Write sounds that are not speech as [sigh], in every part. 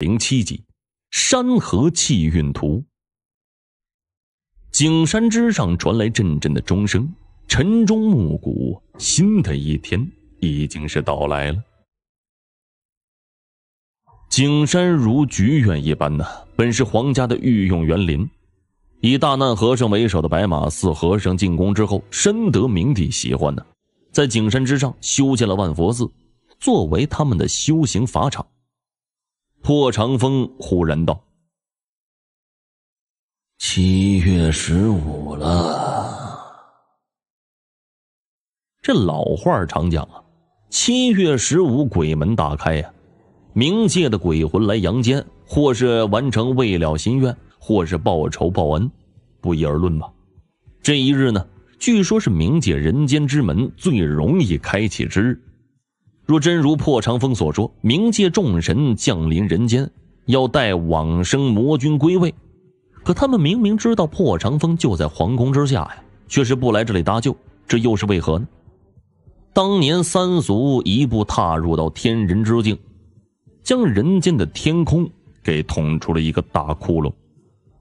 零七集《山河气运图》，景山之上传来阵阵的钟声，晨钟暮鼓，新的一天已经是到来了。景山如菊苑一般呢，本是皇家的御用园林。以大难和尚为首的白马寺和尚进宫之后，深得明帝喜欢呢，在景山之上修建了万佛寺，作为他们的修行法场。破长风忽然道：“七月十五了，这老话常讲啊，七月十五鬼门大开呀，冥界的鬼魂来阳间，或是完成未了心愿，或是报仇报恩，不一而论吧。这一日呢，据说是冥界人间之门最容易开启之日。”若真如破长风所说，冥界众神降临人间，要待往生魔君归位，可他们明明知道破长风就在皇宫之下呀，却是不来这里搭救，这又是为何呢？当年三俗一步踏入到天人之境，将人间的天空给捅出了一个大窟窿，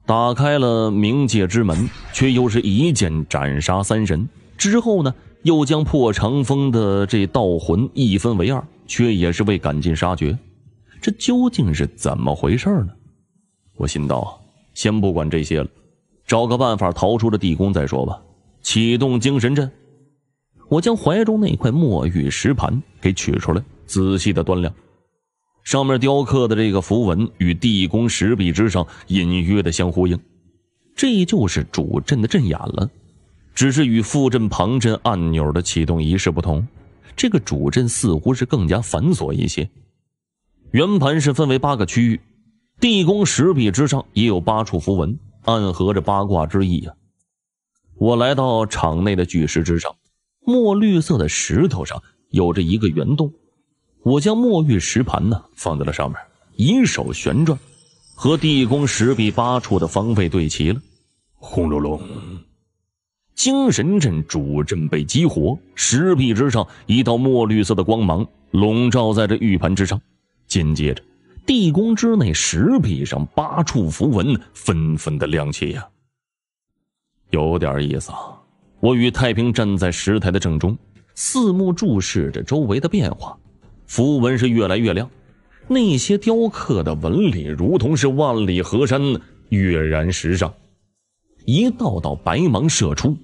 打开了冥界之门，却又是一剑斩杀三神之后呢？又将破长风的这道魂一分为二，却也是被赶尽杀绝。这究竟是怎么回事呢？我心道，先不管这些了，找个办法逃出这地宫再说吧。启动精神阵，我将怀中那块墨玉石盘给取出来，仔细的端量，上面雕刻的这个符文与地宫石壁之上隐约的相呼应，这就是主阵的阵眼了。只是与副阵、旁阵按钮的启动仪式不同，这个主阵似乎是更加繁琐一些。圆盘是分为八个区域，地宫石壁之上也有八处符文，暗合着八卦之意啊。我来到场内的巨石之上，墨绿色的石头上有着一个圆洞，我将墨玉石盘呢放在了上面，以手旋转，和地宫石壁八处的方位对齐了。轰隆隆。精神阵主阵被激活，石壁之上一道墨绿色的光芒笼罩在这玉盘之上。紧接着，地宫之内石壁上八处符文纷纷的亮起呀，有点意思啊！我与太平站在石台的正中，四目注视着周围的变化，符文是越来越亮，那些雕刻的纹理如同是万里河山跃然石上，一道道白芒射出。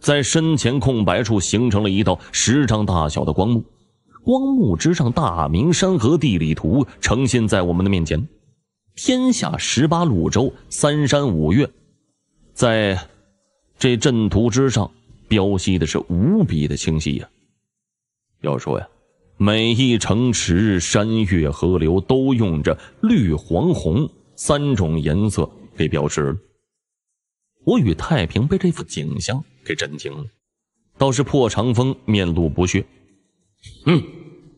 在身前空白处形成了一道十丈大小的光幕，光幕之上，大明山河地理图呈现在我们的面前。天下十八路州、三山五岳，在这阵图之上标记的是无比的清晰呀。要说呀，每一城池、山岳、河流都用着绿、黄、红三种颜色给标识了。我与太平被这幅景象。给震惊了，倒是破长风面露不屑：“哼，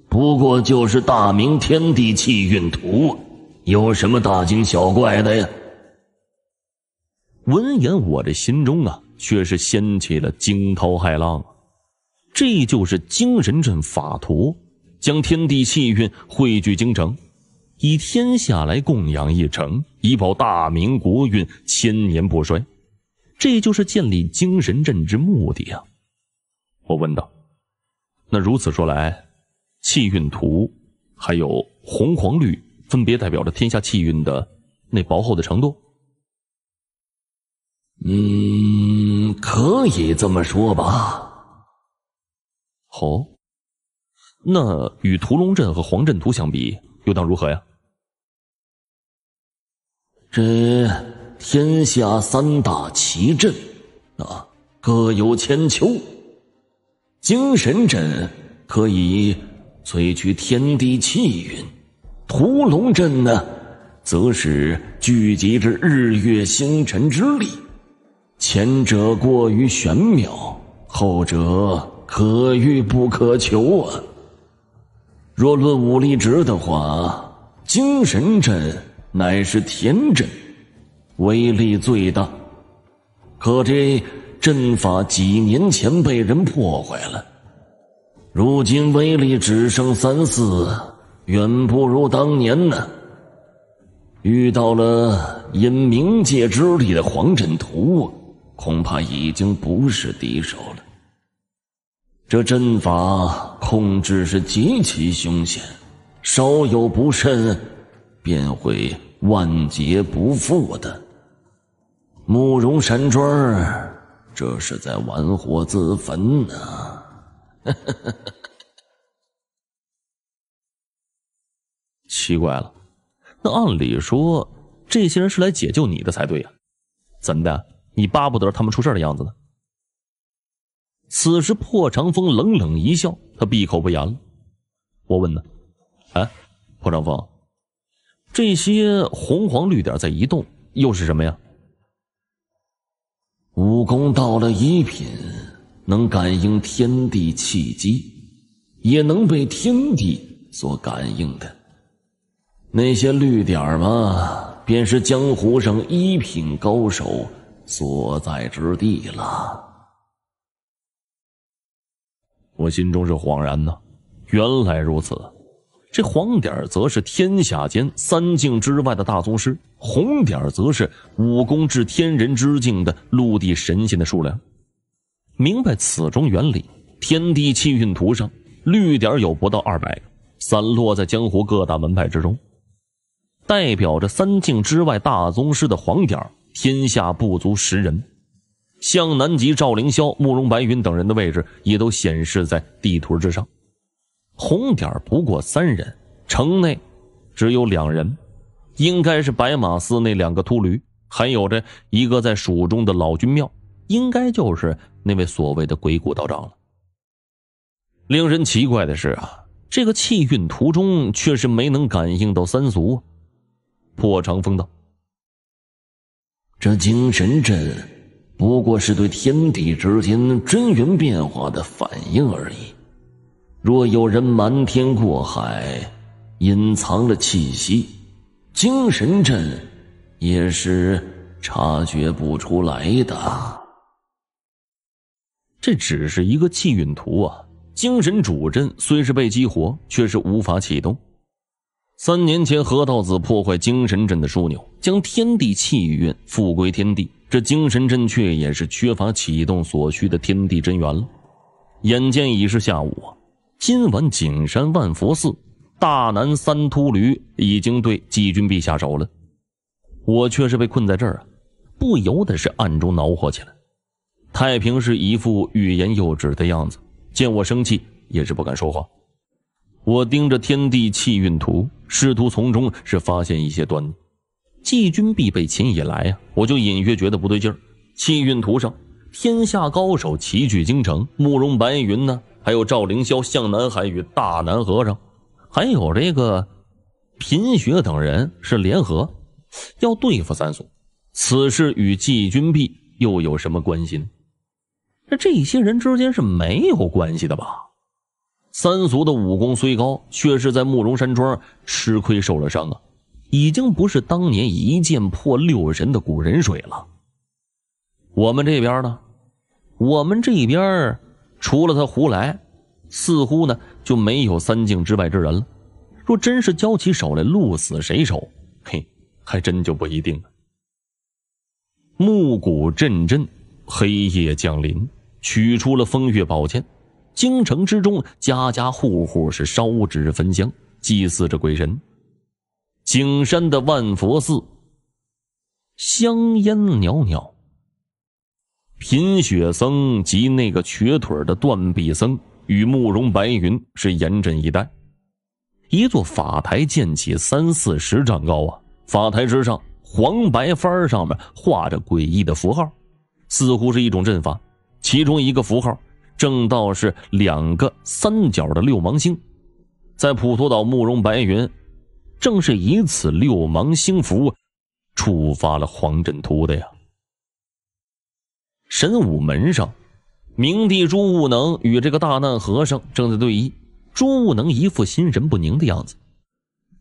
不过就是大明天地气运图，有什么大惊小怪的呀？”闻言，我这心中啊，却是掀起了惊涛骇浪。这就是精神阵法图，将天地气运汇聚京城，以天下来供养一城，以保大明国运千年不衰。这就是建立精神阵之目的啊！我问道。那如此说来，气运图还有红、黄、绿，分别代表着天下气运的那薄厚的程度？嗯，可以这么说吧。好，那与屠龙阵和黄阵图相比，又当如何呀？这。天下三大奇阵，啊，各有千秋。精神阵可以萃取天地气运，屠龙阵呢，则是聚集着日月星辰之力。前者过于玄妙，后者可遇不可求啊。若论武力值的话，精神阵乃是天阵。威力最大，可这阵法几年前被人破坏了，如今威力只剩三四，远不如当年呢。遇到了引冥界之力的黄枕图，恐怕已经不是敌手了。这阵法控制是极其凶险，稍有不慎，便会万劫不复的。慕容山庄，这是在玩火自焚呢。[laughs] 奇怪了，那按理说，这些人是来解救你的才对呀，怎么的，你巴不得他们出事的样子呢？此时，破长风冷冷一笑，他闭口不言了。我问呢，哎，破长风，这些红黄绿点在移动，又是什么呀？”武功到了一品，能感应天地气机，也能被天地所感应的那些绿点儿吧，便是江湖上一品高手所在之地了。我心中是恍然呢，原来如此。这黄点儿则是天下间三境之外的大宗师，红点儿则是武功至天人之境的陆地神仙的数量。明白此中原理，天地气运图上绿点儿有不到二百个，散落在江湖各大门派之中，代表着三境之外大宗师的黄点儿，天下不足十人。向南极赵凌霄、慕容白云等人的位置，也都显示在地图之上。红点不过三人，城内只有两人，应该是白马寺那两个秃驴，还有着一个在蜀中的老君庙，应该就是那位所谓的鬼谷道长了。令人奇怪的是啊，这个气运途中却是没能感应到三俗。破长风道：“这精神阵，不过是对天地之间真元变化的反应而已。”若有人瞒天过海，隐藏了气息，精神阵也是察觉不出来的。这只是一个气运图啊！精神主阵虽是被激活，却是无法启动。三年前何道子破坏精神阵的枢纽，将天地气运复归天地，这精神阵却也是缺乏启动所需的天地真元了。眼见已是下午。今晚景山万佛寺，大南三秃驴已经对季君弼下手了，我却是被困在这儿啊，不由得是暗中恼火起来。太平是一副欲言又止的样子，见我生气也是不敢说话。我盯着天地气运图，试图从中是发现一些端倪。季君弼被擒以来啊，我就隐约觉得不对劲儿。气运图上，天下高手齐聚京城，慕容白云呢？还有赵凌霄、向南海与大南和尚，还有这个贫血等人是联合要对付三俗。此事与季君弼又有什么关系？那这些人之间是没有关系的吧？三俗的武功虽高，却是在慕容山庄吃亏受了伤啊，已经不是当年一剑破六神的古人水了。我们这边呢？我们这边。除了他胡来，似乎呢就没有三境之外之人了。若真是交起手来，鹿死谁手？嘿，还真就不一定了。暮鼓阵阵，黑夜降临。取出了风月宝剑，京城之中家家户户是烧纸焚香，祭祀着鬼神。景山的万佛寺，香烟袅袅。贫血僧及那个瘸腿的断臂僧与慕容白云是严阵以待，一座法台建起三四十丈高啊！法台之上，黄白幡上面画着诡异的符号，似乎是一种阵法。其中一个符号，正道是两个三角的六芒星，在普陀岛，慕容白云，正是以此六芒星符，触发了黄阵图的呀。神武门上，明帝朱悟能与这个大难和尚正在对弈。朱悟能一副心神不宁的样子。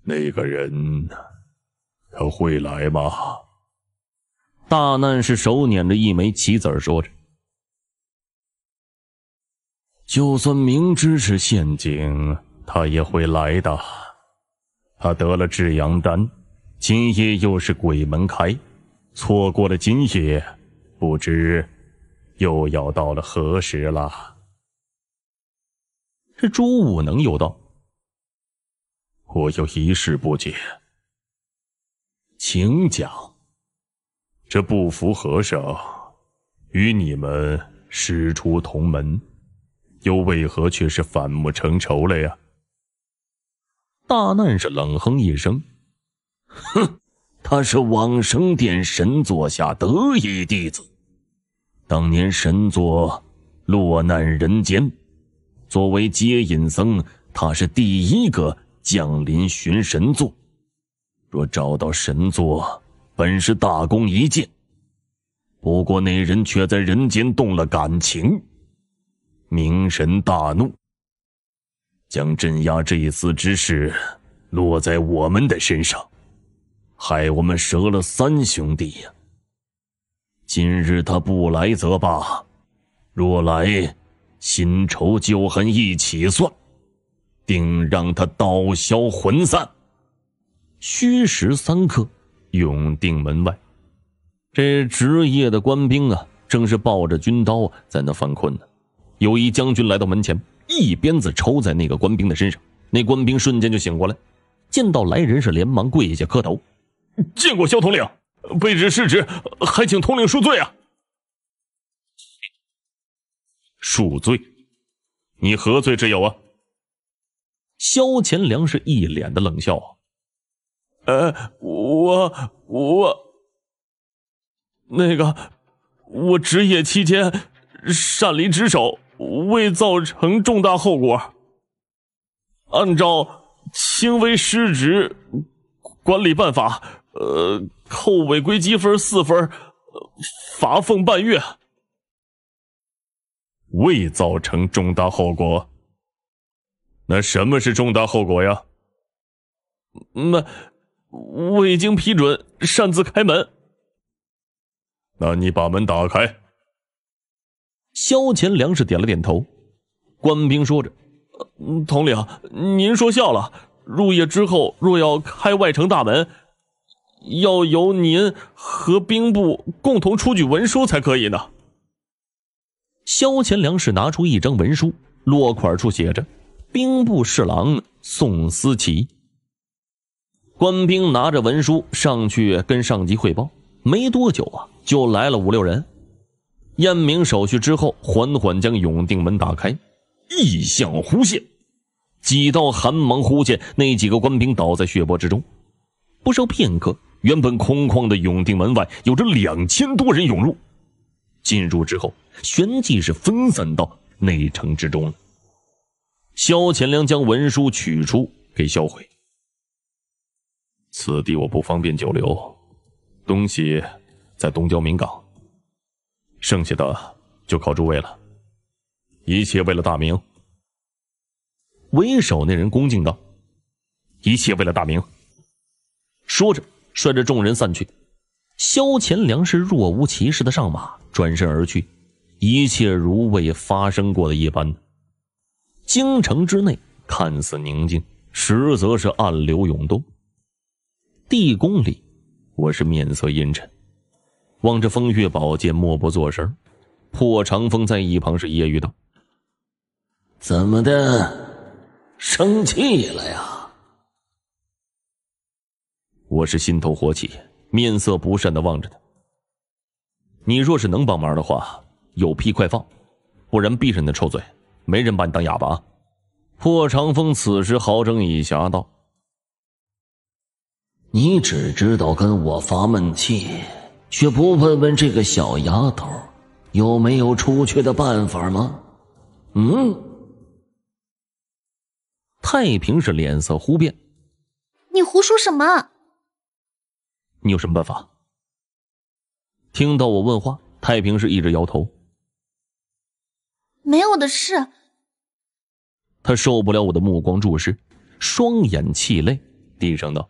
那个人，他会来吗？大难是手捻着一枚棋子儿，说着：“就算明知是陷阱，他也会来的。他得了至阳丹，今夜又是鬼门开，错过了今夜，不知。”又要到了何时了？这朱武能有道，我又一事不解，请讲。这不服和尚与你们师出同门，又为何却是反目成仇了呀？大难是冷哼一声，哼，他是往生殿神座下得意弟子。当年神作落难人间，作为接引僧，他是第一个降临寻神作。若找到神作，本是大功一件。不过那人却在人间动了感情，明神大怒，将镇压这一丝之事落在我们的身上，害我们折了三兄弟呀。今日他不来则罢，若来，新仇旧恨一起算，定让他刀削魂散。虚实三刻，永定门外，这值夜的官兵啊，正是抱着军刀在那犯困呢。有一将军来到门前，一鞭子抽在那个官兵的身上，那官兵瞬间就醒过来，见到来人是连忙跪下磕头，见过萧统领。卑职失职，还请统领恕罪啊！恕罪，你何罪之有啊？萧乾良是一脸的冷笑啊！呃，我我那个我职业期间擅离职守，未造成重大后果，按照轻微失职管理办法。呃，扣违规积分四分，罚俸半月。未造成重大后果，那什么是重大后果呀？那未经批准擅自开门，那你把门打开。萧乾良是点了点头，官兵说着：“统领，您说笑了，入夜之后若要开外城大门。”要由您和兵部共同出具文书才可以呢。萧乾良是拿出一张文书，落款处写着“兵部侍郎宋思琪”。官兵拿着文书上去跟上级汇报，没多久啊，就来了五六人，验明手续之后，缓缓将永定门打开。异象忽现，几道寒芒忽现，那几个官兵倒在血泊之中，不消片刻。原本空旷的永定门外，有着两千多人涌入。进入之后，旋即是分散到内城之中。萧乾良将文书取出，给销毁。此地我不方便久留，东西在东郊民港，剩下的就靠诸位了。一切为了大明。为首那人恭敬道：“一切为了大明。”说着。率着众人散去，萧乾良是若无其事的上马，转身而去，一切如未发生过的一般。京城之内看似宁静，实则是暗流涌动。地宫里，我是面色阴沉，望着风月宝剑，默不作声。破长风在一旁是揶揄道：“怎么的，生气了呀？”我是心头火起，面色不善的望着他。你若是能帮忙的话，有屁快放，不然闭上你的臭嘴，没人把你当哑巴。破长风此时好整以暇道：“你只知道跟我发闷气，却不问问这个小丫头有没有出去的办法吗？”嗯。太平是脸色忽变：“你胡说什么？”你有什么办法？听到我问话，太平是一直摇头，没有的事。他受不了我的目光注视，双眼泣泪，低声道：“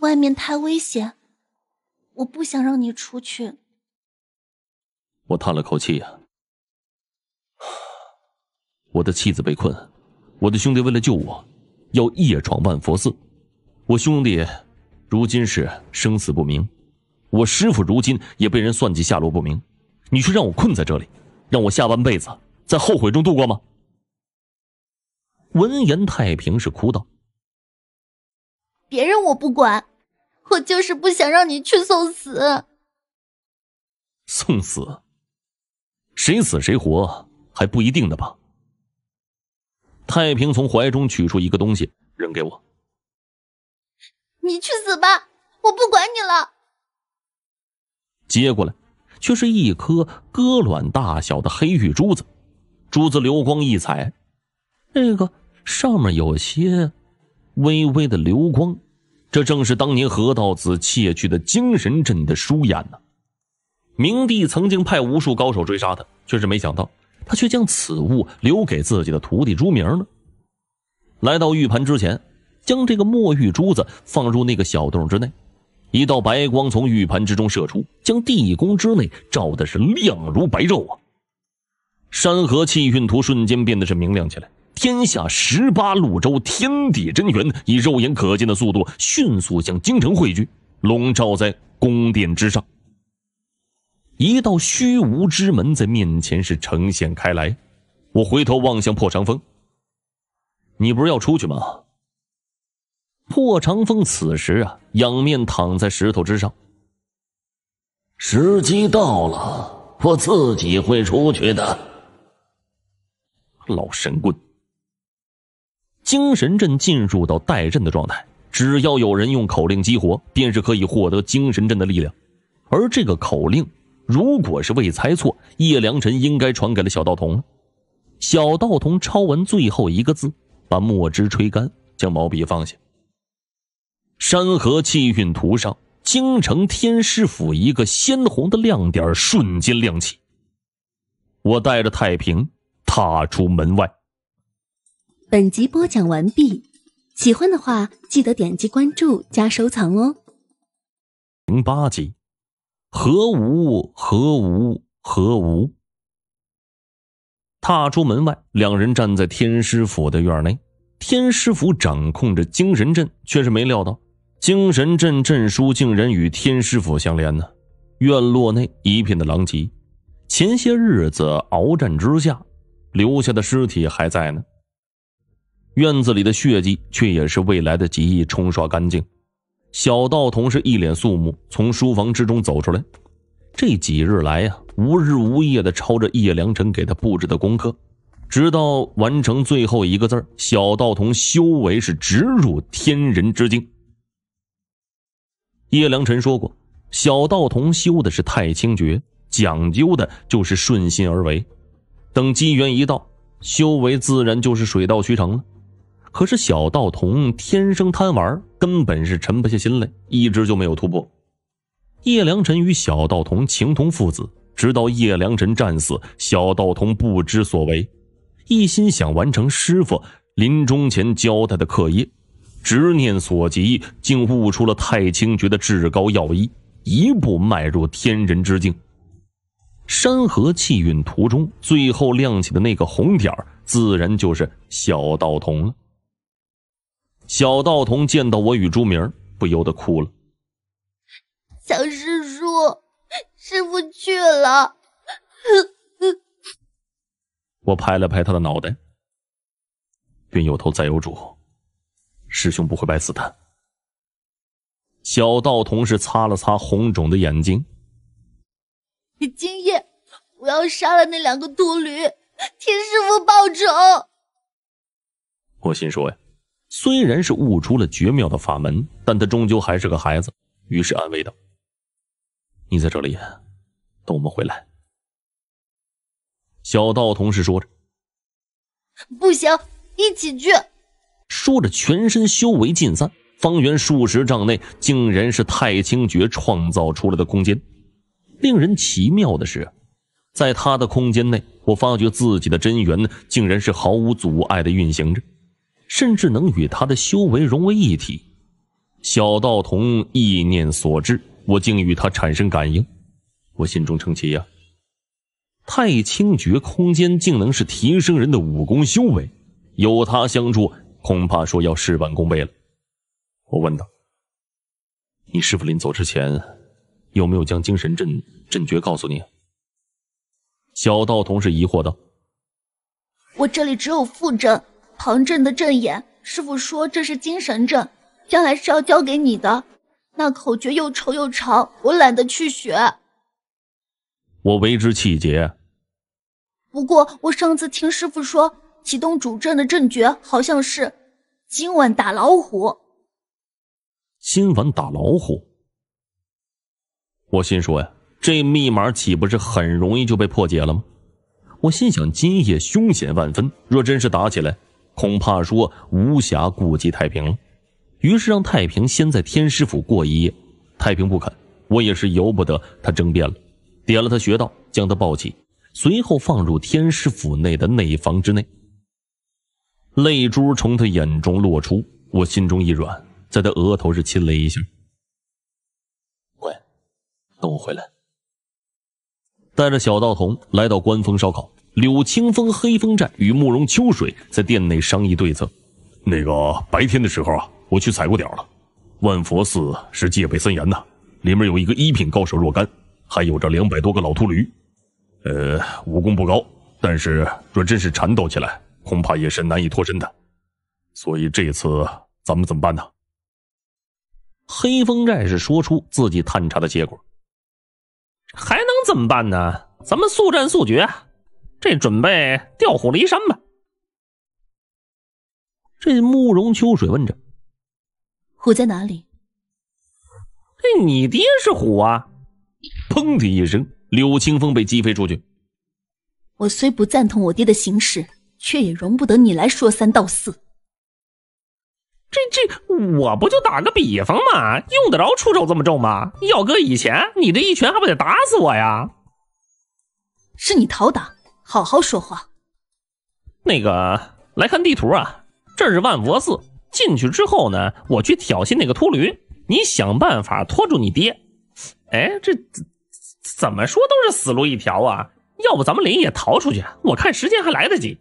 外面太危险，我不想让你出去。”我叹了口气呀，我的妻子被困，我的兄弟为了救我，要夜闯万佛寺，我兄弟。如今是生死不明，我师傅如今也被人算计，下落不明。你却让我困在这里，让我下半辈子在后悔中度过吗？闻言，太平是哭道：“别人我不管，我就是不想让你去送死。送死，谁死谁活还不一定的吧？”太平从怀中取出一个东西，扔给我。你去死吧！我不管你了。接过来，却是一颗鸽卵大小的黑玉珠子，珠子流光溢彩，那个上面有些微微的流光，这正是当年何道子窃取的精神阵的书眼呢。明帝曾经派无数高手追杀他，却是没想到他却将此物留给自己的徒弟朱明了。来到玉盘之前。将这个墨玉珠子放入那个小洞之内，一道白光从玉盘之中射出，将地宫之内照的是亮如白昼啊！山河气运图瞬间变得是明亮起来，天下十八路州天地真元以肉眼可见的速度迅速向京城汇聚，笼罩在宫殿之上。一道虚无之门在面前是呈现开来，我回头望向破长风：“你不是要出去吗？”破长风此时啊，仰面躺在石头之上。时机到了，我自己会出去的。老神棍，精神阵进入到待阵的状态，只要有人用口令激活，便是可以获得精神阵的力量。而这个口令，如果是未猜错，叶良辰应该传给了小道童了。小道童抄完最后一个字，把墨汁吹干，将毛笔放下。山河气运图上，京城天师府一个鲜红的亮点瞬间亮起。我带着太平踏出门外。本集播讲完毕，喜欢的话记得点击关注加收藏哦。零八集，何无何无何无。踏出门外，两人站在天师府的院内。天师府掌控着精神阵，却是没料到。精神镇镇书竟然与天师府相连呢，院落内一片的狼藉，前些日子鏖战之下，留下的尸体还在呢。院子里的血迹却也是未来得及冲刷干净。小道童是一脸肃穆，从书房之中走出来。这几日来呀，无日无夜的抄着叶良辰给他布置的功课，直到完成最后一个字小道童修为是直入天人之境。叶良辰说过，小道童修的是太清诀，讲究的就是顺心而为。等机缘一到，修为自然就是水到渠成了。可是小道童天生贪玩，根本是沉不下心来，一直就没有突破。叶良辰与小道童情同父子，直到叶良辰战死，小道童不知所为，一心想完成师傅临终前交代的课业。执念所及，竟悟出了太清诀的至高要义，一步迈入天人之境。山河气运图中最后亮起的那个红点儿，自然就是小道童了。小道童见到我与朱明，不由得哭了。小师叔，师傅去了。我拍了拍他的脑袋，冤有头，债有主。师兄不会白死的。小道同是擦了擦红肿的眼睛。今夜我要杀了那两个秃驴，替师傅报仇。我心说呀，虽然是悟出了绝妙的法门，但他终究还是个孩子。于是安慰道：“你在这里等我们回来。”小道同时说着：“不行，一起去。”说着，全身修为尽散，方圆数十丈内竟然是太清诀创造出来的空间。令人奇妙的是，在他的空间内，我发觉自己的真元竟然是毫无阻碍的运行着，甚至能与他的修为融为一体。小道童意念所致，我竟与他产生感应。我心中称奇呀！太清诀空间竟能是提升人的武功修为，有他相助。恐怕说要事半功倍了，我问道：“你师傅临走之前有没有将精神阵阵诀告诉你？”小道童是疑惑道：“我这里只有副阵、旁阵的阵眼。师傅说这是精神阵，将来是要交给你的。那口诀又丑又长，我懒得去学。”我为之气结。不过我上次听师傅说。启动主阵的阵诀好像是今晚打老虎。今晚打老虎，我心说呀，这密码岂不是很容易就被破解了吗？我心想，今夜凶险万分，若真是打起来，恐怕说无暇顾及太平了。于是让太平先在天师府过一夜，太平不肯，我也是由不得他争辩了，点了他穴道，将他抱起，随后放入天师府内的内房之内。泪珠从他眼中落出，我心中一软，在他额头上亲了一下。喂，等我回来。带着小道童来到关风烧烤，柳青风、黑风寨与慕容秋水在店内商议对策。那个白天的时候啊，我去踩过点了。万佛寺是戒备森严的，里面有一个一品高手若干，还有着两百多个老秃驴。呃，武功不高，但是若真是缠斗起来。恐怕也是难以脱身的，所以这次咱们怎么办呢？黑风寨是说出自己探查的结果，还能怎么办呢？咱们速战速决，这准备调虎离山吧。这慕容秋水问着：“虎在哪里？”哎，你爹是虎啊！砰的一声，柳青风被击飞出去。我虽不赞同我爹的行事。却也容不得你来说三道四。这这，我不就打个比方嘛，用得着出手这么重吗？要搁以前，你这一拳还不得打死我呀？是你逃打，好好说话。那个，来看地图啊，这是万佛寺。进去之后呢，我去挑衅那个秃驴，你想办法拖住你爹。哎，这怎怎么说都是死路一条啊！要不咱们连夜逃出去？我看时间还来得及。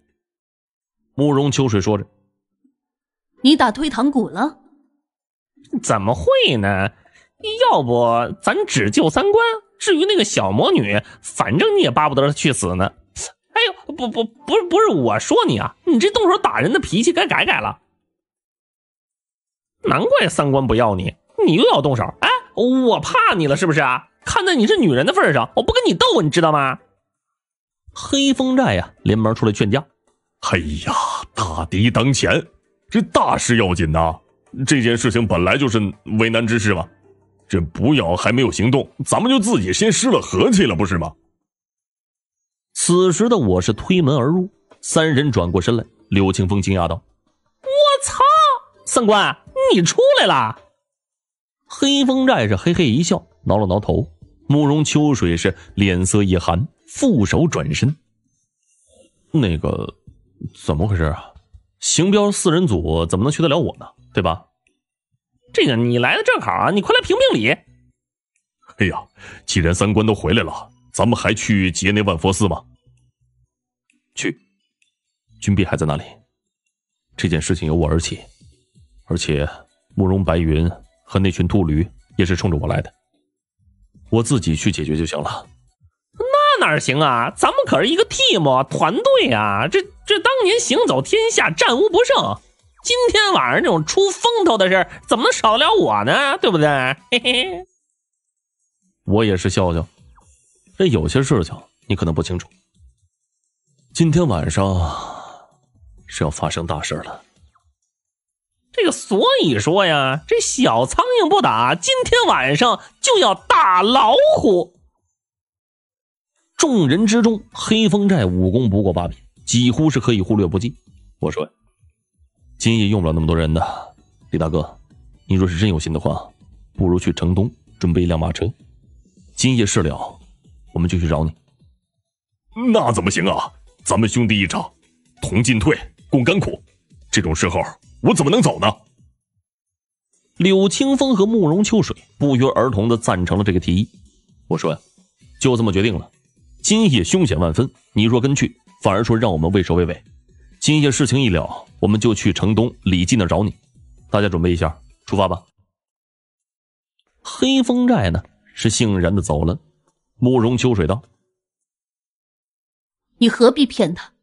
慕容秋水说着：“你打退堂鼓了？怎么会呢？要不咱只救三观。至于那个小魔女，反正你也巴不得她去死呢。哎呦，不不，不是不是，我说你啊，你这动手打人的脾气该改改了。难怪三观不要你，你又要动手。哎，我怕你了是不是啊？看在你是女人的份上，我不跟你斗，你知道吗？黑风寨呀，连忙出来劝架。”哎呀，大敌当前，这大事要紧呐！这件事情本来就是为难之事嘛，这不要还没有行动，咱们就自己先失了和气了，不是吗？此时的我是推门而入，三人转过身来，柳青风惊讶道：“我操，三官，你出来啦！”黑风寨是嘿嘿一笑，挠了挠头。慕容秋水是脸色一寒，负手转身。那个。怎么回事啊？行镖四人组怎么能缺得了我呢？对吧？这个你来的正好啊！你快来评评理。哎呀，既然三观都回来了，咱们还去劫那万佛寺吗？去。君币还在那里？这件事情由我而起，而且慕容白云和那群秃驴也是冲着我来的，我自己去解决就行了。哪行啊！咱们可是一个 team 团队啊！这这当年行走天下战无不胜，今天晚上这种出风头的事怎么能少了我呢？对不对？嘿嘿，我也是笑笑。这有些事情你可能不清楚，今天晚上是要发生大事了。这个所以说呀，这小苍蝇不打，今天晚上就要打老虎。众人之中，黑风寨武功不过八品，几乎是可以忽略不计。我说，今夜用不了那么多人的，李大哥，你若是真有心的话，不如去城东准备一辆马车。今夜事了，我们就去找你。那怎么行啊？咱们兄弟一场，同进退，共甘苦，这种时候我怎么能走呢？柳青风和慕容秋水不约而同的赞成了这个提议。我说呀，就这么决定了。今夜凶险万分，你若跟去，反而说让我们畏首畏尾。今夜事情一了，我们就去城东李记那找你。大家准备一下，出发吧。黑风寨呢，是悻然的走了。慕容秋水道：“你何必骗他？”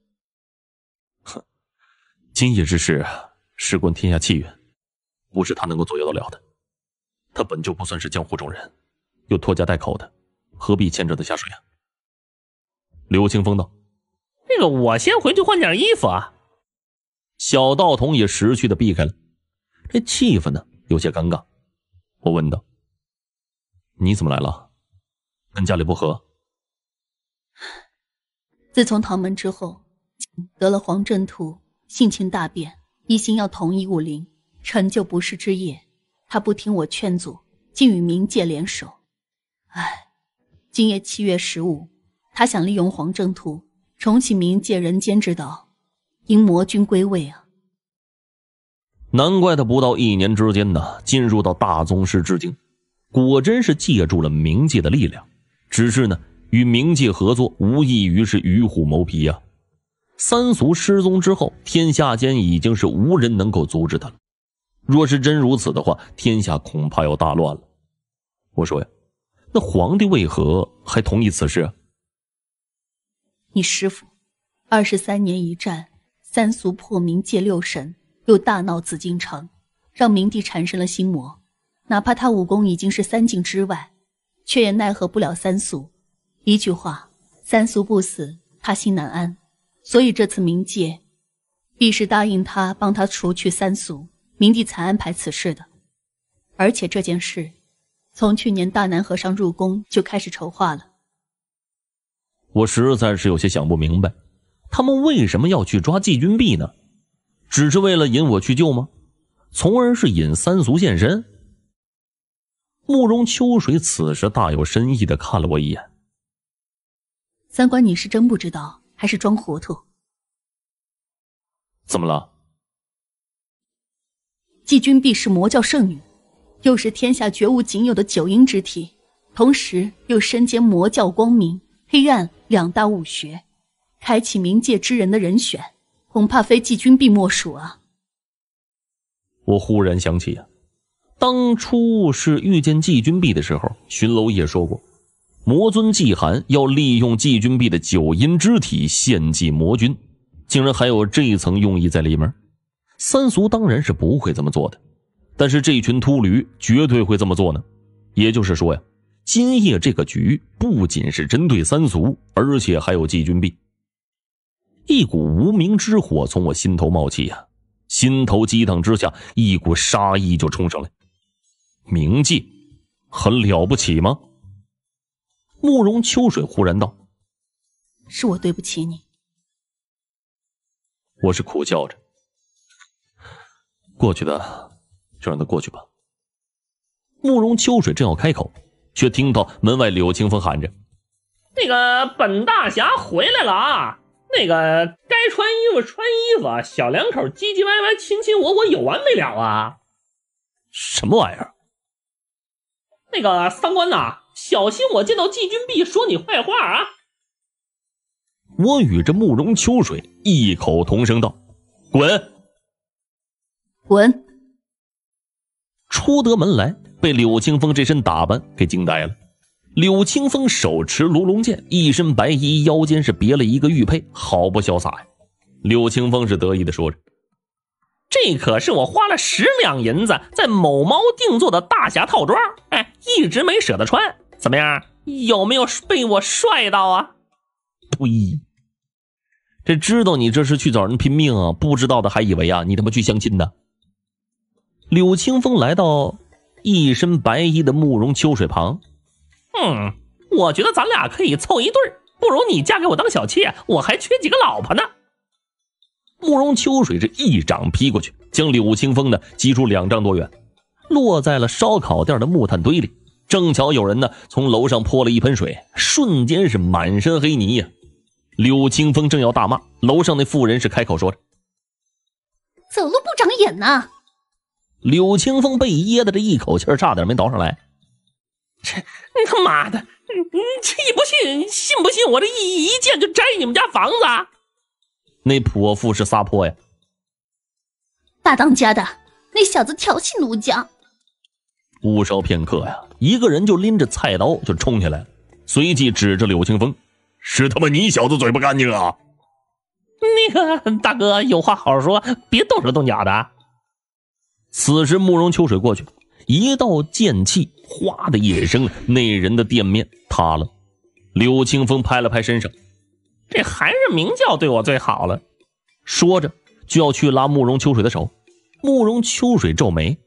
哼，今夜之事事关天下气运，不是他能够左右得了的。他本就不算是江湖中人，又拖家带口的，何必牵扯他下水啊？刘清风道：“那个，我先回去换件衣服。”啊。”小道童也识趣的避开了。这气氛呢，有些尴尬。我问道：“你怎么来了？跟家里不和？”自从唐门之后，得了黄镇图，性情大变，一心要统一武林。成就不世之业，他不听我劝阻，竟与冥界联手。唉，今夜七月十五。他想利用黄正图重启冥界人间之道，迎魔君归位啊！难怪他不到一年之间呢，进入到大宗师之境，果真是借助了冥界的力量。只是呢，与冥界合作，无异于是与虎谋皮呀。三俗失踪之后，天下间已经是无人能够阻止他了。若是真如此的话，天下恐怕要大乱了。我说呀，那皇帝为何还同意此事？你师父，二十三年一战，三俗破冥界六神，又大闹紫禁城，让明帝产生了心魔。哪怕他武功已经是三境之外，却也奈何不了三俗。一句话，三俗不死，他心难安。所以这次冥界，必是答应他帮他除去三俗，明帝才安排此事的。而且这件事，从去年大南和尚入宫就开始筹划了。我实在是有些想不明白，他们为什么要去抓季君璧呢？只是为了引我去救吗？从而是引三俗现身？慕容秋水此时大有深意的看了我一眼。三观，你是真不知道，还是装糊涂？怎么了？季君璧是魔教圣女，又是天下绝无仅有的九阴之体，同时又身兼魔教光明、黑暗。两大武学，开启冥界之人的人选，恐怕非季君璧莫属啊！我忽然想起啊，当初是遇见季君璧的时候，巡楼也说过，魔尊季寒要利用季君璧的九阴之体献祭魔君，竟然还有这一层用意在里面。三俗当然是不会这么做的，但是这群秃驴绝对会这么做呢。也就是说呀。今夜这个局不仅是针对三俗，而且还有季君碧。一股无名之火从我心头冒起呀，心头激荡之下，一股杀意就冲上来。冥界，很了不起吗？慕容秋水忽然道：“是我对不起你。”我是苦笑着，过去的就让它过去吧。慕容秋水正要开口。却听到门外柳青风喊着：“那个本大侠回来了啊！那个该穿衣服穿衣服，小两口唧唧歪歪，亲亲我我，有完没了啊？什么玩意儿？那个三官呐，小心我见到季君璧说你坏话啊！”我与这慕容秋水异口同声道：“滚，滚，出得门来。”被柳青风这身打扮给惊呆了。柳青风手持卢龙剑，一身白衣，腰间是别了一个玉佩，好不潇洒呀！柳青风是得意的说着：“这可是我花了十两银子在某猫定做的大侠套装，哎，一直没舍得穿。怎么样，有没有被我帅到啊？”不这知道你这是去找人拼命，啊，不知道的还以为啊你他妈去相亲呢。柳青风来到。一身白衣的慕容秋水旁，嗯，我觉得咱俩可以凑一对儿，不如你嫁给我当小妾，我还缺几个老婆呢。慕容秋水这一掌劈过去，将柳青风呢击出两丈多远，落在了烧烤店的木炭堆里。正巧有人呢从楼上泼了一盆水，瞬间是满身黑泥呀。柳青风正要大骂，楼上那妇人是开口说着：“走路不长眼呐。”柳青风被噎的这一口气差点没倒上来，这你他妈的，你你信不信？信不信？我这一一剑就摘你们家房子！那泼妇是撒泼呀！大当家的，那小子调戏奴家。不稍片刻呀，一个人就拎着菜刀就冲起来了，随即指着柳青风：“是他妈你小子嘴不干净啊！”那个大哥有话好好说，别动手动脚的。此时，慕容秋水过去，一道剑气，哗的一声，那人的店面塌了。柳青风拍了拍身上，这还是明教对我最好了。说着就要去拉慕容秋水的手，慕容秋水皱眉：“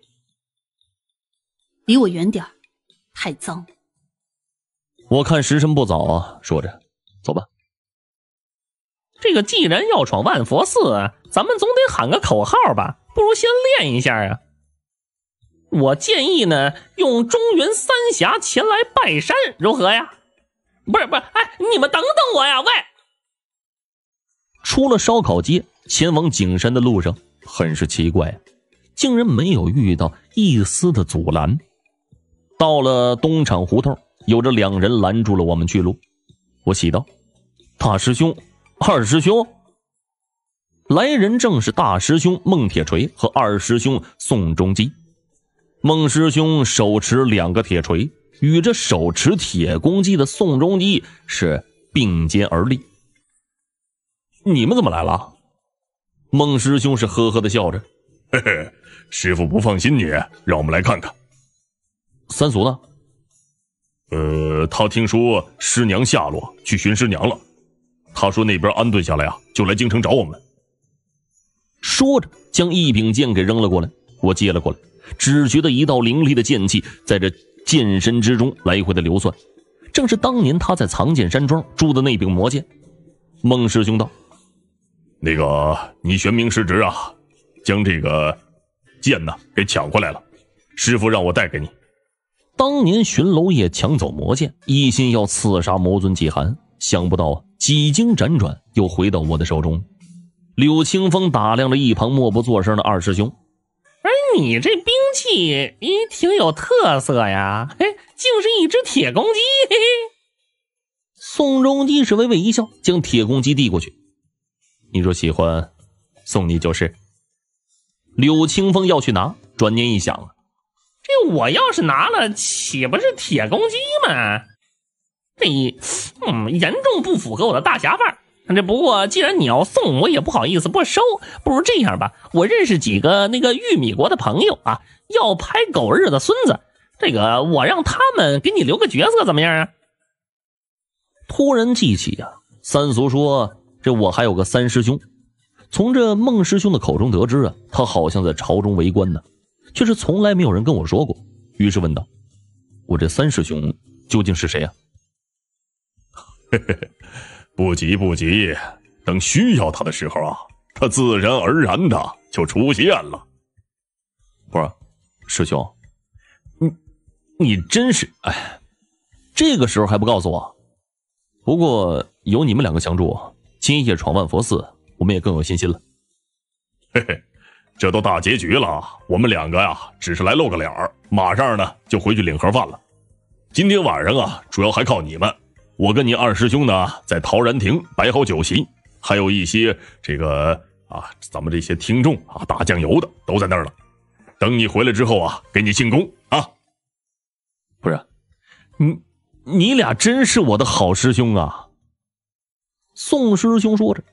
离我远点太脏。”我看时辰不早啊，说着走吧。这个既然要闯万佛寺，咱们总得喊个口号吧。不如先练一下啊！我建议呢，用中原三侠前来拜山，如何呀？不是，不是，哎，你们等等我呀！喂，出了烧烤街，前往景山的路上很是奇怪，竟然没有遇到一丝的阻拦。到了东厂胡同，有着两人拦住了我们去路。我喜道：“大师兄，二师兄。”来人正是大师兄孟铁锤和二师兄宋仲基。孟师兄手持两个铁锤，与这手持铁公鸡的宋仲基是并肩而立。你们怎么来了？孟师兄是呵呵的笑着：“嘿嘿，师傅不放心你，让我们来看看。三俗呢？呃，他听说师娘下落，去寻师娘了。他说那边安顿下来啊，就来京城找我们。”说着，将一柄剑给扔了过来。我接了过来，只觉得一道凌厉的剑气在这剑身之中来回的流窜，正是当年他在藏剑山庄铸的那柄魔剑。孟师兄道：“那个，你玄冥师侄啊，将这个剑呢给抢过来了。师傅让我带给你。当年巡楼夜抢走魔剑，一心要刺杀魔尊季寒，想不到几经辗转，又回到我的手中。”柳清风打量了一旁默不作声的二师兄，哎，你这兵器也挺有特色呀，嘿，竟是一只铁公鸡。嘿宋仲基是微微一笑，将铁公鸡递过去。你说喜欢，送你就是。柳清风要去拿，转念一想，这我要是拿了，岂不是铁公鸡吗？嘿，嗯，严重不符合我的大侠范儿。这不过，既然你要送，我也不好意思不收。不如这样吧，我认识几个那个玉米国的朋友啊，要拍狗日的孙子，这个我让他们给你留个角色，怎么样啊？突然记起呀，三俗说：“这我还有个三师兄，从这孟师兄的口中得知啊，他好像在朝中为官呢，却是从来没有人跟我说过。”于是问道：“我这三师兄究竟是谁呀？”嘿嘿嘿。不急不急，等需要他的时候啊，他自然而然的就出现了。不是，师兄，你，你真是哎，这个时候还不告诉我？不过有你们两个相助，今夜闯万佛寺，我们也更有信心了。嘿嘿，这都大结局了，我们两个呀，只是来露个脸儿，马上呢就回去领盒饭了。今天晚上啊，主要还靠你们。我跟你二师兄呢，在陶然亭摆好酒席，还有一些这个啊，咱们这些听众啊，打酱油的都在那儿了。等你回来之后啊，给你庆功啊。不是，你你俩真是我的好师兄啊。宋师兄说着，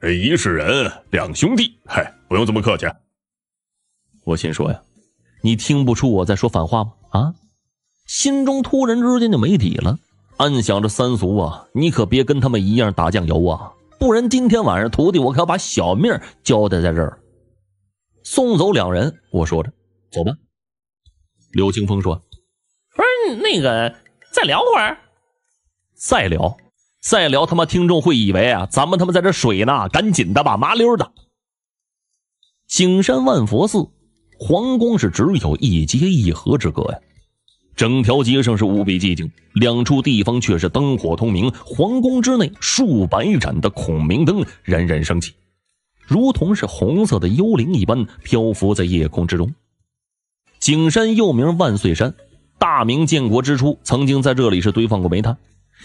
这一世人两兄弟，嗨，不用这么客气。我心说呀，你听不出我在说反话吗？啊，心中突然之间就没底了。暗想着：“三俗啊，你可别跟他们一样打酱油啊，不然今天晚上徒弟我可要把小命交代在这儿。”送走两人，我说着：“走吧。”刘青峰说：“不是那个，再聊会儿。”再聊，再聊，他妈听众会以为啊，咱们他妈在这水呢，赶紧的吧，麻溜的。景山万佛寺，皇宫是只有一街一河之隔呀。整条街上是无比寂静，两处地方却是灯火通明。皇宫之内，数百盏的孔明灯冉冉升起，如同是红色的幽灵一般漂浮在夜空之中。景山又名万岁山，大明建国之初曾经在这里是堆放过煤炭，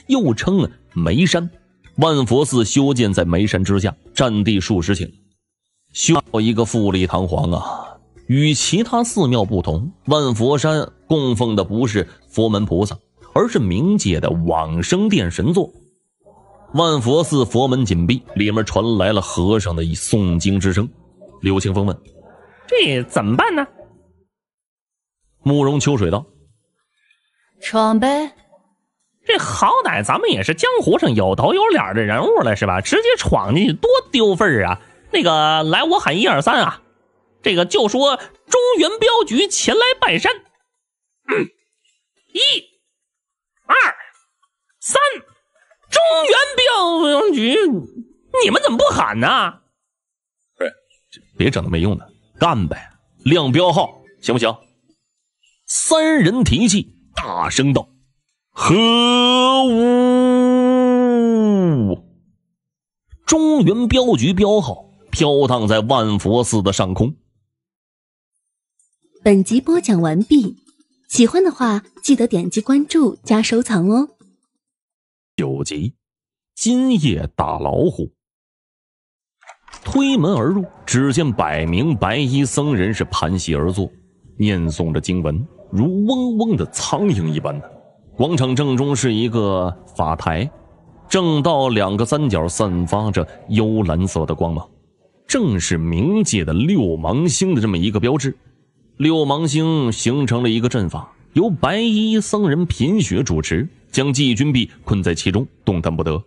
又称煤山。万佛寺修建在煤山之下，占地数十顷，修一个富丽堂皇啊！与其他寺庙不同，万佛山。供奉的不是佛门菩萨，而是冥界的往生殿神座。万佛寺佛门紧闭，里面传来了和尚的一诵经之声。柳青风问：“这怎么办呢？”慕容秋水道：“闯呗！这好歹咱们也是江湖上有头有脸的人物了，是吧？直接闯进去多丢份儿啊！那个，来，我喊一二三啊！这个就说中原镖局前来拜山。” [clears throat] 一、二、三，中原镖局，你们怎么不喊呢？对，别整那没用的，干呗！亮标号，行不行？三人提气，大声道：“何物？”中原镖局标号飘荡在万佛寺的上空。本集播讲完毕。喜欢的话，记得点击关注加收藏哦。九集，今夜打老虎，推门而入，只见百名白衣僧人是盘膝而坐，念诵着经文，如嗡嗡的苍蝇一般的。广场正中是一个法台，正道两个三角散发着幽蓝色的光芒，正是冥界的六芒星的这么一个标志。六芒星形成了一个阵法，由白衣僧人贫雪主持，将季军弼困在其中，动弹不得。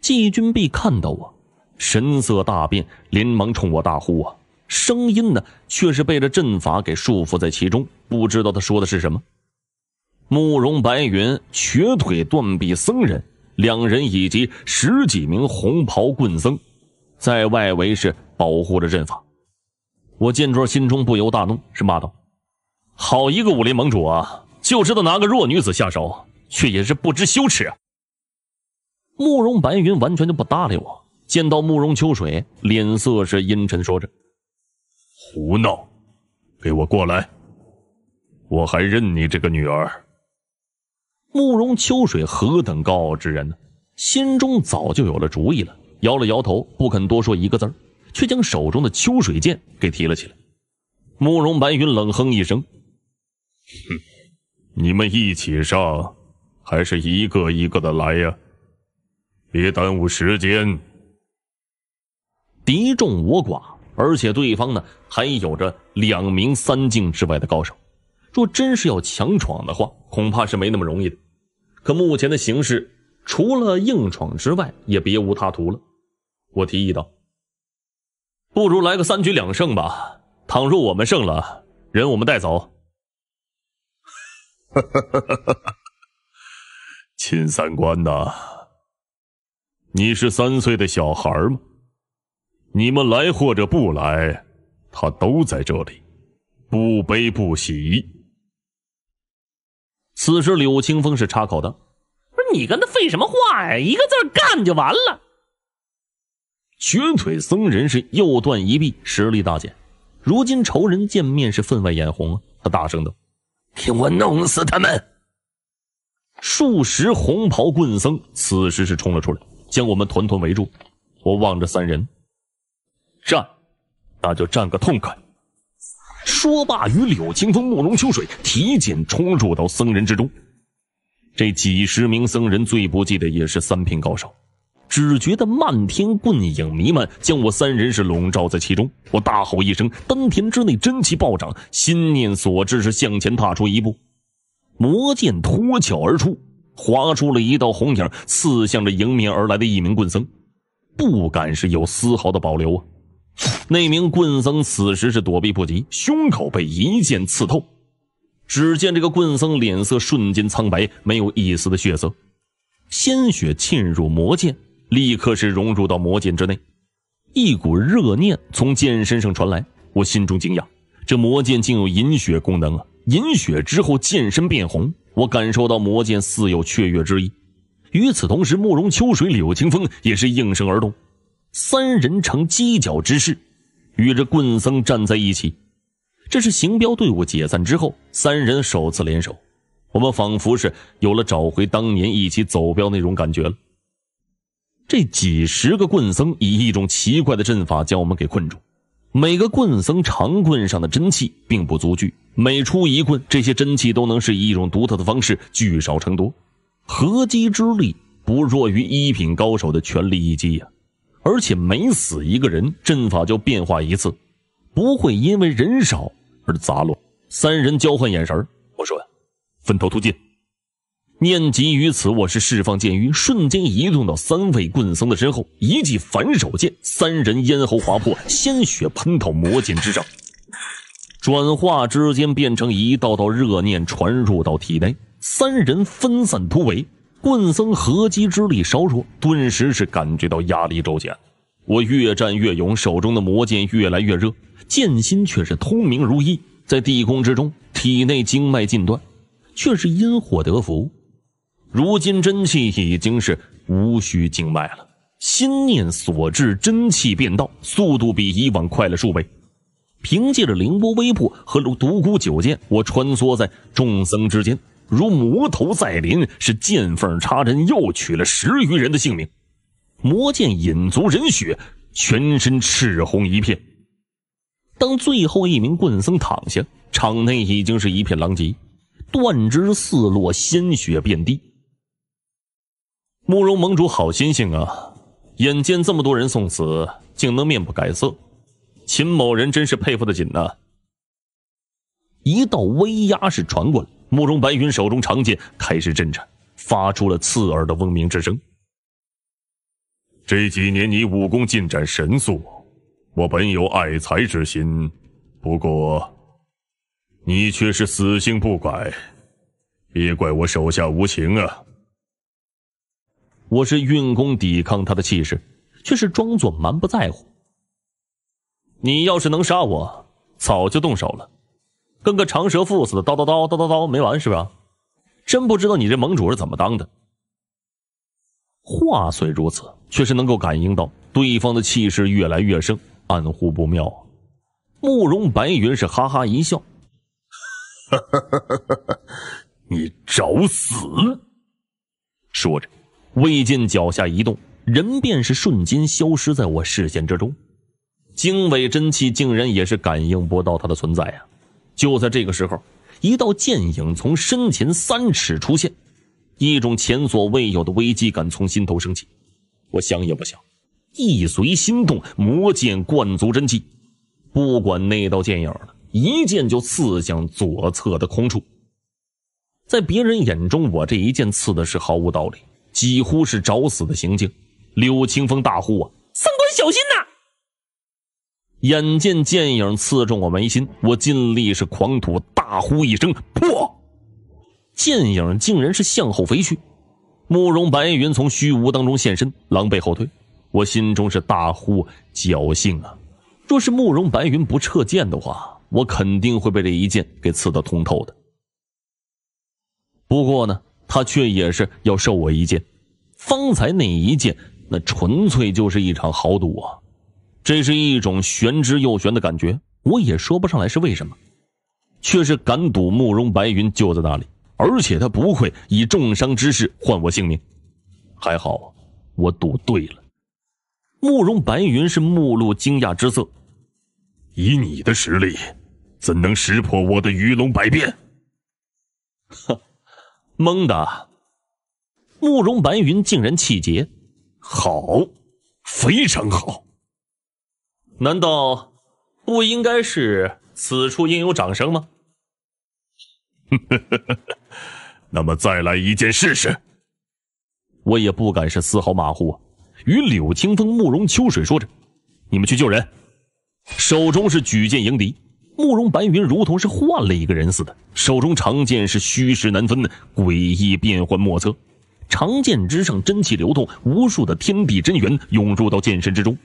季军弼看到我，神色大变，连忙冲我大呼：“啊！”声音呢，却是被这阵法给束缚在其中，不知道他说的是什么。慕容白云、瘸腿断臂僧人两人以及十几名红袍棍僧，在外围是保护着阵法。我见状，心中不由大怒，是骂道：“好一个武林盟主啊，就知道拿个弱女子下手，却也是不知羞耻。”慕容白云完全就不搭理我，见到慕容秋水，脸色是阴沉，说着：“胡闹，给我过来！我还认你这个女儿。”慕容秋水何等高傲之人呢，心中早就有了主意了，摇了摇头，不肯多说一个字儿。却将手中的秋水剑给提了起来。慕容白云冷哼一声：“哼，你们一起上，还是一个一个的来呀？别耽误时间。敌众我寡，而且对方呢还有着两名三境之外的高手。若真是要强闯的话，恐怕是没那么容易的。可目前的形势，除了硬闯之外，也别无他途了。”我提议道。不如来个三局两胜吧。倘若我们胜了，人我们带走。秦 [laughs] 三官呐，你是三岁的小孩吗？你们来或者不来，他都在这里，不悲不喜。此时，柳青风是插口的：“不是你跟他废什么话呀？一个字干就完了。”瘸腿僧人是又断一臂，实力大减。如今仇人见面是分外眼红啊！他大声道：“给我弄死他们！”数十红袍棍僧此时是冲了出来，将我们团团围住。我望着三人，战，那就战个痛快！说罢，与柳青风、慕容秋水提剑冲入到僧人之中。这几十名僧人最不济的也是三品高手。只觉得漫天棍影弥漫，将我三人是笼罩在其中。我大吼一声，丹田之内真气暴涨，心念所至是向前踏出一步，魔剑脱鞘而出，划出了一道红影，刺向着迎面而来的一名棍僧。不敢是有丝毫的保留啊！那名棍僧此时是躲避不及，胸口被一剑刺透。只见这个棍僧脸色瞬间苍白，没有一丝的血色，鲜血沁入魔剑。立刻是融入到魔剑之内，一股热念从剑身上传来。我心中惊讶，这魔剑竟有饮血功能啊！饮血之后，剑身变红。我感受到魔剑似有雀跃之意。与此同时，慕容秋水、柳青风也是应声而动，三人成犄角之势，与这棍僧站在一起。这是行镖队伍解散之后，三人首次联手。我们仿佛是有了找回当年一起走镖那种感觉了。这几十个棍僧以一种奇怪的阵法将我们给困住，每个棍僧长棍上的真气并不足惧，每出一棍，这些真气都能是以一种独特的方式聚少成多，合击之力不弱于一品高手的全力一击呀！而且每死一个人，阵法就变化一次，不会因为人少而杂乱。三人交换眼神我说，分头突进。念及于此，我是释放剑于，瞬间移动到三位棍僧的身后，一记反手剑，三人咽喉划破，鲜血喷到魔剑之上。转化之间，变成一道道热念传入到体内，三人分散突围，棍僧合击之力稍弱，顿时是感觉到压力骤减。我越战越勇，手中的魔剑越来越热，剑心却是通明如一。在地宫之中，体内经脉尽断，却是因祸得福。如今真气已经是无需经脉了，心念所至，真气变道，速度比以往快了数倍。凭借着凌波微步和独孤九剑，我穿梭在众僧之间，如魔头在临，是见缝插针，又取了十余人的性命。魔剑引足人血，全身赤红一片。当最后一名棍僧躺下，场内已经是一片狼藉，断肢四落，鲜血遍地。慕容盟主好心性啊！眼见这么多人送死，竟能面不改色，秦某人真是佩服的紧呐！一道威压是传过来，慕容白云手中长剑开始震颤，发出了刺耳的嗡鸣之声。这几年你武功进展神速，我本有爱才之心，不过你却是死性不改，别怪我手下无情啊！我是运功抵抗他的气势，却是装作蛮不在乎。你要是能杀我，早就动手了，跟个长舌妇似的，叨叨叨叨叨叨没完，是吧？真不知道你这盟主是怎么当的。话虽如此，却是能够感应到对方的气势越来越盛，暗呼不妙。慕容白云是哈哈一笑，[laughs] 你找死！说着。魏晋脚下一动，人便是瞬间消失在我视线之中。精纬真气竟然也是感应不到他的存在呀！就在这个时候，一道剑影从身前三尺出现，一种前所未有的危机感从心头升起。我想也不想，意随心动，魔剑灌足真气，不管那道剑影了，一剑就刺向左侧的空处。在别人眼中，我这一剑刺的是毫无道理。几乎是找死的行径，柳青风大呼啊：“上官小心呐！”眼见剑影刺中我眉心，我尽力是狂吐，大呼一声破，剑影竟然是向后飞去。慕容白云从虚无当中现身，狼狈后退。我心中是大呼侥幸啊！若是慕容白云不撤剑的话，我肯定会被这一剑给刺得通透的。不过呢。他却也是要受我一剑，方才那一剑，那纯粹就是一场豪赌啊！这是一种玄之又玄的感觉，我也说不上来是为什么，却是敢赌慕容白云就在那里，而且他不会以重伤之势换我性命，还好，我赌对了。慕容白云是目露惊讶之色，以你的实力，怎能识破我的鱼龙百变？哼！[laughs] 懵的，慕容白云竟然气结，好，非常好。难道不应该是此处应有掌声吗？[laughs] 那么再来一件试试。我也不敢是丝毫马虎与柳青风、慕容秋水说着：“你们去救人。”手中是举剑迎敌。慕容白云如同是换了一个人似的，手中长剑是虚实难分，诡异变幻莫测。长剑之上真气流动，无数的天地真元涌入到剑身之中，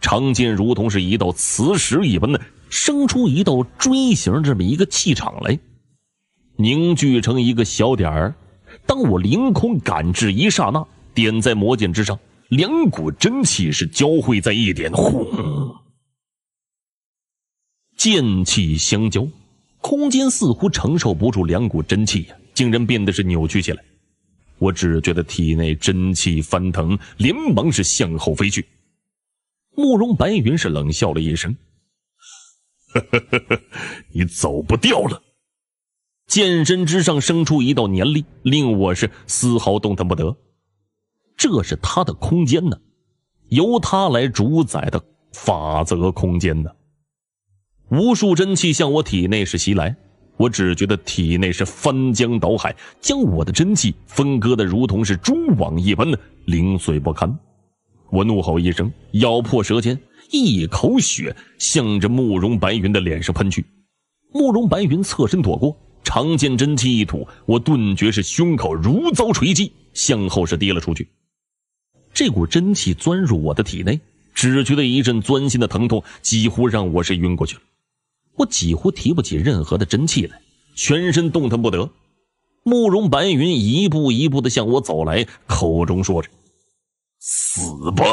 长剑如同是一道磁石一般的生出一道锥形这么一个气场来，凝聚成一个小点儿。当我凌空感知一刹那，点在魔剑之上，两股真气是交汇在一点，轰！剑气相交，空间似乎承受不住两股真气呀，竟然变得是扭曲起来。我只觉得体内真气翻腾，连忙是向后飞去。慕容白云是冷笑了一声：“你走不掉了。”剑身之上生出一道粘力，令我是丝毫动弹不得。这是他的空间呢，由他来主宰的法则空间呢。无数真气向我体内是袭来，我只觉得体内是翻江倒海，将我的真气分割的如同是蛛网一般，零碎不堪。我怒吼一声，咬破舌尖，一口血向着慕容白云的脸上喷去。慕容白云侧身躲过，长剑真气一吐，我顿觉是胸口如遭锤击，向后是跌了出去。这股真气钻入我的体内，只觉得一阵钻心的疼痛，几乎让我是晕过去了。我几乎提不起任何的真气来，全身动弹不得。慕容白云一步一步的向我走来，口中说着：“死吧！”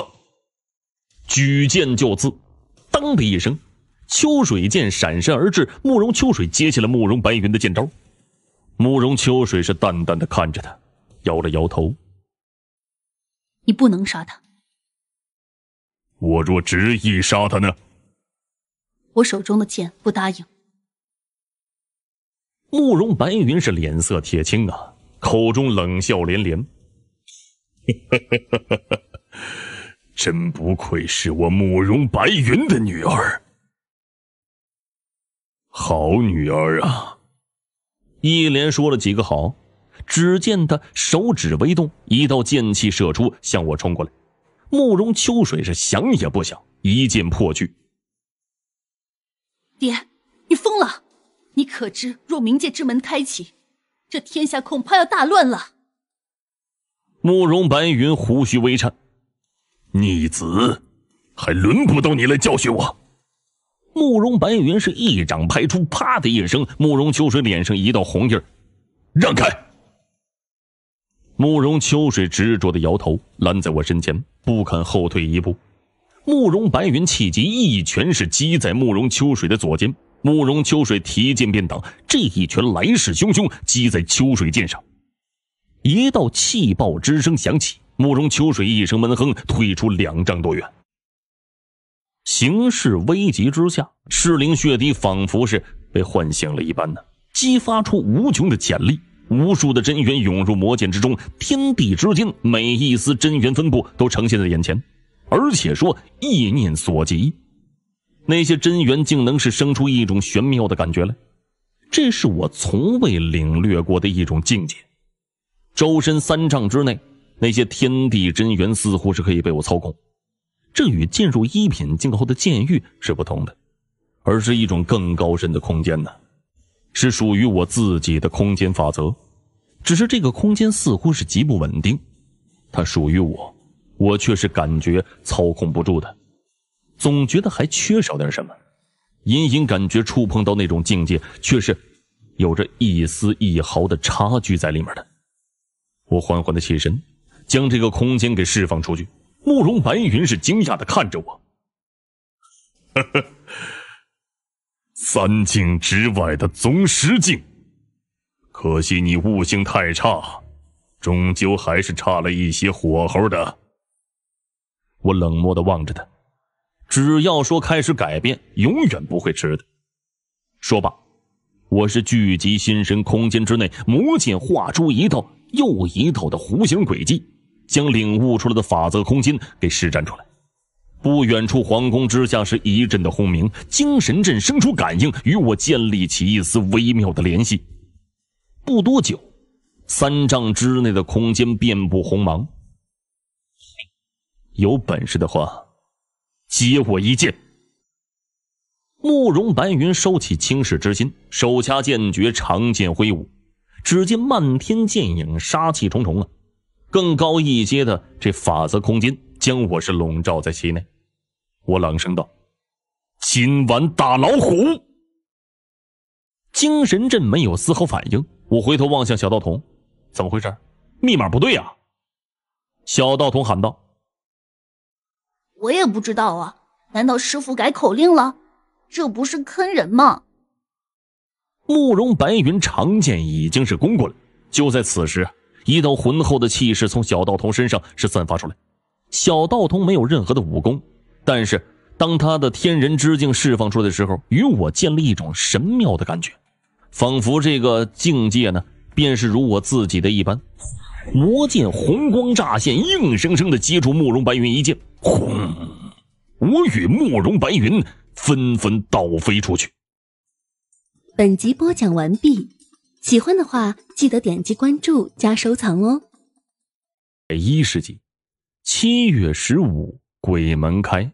举剑就刺。当的一声，秋水剑闪身而至。慕容秋水接下了慕容白云的剑招。慕容秋水是淡淡的看着他，摇了摇头：“你不能杀他。”我若执意杀他呢？我手中的剑不答应，慕容白云是脸色铁青啊，口中冷笑连连，哈哈哈哈！真不愧是我慕容白云的女儿，好女儿啊！一连说了几个好，只见他手指微动，一道剑气射出，向我冲过来。慕容秋水是想也不想，一剑破去。爹，你疯了！你可知若冥界之门开启，这天下恐怕要大乱了。慕容白云胡须微颤，逆子，还轮不到你来教训我。慕容白云是一掌拍出，啪的一声，慕容秋水脸上一道红印儿。让开！慕容秋水执着的摇头，拦在我身前，不肯后退一步。慕容白云气急，一拳是击在慕容秋水的左肩。慕容秋水提剑便挡，这一拳来势汹汹，击在秋水剑上，一道气爆之声响起。慕容秋水一声闷哼，退出两丈多远。形势危急之下，赤灵血滴仿佛是被唤醒了一般呢，激发出无穷的潜力，无数的真元涌入魔剑之中，天地之间每一丝真元分布都呈现在眼前。而且说意念所及，那些真元竟能是生出一种玄妙的感觉来，这是我从未领略过的一种境界。周身三丈之内，那些天地真元似乎是可以被我操控。这与进入一品境后的剑域是不同的，而是一种更高深的空间呢，是属于我自己的空间法则。只是这个空间似乎是极不稳定，它属于我。我却是感觉操控不住的，总觉得还缺少点什么，隐隐感觉触碰到那种境界，却是有着一丝一毫的差距在里面的。我缓缓的起身，将这个空间给释放出去。慕容白云是惊讶的看着我：“呵呵，三境之外的宗师境，可惜你悟性太差，终究还是差了一些火候的。”我冷漠的望着他，只要说开始改变，永远不会迟的。说罢，我是聚集心神空间之内，魔剑画出一道又一道的弧形轨迹，将领悟出来的法则空间给施展出来。不远处皇宫之下是一阵的轰鸣，精神阵生出感应，与我建立起一丝微妙的联系。不多久，三丈之内的空间遍布红芒。有本事的话，接我一剑！慕容白云收起轻视之心，手掐剑诀，长剑挥舞，只见漫天剑影，杀气重重啊！更高一阶的这法则空间将我是笼罩在其内。我冷声道：“今晚打老虎。”精神阵没有丝毫反应。我回头望向小道童：“怎么回事？密码不对呀！”小道童喊道。我也不知道啊，难道师傅改口令了？这不是坑人吗？慕容白云长剑已经是攻过来，就在此时，一道浑厚的气势从小道童身上是散发出来。小道童没有任何的武功，但是当他的天人之境释放出来的时候，与我建立一种神妙的感觉，仿佛这个境界呢，便是如我自己的一般。魔剑红光乍现，硬生生的接住慕容白云一剑。轰！我与慕容白云纷纷倒飞出去。本集播讲完毕，喜欢的话记得点击关注加收藏哦。一世纪，七月十五，鬼门开。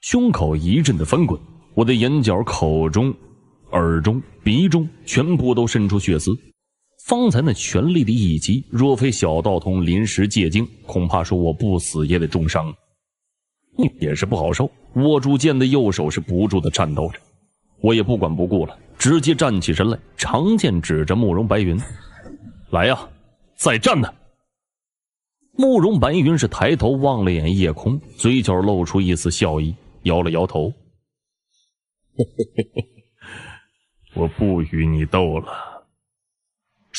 胸口一阵的翻滚，我的眼角、口中、耳中、鼻中全部都渗出血丝。方才那全力的一击，若非小道童临时借精，恐怕说我不死也得重伤，也是不好受。握住剑的右手是不住的颤抖着，我也不管不顾了，直接站起身来，长剑指着慕容白云：“来呀，再战呢！”慕容白云是抬头望了眼夜空，嘴角露出一丝笑意，摇了摇头：“ [laughs] 我不与你斗了。”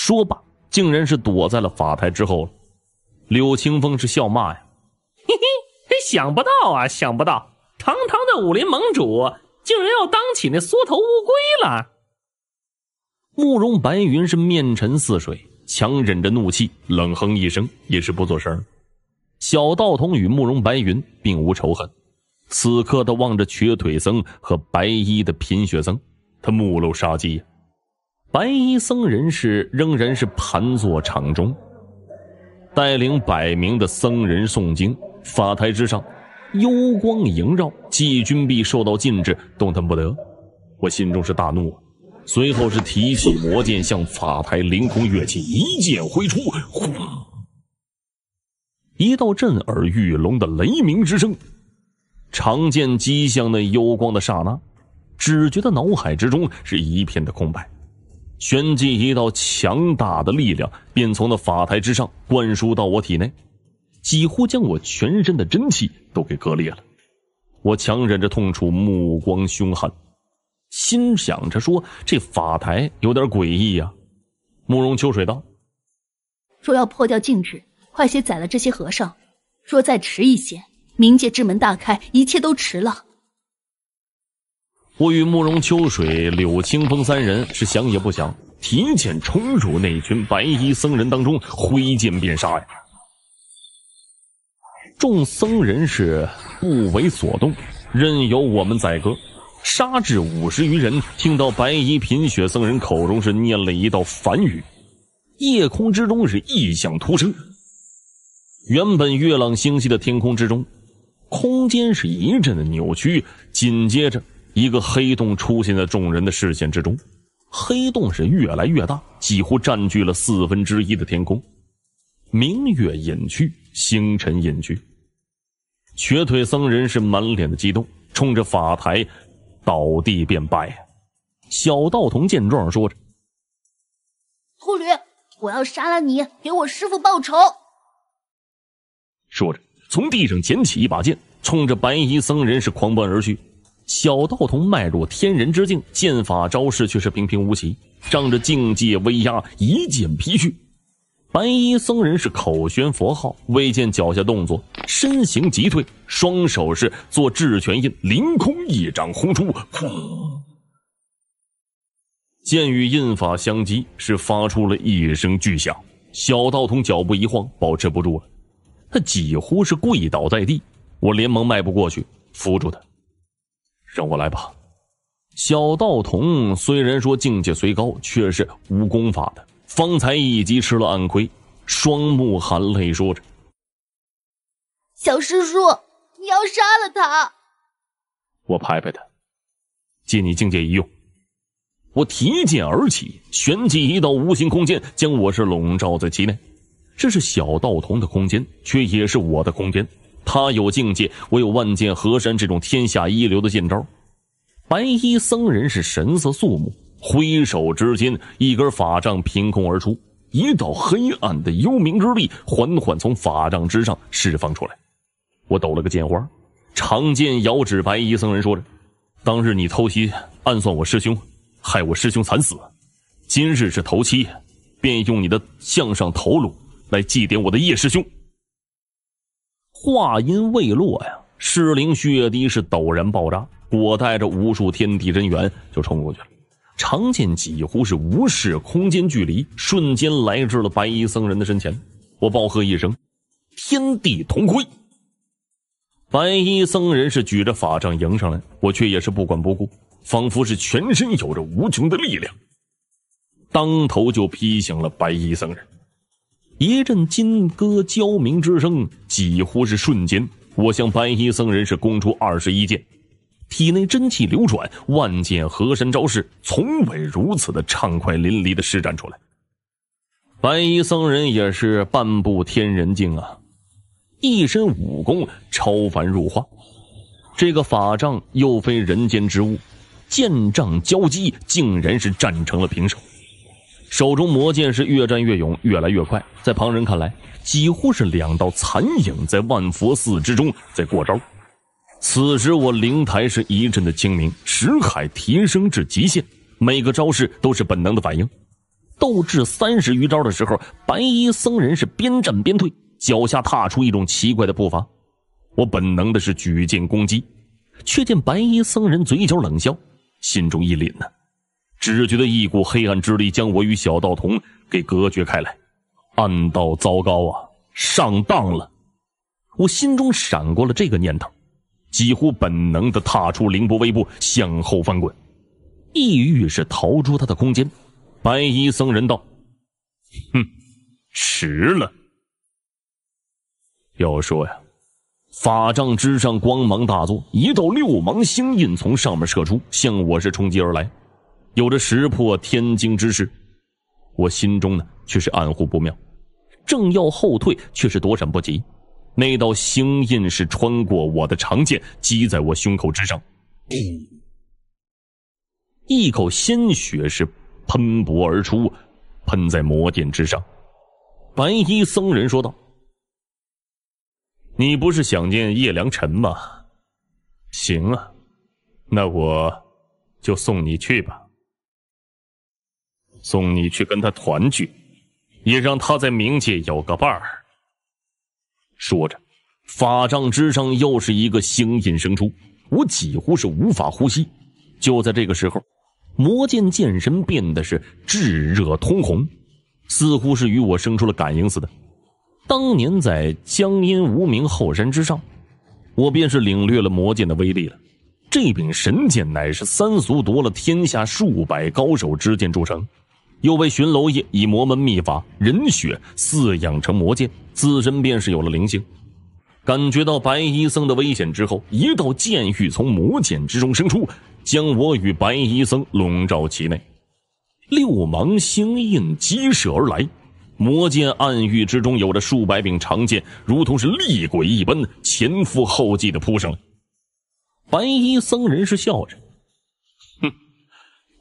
说罢，竟然是躲在了法台之后柳青风是笑骂呀：“嘿嘿，想不到啊，想不到，堂堂的武林盟主，竟然要当起那缩头乌龟了。”慕容白云是面沉似水，强忍着怒气，冷哼一声，也是不作声。小道童与慕容白云并无仇恨，此刻他望着瘸腿僧和白衣的贫血僧，他目露杀机。白衣僧人是仍然是盘坐场中，带领百名的僧人诵经。法台之上，幽光萦绕，季君臂受到禁制，动弹不得。我心中是大怒，随后是提起魔剑向法台凌空跃起，一剑挥出，一道震耳欲聋的雷鸣之声。长剑击向那幽光的刹那，只觉得脑海之中是一片的空白。旋即，一道强大的力量便从那法台之上灌输到我体内，几乎将我全身的真气都给割裂了。我强忍着痛楚，目光凶狠，心想着说：“这法台有点诡异呀。”慕容秋水道：“若要破掉禁制，快些宰了这些和尚；若再迟一些，冥界之门大开，一切都迟了。”我与慕容秋水、柳清风三人是想也不想，提前冲入那群白衣僧人当中，挥剑便杀呀！众僧人是不为所动，任由我们宰割，杀至五十余人。听到白衣贫血僧人口中是念了一道梵语，夜空之中是异象突生，原本月朗星稀的天空之中，空间是一阵的扭曲，紧接着。一个黑洞出现在众人的视线之中，黑洞是越来越大，几乎占据了四分之一的天空，明月隐去，星辰隐去。瘸腿僧人是满脸的激动，冲着法台倒地便拜。小道童见状说着：“秃驴，我要杀了你，给我师傅报仇。”说着，从地上捡起一把剑，冲着白衣僧人是狂奔而去。小道童迈入天人之境，剑法招式却是平平无奇。仗着境界威压，一剑劈去。白衣僧人是口宣佛号，未见脚下动作，身形急退，双手是做智拳印，凌空一掌轰出。剑与印法相击，是发出了一声巨响。小道童脚步一晃，保持不住了，他几乎是跪倒在地。我连忙迈步过去，扶住他。让我来吧。小道童虽然说境界虽高，却是无功法的。方才一击吃了暗亏，双目含泪说着：“小师叔，你要杀了他！”我拍拍他，借你境界一用。我提剑而起，旋即一道无形空间将我是笼罩在其内。这是小道童的空间，却也是我的空间。他有境界，我有万剑河山这种天下一流的剑招。白衣僧人是神色肃穆，挥手之间，一根法杖凭空而出，一道黑暗的幽冥之力缓缓从法杖之上释放出来。我抖了个剑花，长剑遥指白衣僧人，说着：“当日你偷袭暗算我师兄，害我师兄惨死。今日是头七，便用你的项上头颅来祭奠我的叶师兄。”话音未落呀，士灵血滴是陡然爆炸，裹带着无数天地真元就冲过去了。长剑几乎是无视空间距离，瞬间来至了白衣僧人的身前。我暴喝一声：“天地同归！”白衣僧人是举着法杖迎上来，我却也是不管不顾，仿佛是全身有着无穷的力量，当头就劈醒了白衣僧人。一阵金戈交鸣之声，几乎是瞬间，我向白衣僧人是攻出二十一剑，体内真气流转，万剑合身招式，从未如此的畅快淋漓的施展出来。白衣僧人也是半步天人境啊，一身武功超凡入化，这个法杖又非人间之物，剑杖交击，竟然是战成了平手。手中魔剑是越战越勇，越来越快，在旁人看来，几乎是两道残影在万佛寺之中在过招。此时我灵台是一阵的清明，识海提升至极限，每个招式都是本能的反应。斗至三十余招的时候，白衣僧人是边战边退，脚下踏出一种奇怪的步伐。我本能的是举剑攻击，却见白衣僧人嘴角冷笑，心中一凛呐。只觉得一股黑暗之力将我与小道童给隔绝开来，暗道糟糕啊，上当了！我心中闪过了这个念头，几乎本能的踏出凌波微步，向后翻滚，意欲是逃出他的空间。白衣僧人道：“哼，迟了。”要说呀，法杖之上光芒大作，一道六芒星印从上面射出，向我是冲击而来。有着石破天惊之势，我心中呢却是暗呼不妙，正要后退，却是躲闪不及，那道星印是穿过我的长剑，击在我胸口之上，一口鲜血是喷薄而出，喷在魔殿之上。白衣僧人说道：“你不是想见叶良辰吗？行啊，那我就送你去吧。”送你去跟他团聚，也让他在冥界有个伴儿。说着，法杖之上又是一个星印生出，我几乎是无法呼吸。就在这个时候，魔剑剑身变得是炙热通红，似乎是与我生出了感应似的。当年在江阴无名后山之上，我便是领略了魔剑的威力了。这柄神剑乃是三俗夺了天下数百高手之剑铸成。又被巡楼夜以魔门秘法人血饲养成魔剑，自身便是有了灵性。感觉到白衣僧的危险之后，一道剑欲从魔剑之中生出，将我与白衣僧笼罩其内。六芒星印激射而来，魔剑暗域之中有着数百柄长剑，如同是厉鬼一般前赴后继的扑上来。白衣僧人是笑着。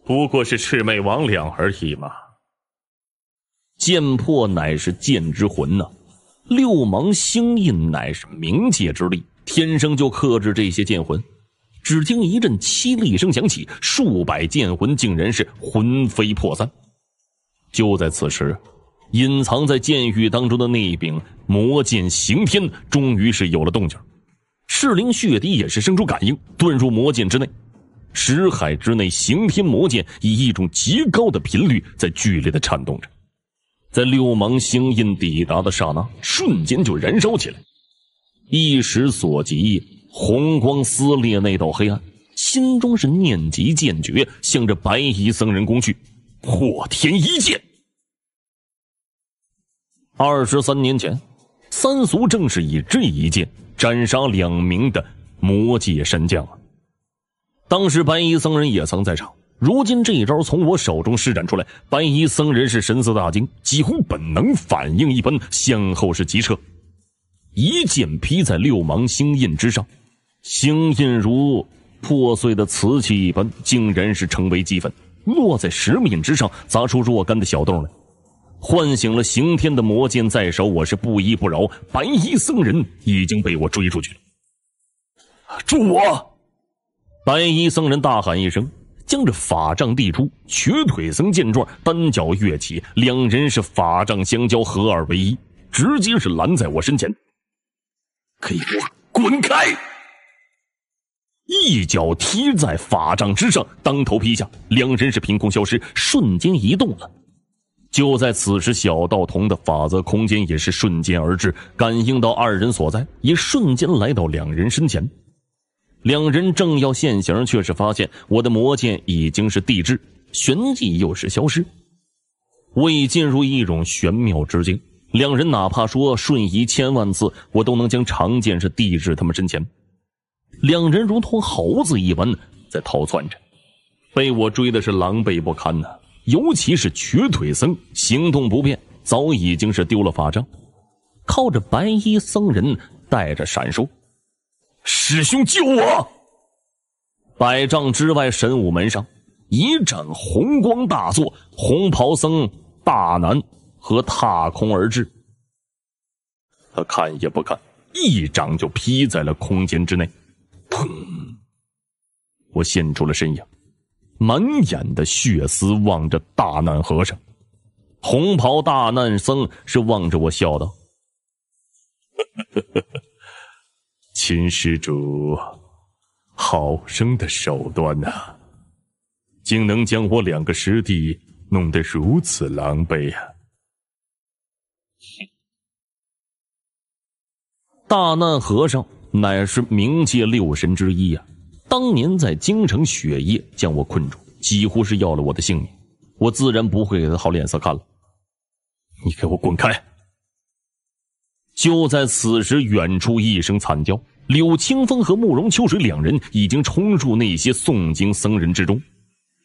不过是魑魅魍魉而已嘛。剑魄乃是剑之魂呐，六芒星印乃是冥界之力，天生就克制这些剑魂。只听一阵凄厉声响起，数百剑魂竟然是魂飞魄散。就在此时，隐藏在剑域当中的那一柄魔剑刑天终于是有了动静，赤灵血滴也是生出感应，遁入魔剑之内。石海之内，刑天魔剑以一种极高的频率在剧烈的颤动着，在六芒星印抵达的刹那，瞬间就燃烧起来。一时所及，红光撕裂那道黑暗，心中是念及剑诀，向着白衣僧人攻去，破天一剑。二十三年前，三俗正是以这一剑斩杀两名的魔界神将啊！当时白衣僧人也曾在场，如今这一招从我手中施展出来，白衣僧人是神色大惊，几乎本能反应一般向后是急撤，一剑劈在六芒星印之上，星印如破碎的瓷器一般，竟然是成为齑粉，落在石敏之上，砸出若干的小洞来。唤醒了刑天的魔剑在手，我是不依不饶，白衣僧人已经被我追出去了，助我。白衣僧人大喊一声，将这法杖递出。瘸腿僧见状，单脚跃起，两人是法杖相交，合二为一，直接是拦在我身前。给我滚开！一脚踢在法杖之上，当头劈下，两人是凭空消失，瞬间移动了。就在此时，小道童的法则空间也是瞬间而至，感应到二人所在，也瞬间来到两人身前。两人正要现形，却是发现我的魔剑已经是递至，旋即又是消失。我已进入一种玄妙之境，两人哪怕说瞬移千万次，我都能将长剑是递至他们身前。两人如同猴子一般在逃窜着，被我追的是狼狈不堪呐。尤其是瘸腿僧，行动不便，早已经是丢了法杖，靠着白衣僧人带着闪烁。师兄救我！百丈之外，神武门上一盏红光大作，红袍僧大难和踏空而至。他看也不看，一掌就劈在了空间之内。砰！我现出了身影，满眼的血丝，望着大难和尚。红袍大难僧是望着我笑道：“呵呵呵呵。”秦施主，好生的手段呐，竟能将我两个师弟弄得如此狼狈呀！大难和尚乃是冥界六神之一呀，当年在京城雪夜将我困住，几乎是要了我的性命，我自然不会给他好脸色看了。你给我滚开！就在此时，远处一声惨叫，柳青风和慕容秋水两人已经冲入那些诵经僧人之中，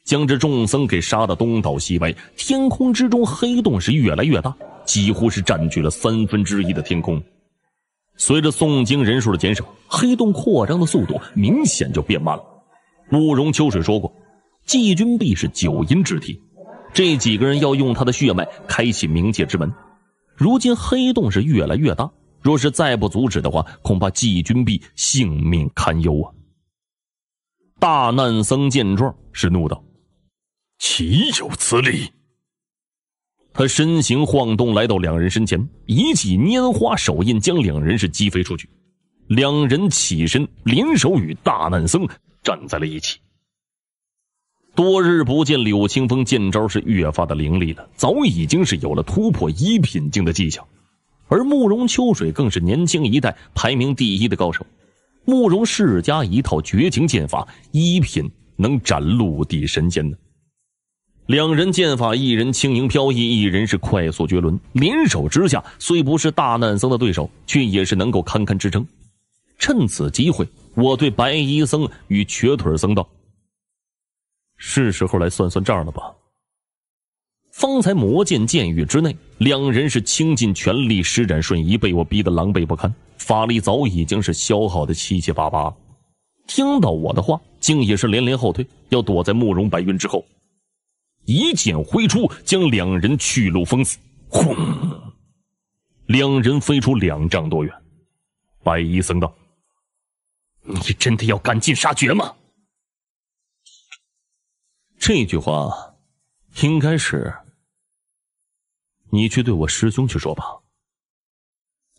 将这众僧给杀的东倒西歪。天空之中黑洞是越来越大，几乎是占据了三分之一的天空。随着诵经人数的减少，黑洞扩张的速度明显就变慢了。慕容秋水说过，季君弼是九阴之体，这几个人要用他的血脉开启冥界之门。如今黑洞是越来越大，若是再不阻止的话，恐怕季君弼性命堪忧啊！大难僧见状是怒道：“岂有此理！”他身形晃动，来到两人身前，一记拈花手印将两人是击飞出去。两人起身，联手与大难僧站在了一起。多日不见，柳青风剑招是越发的凌厉了，早已经是有了突破一品境的迹象。而慕容秋水更是年轻一代排名第一的高手，慕容世家一套绝情剑法，一品能斩陆地神仙呢。两人剑法，一人轻盈飘逸，一人是快速绝伦，联手之下虽不是大难僧的对手，却也是能够堪堪支撑。趁此机会，我对白衣僧与瘸腿僧道。是时候来算算账了吧。方才魔剑剑域之内，两人是倾尽全力施展瞬移，被我逼得狼狈不堪，法力早已经是消耗的七七八八。听到我的话，竟也是连连后退，要躲在慕容白云之后。一剑挥出，将两人去路封死。轰！两人飞出两丈多远。白衣僧道：“你真的要赶尽杀绝吗？”这句话，应该是你去对我师兄去说吧。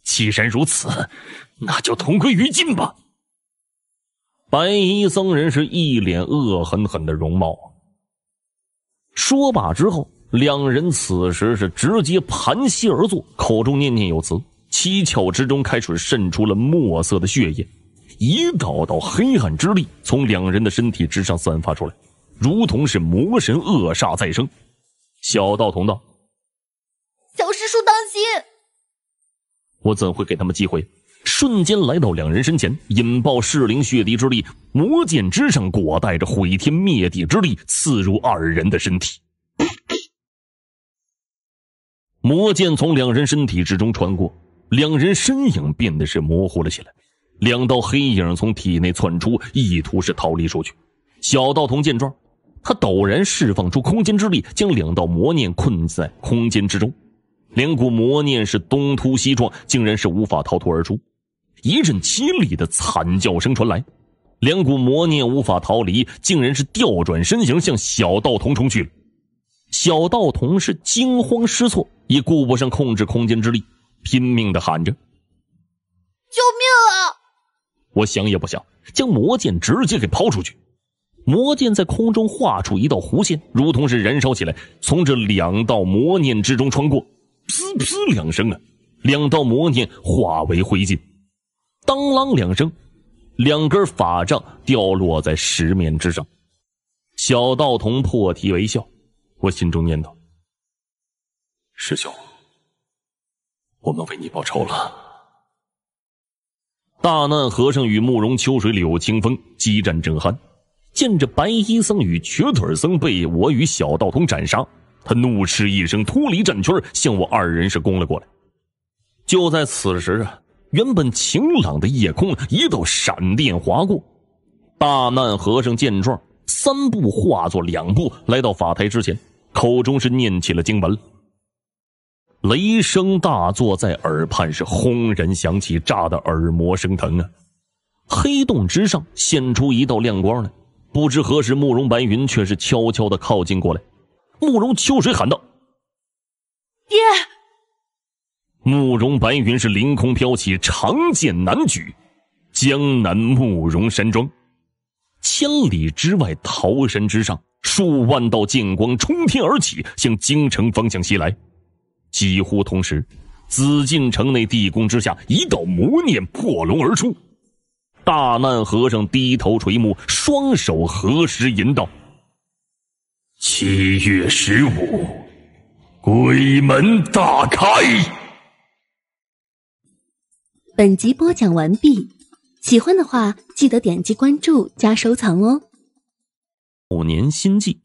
既然如此，那就同归于尽吧。白衣僧人是一脸恶狠狠的容貌，说罢之后，两人此时是直接盘膝而坐，口中念念有词，七窍之中开始渗出了墨色的血液，一道道黑暗之力从两人的身体之上散发出来。如同是魔神恶煞再生，小道童道：“小师叔当心！”我怎会给他们机会？瞬间来到两人身前，引爆噬灵血滴之力，魔剑之上裹带着毁天灭地之力，刺入二人的身体。魔剑从两人身体之中穿过，两人身影变得是模糊了起来。两道黑影从体内窜出，意图是逃离出去。小道童见状。他陡然释放出空间之力，将两道魔念困在空间之中。两股魔念是东突西撞，竟然是无法逃脱而出。一阵凄厉的惨叫声传来，两股魔念无法逃离，竟然是调转身形向小道童冲去。小道童是惊慌失措，也顾不上控制空间之力，拼命的喊着：“救命啊！”我想也不想，将魔剑直接给抛出去。魔剑在空中画出一道弧线，如同是燃烧起来，从这两道魔念之中穿过。呲呲两声啊，两道魔念化为灰烬。当啷两声，两根法杖掉落在石面之上。小道童破涕为笑，我心中念道：“师兄，我们为你报仇了。”大难和尚与慕容秋水、柳青风激战正酣。见着白衣僧与瘸腿僧被我与小道童斩杀，他怒斥一声，脱离战圈向我二人是攻了过来。就在此时啊，原本晴朗的夜空，一道闪电划过。大难和尚见状，三步化作两步，来到法台之前，口中是念起了经文。雷声大作，在耳畔是轰然响起，炸得耳膜生疼啊！黑洞之上现出一道亮光来。不知何时，慕容白云却是悄悄的靠近过来。慕容秋水喊道：“爹！”慕容白云是凌空飘起，长剑难举。江南慕容山庄，千里之外桃山之上，数万道剑光冲天而起，向京城方向袭来。几乎同时，紫禁城内地宫之下，一道魔念破龙而出。大难和尚低头垂目，双手合十吟道：“七月十五，鬼门大开。”本集播讲完毕，喜欢的话记得点击关注加收藏哦。暮年心计，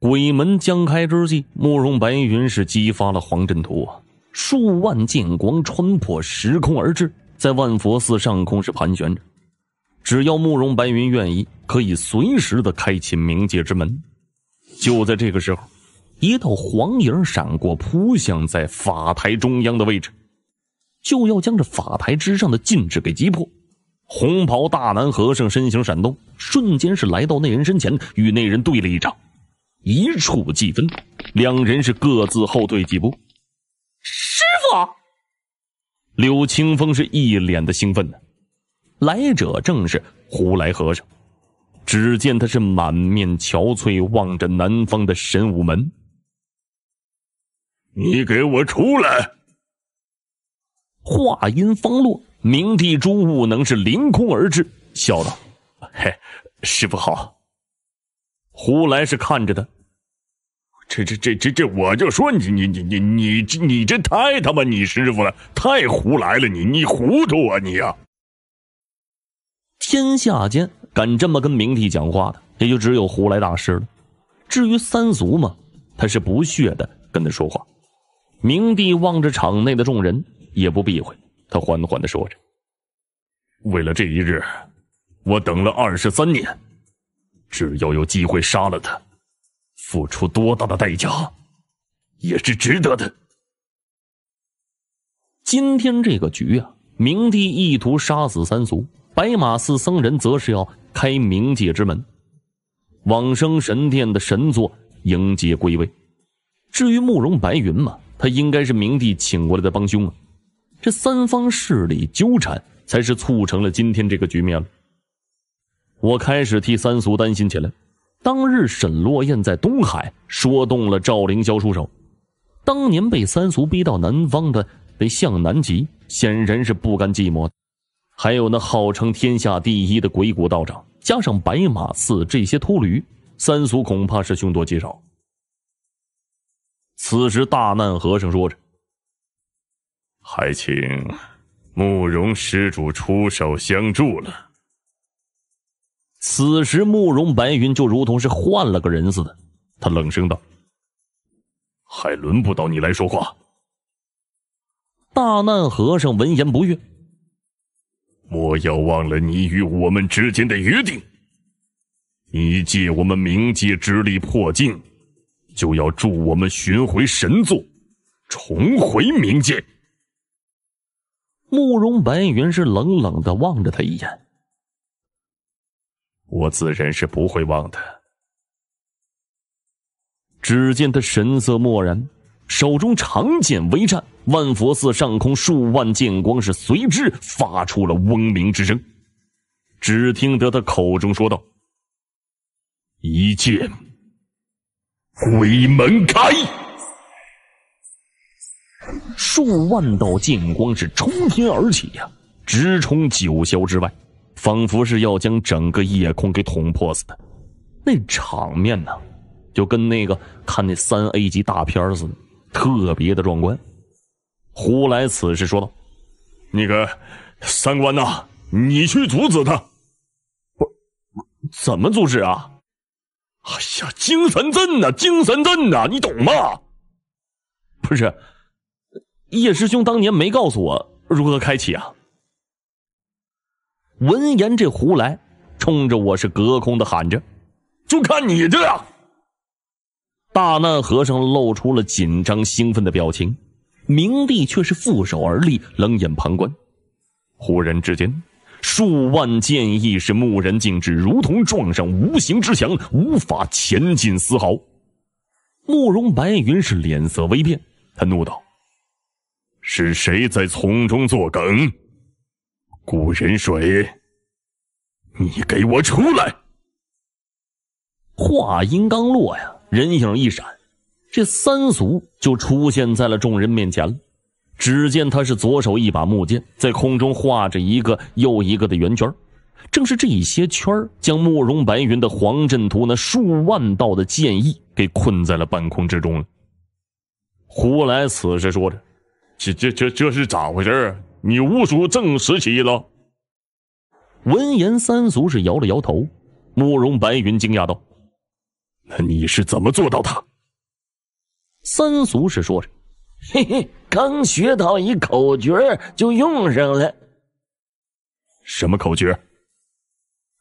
鬼门将开之际，慕容白云是激发了黄阵图，数万剑光穿破时空而至。在万佛寺上空是盘旋着，只要慕容白云愿意，可以随时的开启冥界之门。就在这个时候，一道黄影闪过，扑向在法台中央的位置，就要将这法台之上的禁制给击破。红袍大男和尚身形闪动，瞬间是来到那人身前，与那人对了一掌，一触即分，两人是各自后退几步。师傅。柳青风是一脸的兴奋呢，来者正是胡来和尚。只见他是满面憔悴，望着南方的神武门。你给我出来！话音方落，明帝朱悟能是凌空而至，笑道：“嘿，师傅好。”胡来是看着的。这这这这这，我就说你你你你你你这太他妈你师傅了，太胡来了！你你糊涂啊你呀！天下间敢这么跟明帝讲话的，也就只有胡来大师了。至于三俗嘛，他是不屑的跟他说话。明帝望着场内的众人，也不避讳，他缓缓的说着：“为了这一日，我等了二十三年，只要有机会杀了他。”付出多大的代价，也是值得的。今天这个局啊，明帝意图杀死三俗，白马寺僧人则是要开冥界之门，往生神殿的神座迎接归位。至于慕容白云嘛，他应该是明帝请过来的帮凶啊。这三方势力纠缠，才是促成了今天这个局面了。我开始替三俗担心起来。当日，沈落雁在东海说动了赵凌霄出手。当年被三俗逼到南方的那向南极，显然是不甘寂寞。还有那号称天下第一的鬼谷道长，加上白马寺这些秃驴，三俗恐怕是凶多吉少。此时，大难和尚说着：“还请慕容施主出手相助了。”此时，慕容白云就如同是换了个人似的。他冷声道：“还轮不到你来说话。”大难和尚闻言不悦：“莫要忘了你与我们之间的约定，你借我们冥界之力破境，就要助我们寻回神座，重回冥界。”慕容白云是冷冷的望着他一眼。我自然是不会忘的。只见他神色漠然，手中长剑微颤，万佛寺上空数万剑光是随之发出了嗡鸣之声。只听得他口中说道：“一剑鬼门开！”数万道剑光是冲天而起呀，直冲九霄之外。仿佛是要将整个夜空给捅破似的，那场面呢，就跟那个看那三 A 级大片似的，特别的壮观。胡来此时说道：“那个三观呐，你去阻止他，不，怎么阻止啊？哎呀，精神阵呐，精神阵呐，你懂吗？不是，叶师兄当年没告诉我如何开启啊。”闻言，这胡来冲着我是隔空的喊着：“就看你的了！”大难和尚露出了紧张兴奋的表情，明帝却是负手而立，冷眼旁观。忽然之间，数万剑意是蓦然静止，如同撞上无形之墙，无法前进丝毫。慕容白云是脸色微变，他怒道：“是谁在从中作梗？”古人水，你给我出来！话音刚落呀，人影一闪，这三俗就出现在了众人面前了。只见他是左手一把木剑，在空中画着一个又一个的圆圈，正是这一些圈将慕容白云的黄阵图那数万道的剑意给困在了半空之中了。胡来此时说着：“这、这、这、这是咋回事你巫术正起义了。闻言，三俗是摇了摇头。慕容白云惊讶道：“那你是怎么做到的？”三俗是说着：“嘿嘿，刚学到一口诀就用上了。”什么口诀？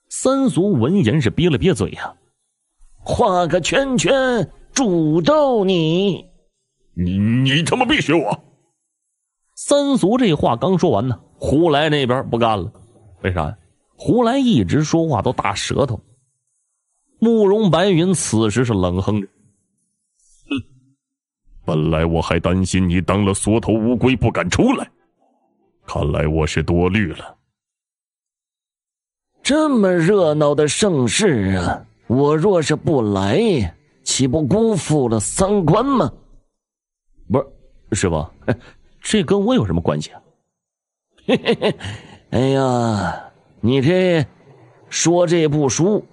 三俗闻言是憋了憋嘴呀：“画个圈圈，诅咒你。”你你他妈别学我。三俗这话刚说完呢，胡来那边不干了，为啥呀？胡来一直说话都大舌头。慕容白云此时是冷哼着：“哼，本来我还担心你当了缩头乌龟不敢出来，看来我是多虑了。这么热闹的盛世啊，我若是不来，岂不辜负了三观吗？不是，师傅。”这跟我有什么关系啊？嘿嘿嘿，哎呀，你这说这部书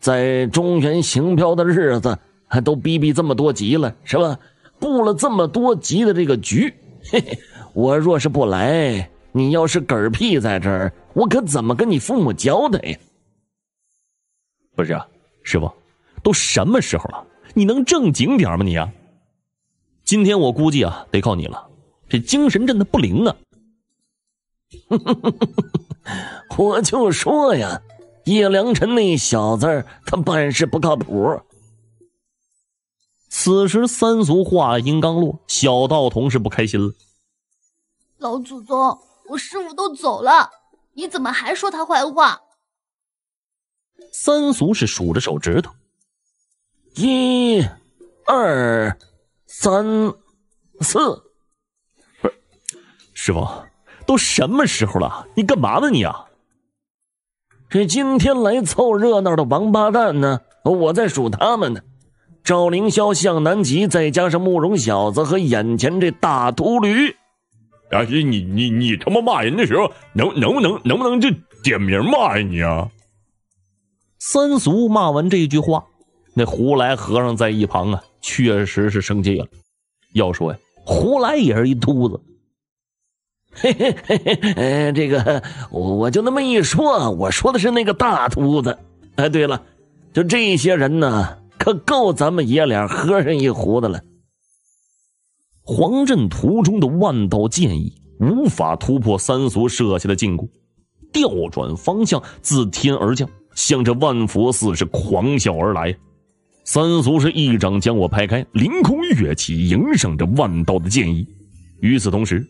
在中原行镖的日子，还都逼逼这么多集了，是吧？布了这么多集的这个局，嘿嘿，我若是不来，你要是嗝屁在这儿，我可怎么跟你父母交代呀？不是啊，师傅，都什么时候了？你能正经点吗你啊？今天我估计啊，得靠你了。这精神真的不灵啊！[laughs] 我就说呀，叶良辰那小子他办事不靠谱。此时三俗话音刚落，小道童是不开心了。老祖宗，我师傅都走了，你怎么还说他坏话？三俗是数着手指头，一、二、三、四。师傅，都什么时候了？你干嘛呢？你啊！这今天来凑热闹的王八蛋呢？我在数他们呢。赵凌霄、向南吉，再加上慕容小子和眼前这大秃驴。哎，你你你，他妈骂人的时候能能不能能不能就点名骂呀？你啊！三俗骂完这句话，那胡来和尚在一旁啊，确实是生气了。要说呀，胡来也是一秃子。嘿嘿嘿嘿，哎，这个我我就那么一说，我说的是那个大秃子。哎，对了，就这些人呢，可够咱们爷俩喝上一壶的了。黄阵图中的万道剑意无法突破三俗设下的禁锢，调转方向自天而降，向着万佛寺是狂啸而来。三俗是一掌将我拍开，凌空跃起迎上着万道的剑意。与此同时。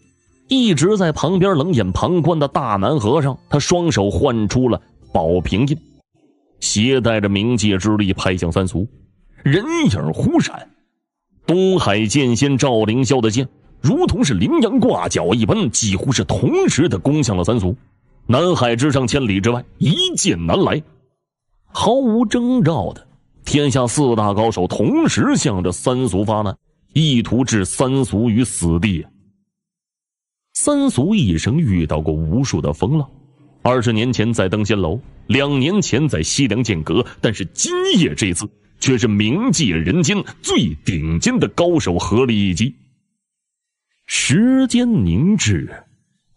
一直在旁边冷眼旁观的大南和尚，他双手唤出了宝瓶印，携带着冥界之力拍向三俗，人影忽闪，东海剑仙赵凌霄的剑如同是羚羊挂角一般，几乎是同时的攻向了三俗。南海之上千里之外，一剑难来，毫无征兆的，天下四大高手同时向着三俗发难，意图置三俗于死地。三俗一生遇到过无数的风浪，二十年前在登仙楼，两年前在西凉剑阁，但是今夜这次却是冥界人间最顶尖的高手合力一击。时间凝滞，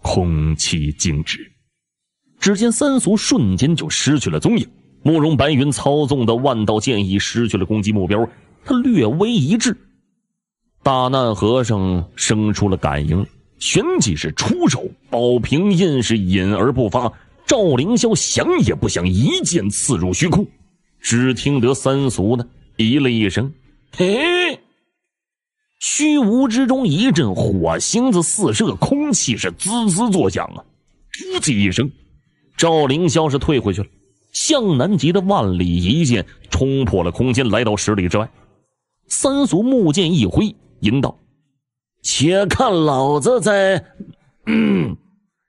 空气静止，只见三俗瞬间就失去了踪影。慕容白云操纵的万道剑意失去了攻击目标，他略微一滞，大难和尚生出了感应。旋即是出手，宝瓶印是隐而不发。赵凌霄想也不想，一剑刺入虚空。只听得三俗呢咦了一声，嘿，虚无之中一阵火星子四射，空气是滋滋作响啊！噗的一声，赵凌霄是退回去了。向南极的万里一剑冲破了空间，来到十里之外。三俗木剑一挥，吟道。且看老子在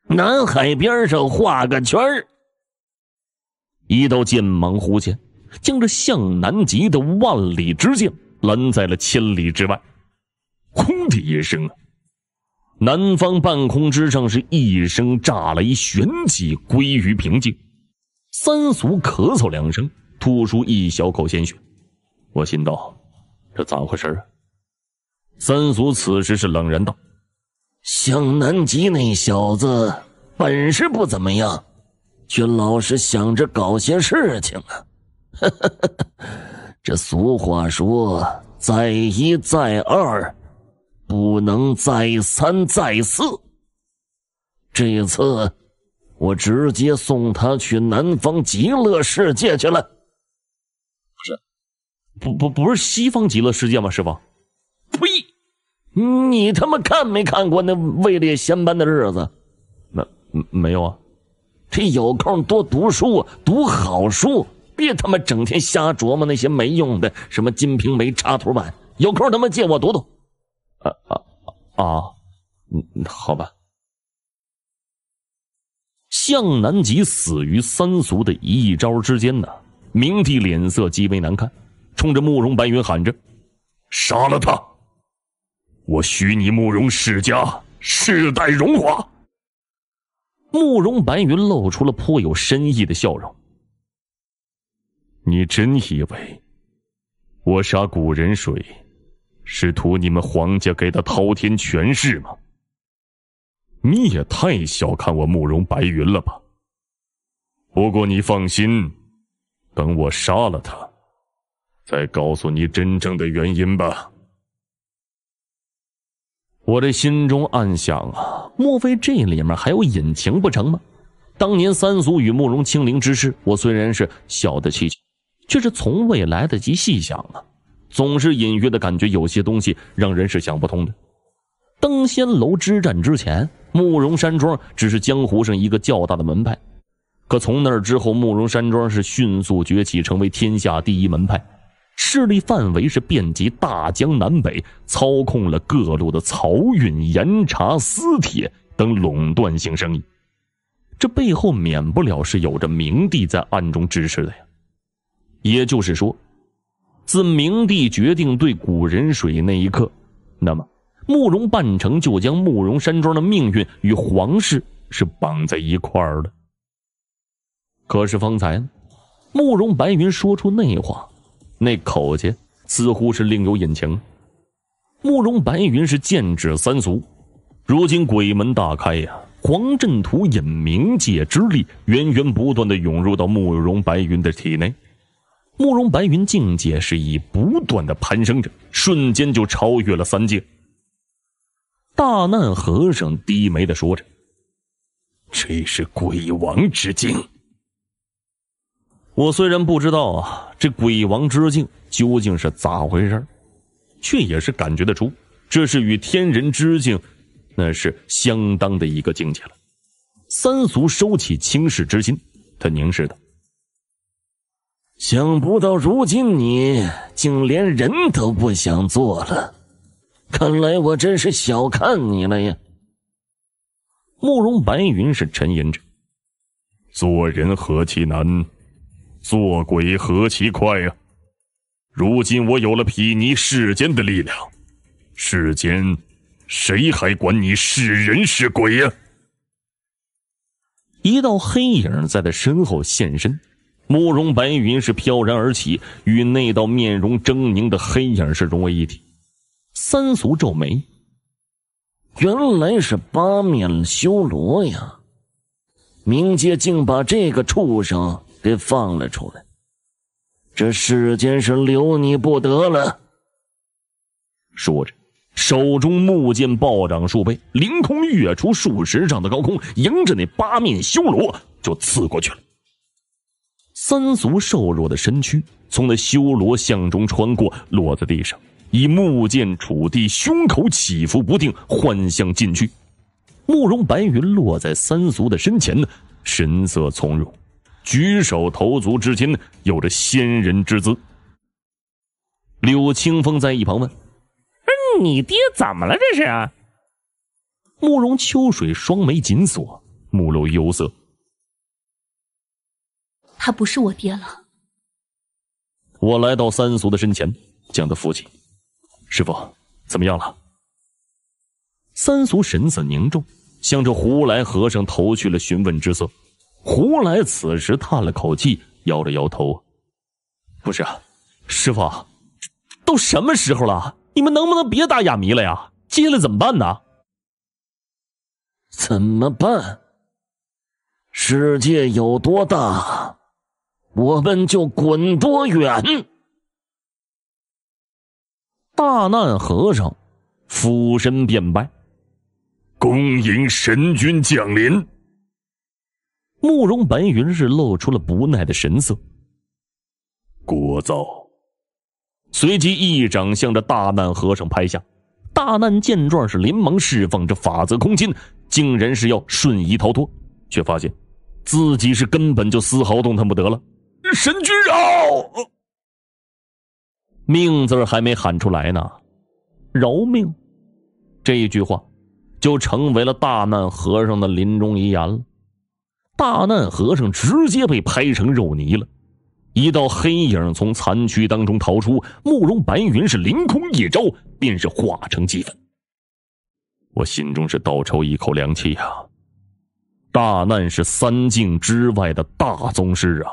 南海边上画个圈儿，一道剑芒忽现，将这向南极的万里之剑拦在了千里之外。轰的一声啊，南方半空之上是一声炸雷，旋即归于平静。三俗咳嗽两声，吐出一小口鲜血。我心道，这咋回事啊？三俗此时是冷然道：“向南极那小子本事不怎么样，却老是想着搞些事情啊。[laughs] 这俗话说，再一再二，不能再三再四。这次我直接送他去南方极乐世界去了。不是，不不不是西方极乐世界吗？师傅。”你他妈看没看过那位列仙班的日子？那没有啊。这有空多读书，读好书，别他妈整天瞎琢磨那些没用的，什么《金瓶梅》插图版。有空他妈借我读读。啊啊啊！嗯，好吧。向南极死于三俗的一招之间呢。明帝脸色极为难看，冲着慕容白云喊着：“杀了他！”我许你慕容世家世代荣华。慕容白云露出了颇有深意的笑容。你真以为我杀古人水是图你们皇家给的滔天权势吗？你也太小看我慕容白云了吧。不过你放心，等我杀了他，再告诉你真正的原因吧。我的心中暗想啊，莫非这里面还有隐情不成吗？当年三俗与慕容清灵之事，我虽然是晓得蹊跷，却是从未来得及细想啊，总是隐约的感觉有些东西让人是想不通的。登仙楼之战之前，慕容山庄只是江湖上一个较大的门派，可从那儿之后，慕容山庄是迅速崛起，成为天下第一门派。势力范围是遍及大江南北，操控了各路的漕运、盐茶、私铁等垄断性生意，这背后免不了是有着明帝在暗中支持的呀。也就是说，自明帝决定对古人水那一刻，那么慕容半城就将慕容山庄的命运与皇室是绑在一块儿了。可是方才，慕容白云说出那话。那口气似乎是另有隐情。慕容白云是剑指三族，如今鬼门大开呀！黄阵图引冥界之力源源不断的涌入到慕容白云的体内，慕容白云境界是以不断的攀升着，瞬间就超越了三界。大难和尚低眉的说着：“这是鬼王之境。”我虽然不知道啊，这鬼王之境究竟是咋回事却也是感觉得出，这是与天人之境，那是相当的一个境界了。三俗收起轻视之心，他凝视道：“想不到如今你竟连人都不想做了，看来我真是小看你了呀。”慕容白云是沉吟着：“做人何其难。”做鬼何其快呀！如今我有了睥睨世间的力量，世间谁还管你是人是鬼呀？一道黑影在他身后现身，慕容白云是飘然而起，与那道面容狰狞的黑影是融为一体。三俗皱眉，原来是八面修罗呀！冥界竟把这个畜生！给放了出来，这世间是留你不得了。说着，手中木剑暴涨数倍，凌空跃出数十丈的高空，迎着那八面修罗就刺过去了。三俗瘦弱的身躯从那修罗像中穿过，落在地上，以木剑杵地，胸口起伏不定，幻象进去。慕容白云落在三俗的身前，神色从容。举手投足之间有着仙人之姿。柳青风在一旁问：“不你爹怎么了？这是？”慕容秋水双眉紧锁，目露忧色：“他不是我爹了。”我来到三俗的身前，将他扶起：“师傅怎么样了？”三俗神色凝重，向着胡来和尚投去了询问之色。胡来此时叹了口气，摇了摇头：“不是，师傅，都什么时候了？你们能不能别打哑谜了呀？接下来怎么办呢？怎么办？世界有多大，我们就滚多远。”大难和尚俯身便拜：“恭迎神君降临。”慕容白云是露出了不耐的神色，聒噪。随即一掌向着大难和尚拍下。大难见状是连忙释放着法则空间，竟然是要瞬移逃脱，却发现自己是根本就丝毫动弹不得了。神君饶！命字还没喊出来呢，饶命！这一句话，就成为了大难和尚的临终遗言了。大难和尚直接被拍成肉泥了，一道黑影从残躯当中逃出，慕容白云是凌空一招，便是化成齑粉。我心中是倒抽一口凉气呀！大难是三境之外的大宗师啊，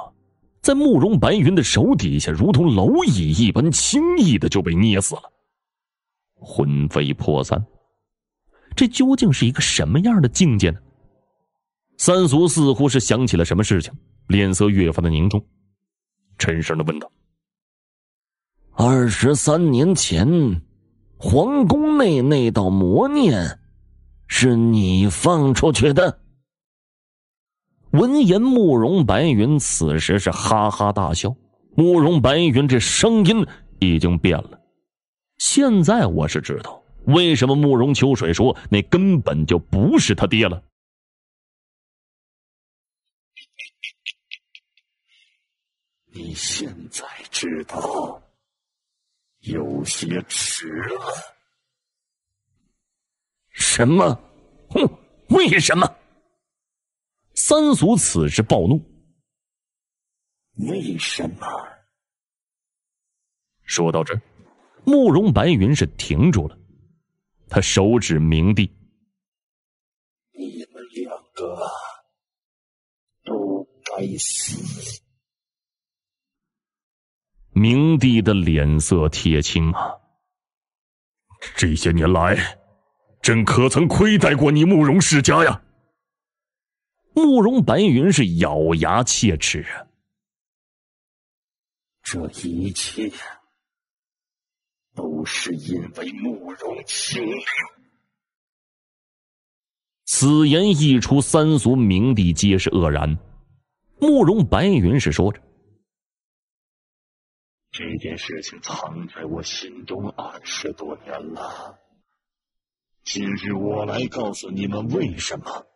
在慕容白云的手底下，如同蝼蚁一般，轻易的就被捏死了，魂飞魄散。这究竟是一个什么样的境界呢？三俗似乎是想起了什么事情，脸色越发的凝重，沉声的问道：“二十三年前，皇宫内那道魔念，是你放出去的？”闻言，慕容白云此时是哈哈大笑。慕容白云这声音已经变了，现在我是知道为什么慕容秋水说那根本就不是他爹了。你现在知道有些迟了。什么？哼！为什么？三俗此时暴怒。为什么？说到这儿，慕容白云是停住了，他手指冥帝，你们两个。该思。明帝的脸色铁青啊！这些年来，朕可曾亏待过你慕容世家呀？慕容白云是咬牙切齿啊！这一切都是因为慕容清流。此言一出，三族明帝皆是愕然。慕容白云是说着：“这件事情藏在我心中二十多年了，今日我来告诉你们为什么。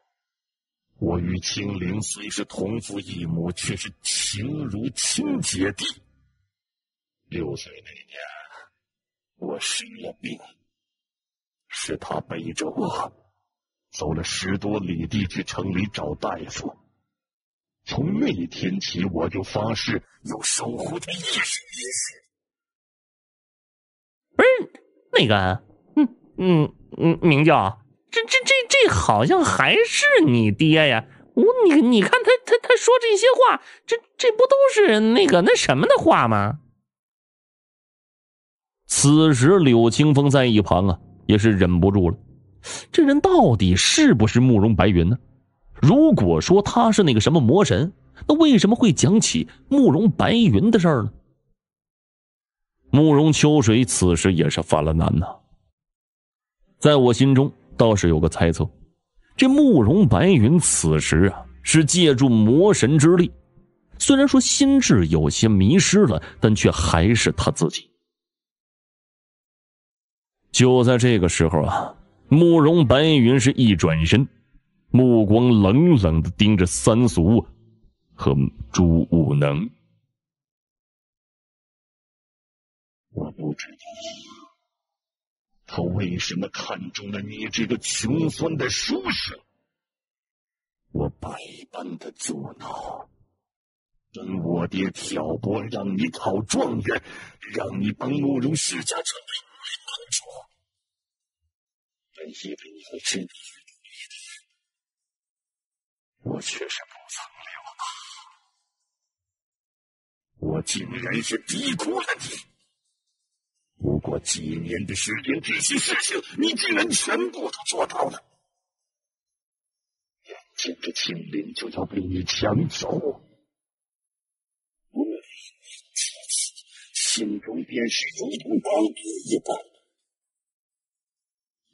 我与青灵虽是同父异母，却是情如亲姐弟。六岁那年，我生了病，是他背着我走了十多里地去城里找大夫。”从那天起，我就发誓要守护他一生一世。不是那个，嗯嗯嗯，明教，这这这这，好像还是你爹呀！我你你看他他他说这些话，这这不都是那个那什么的话吗？此时，柳青风在一旁啊，也是忍不住了。这人到底是不是慕容白云呢？如果说他是那个什么魔神，那为什么会讲起慕容白云的事儿呢？慕容秋水此时也是犯了难呐。在我心中倒是有个猜测，这慕容白云此时啊是借助魔神之力，虽然说心智有些迷失了，但却还是他自己。就在这个时候啊，慕容白云是一转身。目光冷冷的盯着三俗和朱武能，我不知道他为什么看中了你这个穷酸的书生。我百般的阻挠，跟我爹挑拨，让你考状元，让你帮慕容世家成为武主。本以为你会屈服。我却是不曾料到，我竟然是低估了你。不过几年的时间，这些事情你竟然全部都做到了。眼见着青灵就要被你抢走，我心中便是如同刀割一般，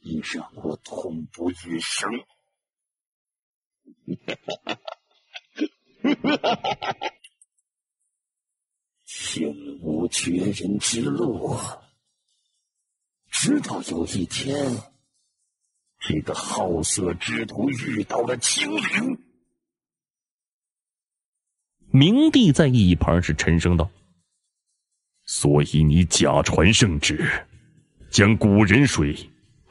你让我痛不欲生。哈哈哈哈哈！天无绝人之路，直到有一天，这个好色之徒遇到了精灵。明帝在一旁是沉声道：“所以你假传圣旨，将古人水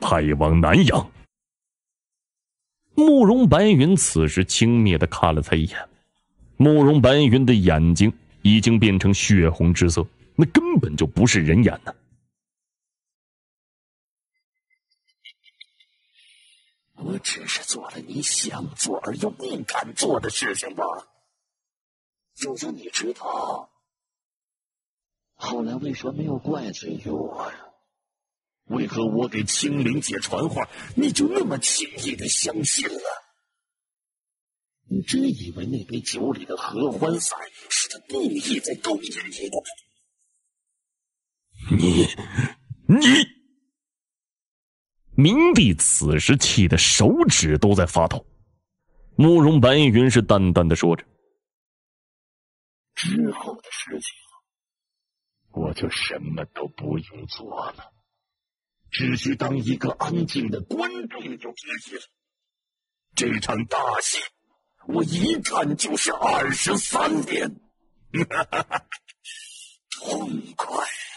派往南阳。”慕容白云此时轻蔑的看了他一眼，慕容白云的眼睛已经变成血红之色，那根本就不是人眼呢。我只是做了你想做而又不敢做的事情罢了，就算你知道？后来为什么没有怪罪于我呀？为何我给青灵姐传话，你就那么轻易的相信了？你真以为那杯酒里的合欢散是他故意在勾引你的？你，你！明帝此时气的手指都在发抖。慕容白云是淡淡的说着：“之后的事情，我就什么都不用做了。”只需当一个安静的观众就可以了。这场大戏，我一看就是二十三年，[laughs] 痛快啊！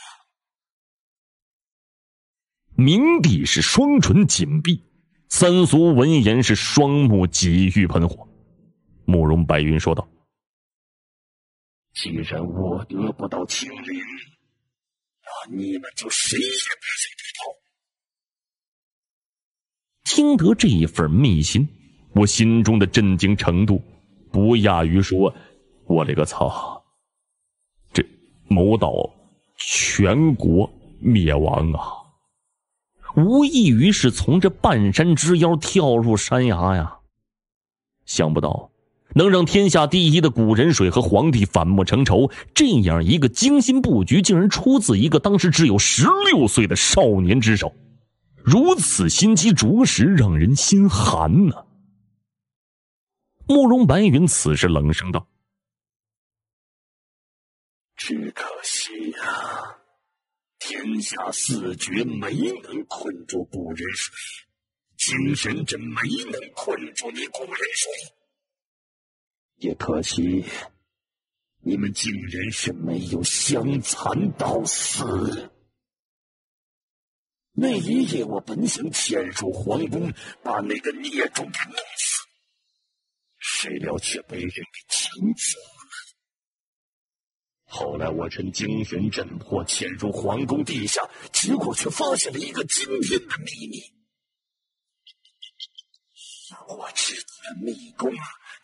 明帝是双唇紧闭，三俗闻言是双目几欲喷火。慕容白云说道：“既然我得不到青莲，那你们就谁也别想听得这一份密信，我心中的震惊程度，不亚于说：“我勒个操！这谋倒全国灭亡啊，无异于是从这半山之腰跳入山崖呀！”想不到能让天下第一的古人水和皇帝反目成仇，这样一个精心布局，竟然出自一个当时只有十六岁的少年之手。如此心机，着实让人心寒呐。慕容白云此时冷声道：“只可惜呀，天下四绝没能困住古人水，神真没能困住你古人水，也可惜，你们竟然是没有相残到死。”那一夜，我本想潜入皇宫，把那个孽种给弄死，谁料却被人给抢走了。后来，我趁精神震破，潜入皇宫地下，结果却发现了一个惊天的秘密。我知道了密功，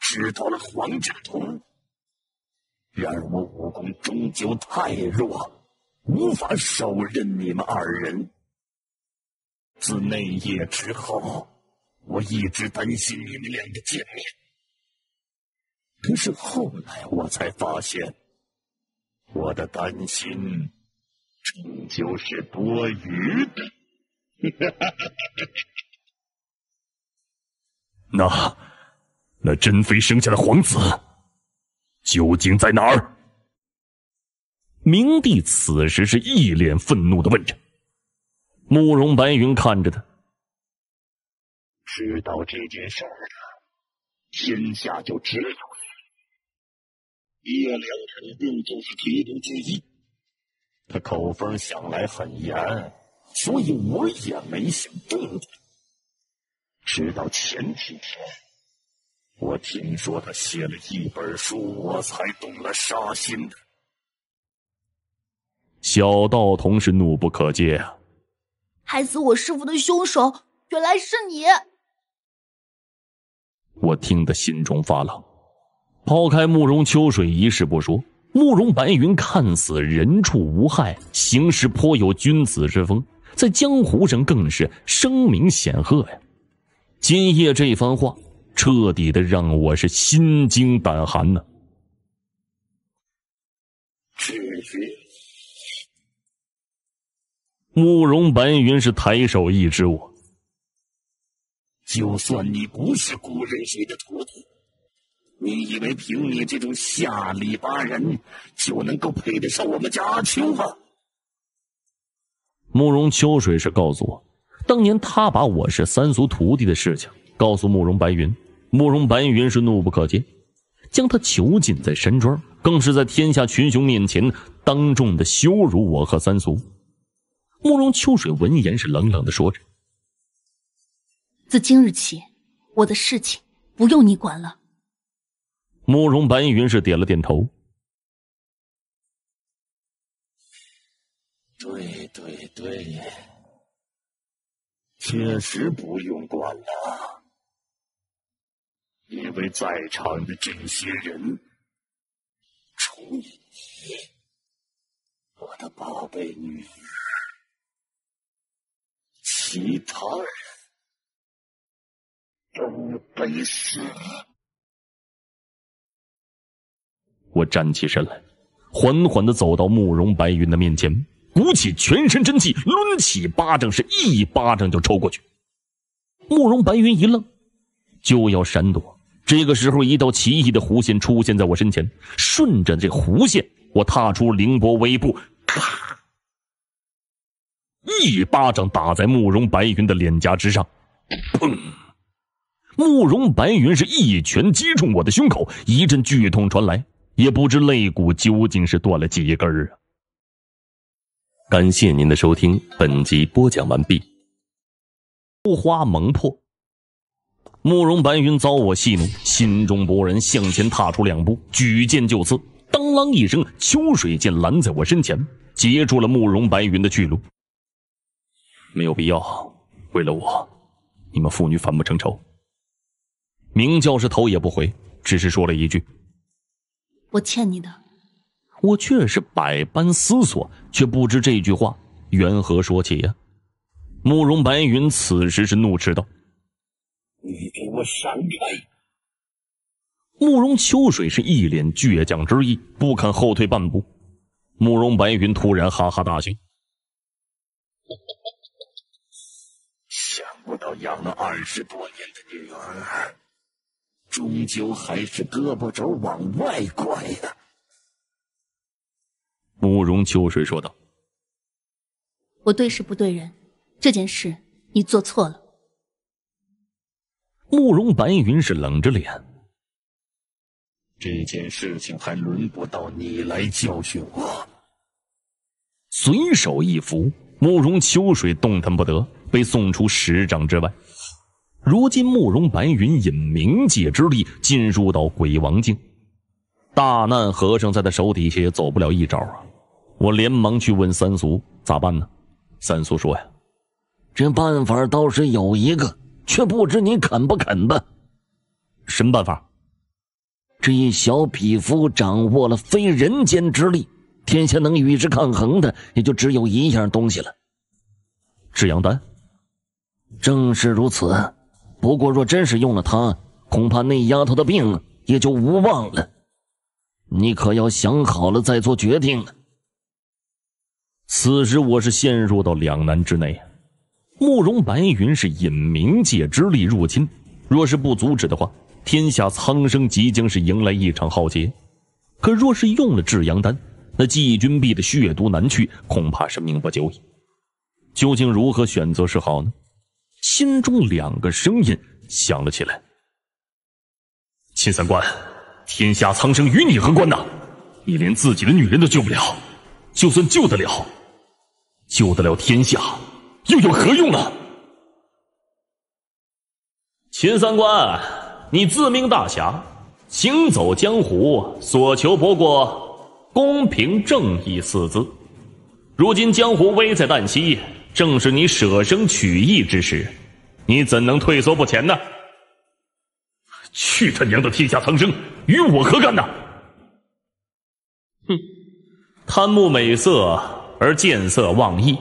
知道了皇者图。然而，我武功终究太弱，无法手刃你们二人。自那夜之后，我一直担心你们两个见面。可是后来，我才发现，我的担心终究是多余的。[laughs] 那那珍妃生下的皇子究竟在哪儿？明帝此时是一脸愤怒的问着。慕容白云看着他，知道这件事儿的天下就只有你。叶良辰并不是提督之一，他口风想来很严，所以我也没想动他。直到前几天，我听说他写了一本书，我才动了杀心的。小道童是怒不可遏啊！害死我师傅的凶手，原来是你！我听得心中发冷。抛开慕容秋水一事不说，慕容白云看似人畜无害，行事颇有君子之风，在江湖上更是声名显赫呀。今夜这番话，彻底的让我是心惊胆寒呢。拒绝。慕容白云是抬手一指我：“就算你不是古人水的徒弟，你以为凭你这种下里巴人就能够配得上我们家阿秋吗？”慕容秋水是告诉我，当年他把我是三俗徒弟的事情告诉慕容白云，慕容白云是怒不可遏，将他囚禁在山庄，更是在天下群雄面前当众的羞辱我和三俗。慕容秋水闻言是冷冷的说着：“自今日起，我的事情不用你管了。”慕容白云是点了点头：“对对对，确实不用管了，因为在场的这些人，除以你，我的宝贝女儿。”其他人都得死！我站起身来，缓缓的走到慕容白云的面前，鼓起全身真气，抡起巴掌，是一巴掌就抽过去。慕容白云一愣，就要闪躲，这个时候，一道奇异的弧线出现在我身前，顺着这弧线，我踏出凌波微步，咔。一巴掌打在慕容白云的脸颊之上，砰！慕容白云是一拳击中我的胸口，一阵剧痛传来，也不知肋骨究竟是断了几根儿啊。感谢您的收听，本集播讲完毕。秋花蒙破，慕容白云遭我戏弄，心中勃然向前踏出两步，举剑就刺，当啷一声，秋水剑拦在我身前，截住了慕容白云的去路。没有必要为了我，你们父女反目成仇。明教是头也不回，只是说了一句：“我欠你的。”我却是百般思索，却不知这句话缘何说起呀。慕容白云此时是怒斥道：“你给我闪开！”慕容秋水是一脸倔强之意，不肯后退半步。慕容白云突然哈哈大笑。[laughs] 不到养了二十多年的女儿，终究还是胳膊肘往外拐呀。”慕容秋水说道。“我对事不对人，这件事你做错了。”慕容白云是冷着脸。“这件事情还轮不到你来教训我。”随手一拂，慕容秋水动弹不得。被送出十丈之外。如今慕容白云引冥界之力进入到鬼王境，大难和尚在他手底下也走不了一招啊！我连忙去问三俗咋办呢？三俗说呀，这办法倒是有一个，却不知你肯不肯吧？什么办法？这一小匹夫掌握了非人间之力，天下能与之抗衡的也就只有一样东西了——制阳丹。正是如此，不过若真是用了它，恐怕那丫头的病也就无望了。你可要想好了再做决定。此时我是陷入到两难之内。慕容白云是引冥界之力入侵，若是不阻止的话，天下苍生即将是迎来一场浩劫。可若是用了至阳丹，那季君璧的血毒难去，恐怕是命不久矣。究竟如何选择是好呢？心中两个声音响了起来：“秦三观，天下苍生与你何关呢？你连自己的女人都救不了，就算救得了，救得了天下又有何用呢？”秦三观，你自命大侠，行走江湖所求不过公平正义四字。如今江湖危在旦夕。正是你舍生取义之时，你怎能退缩不前呢？去他娘的天下苍生，与我何干呢？哼，贪慕美色而见色忘义，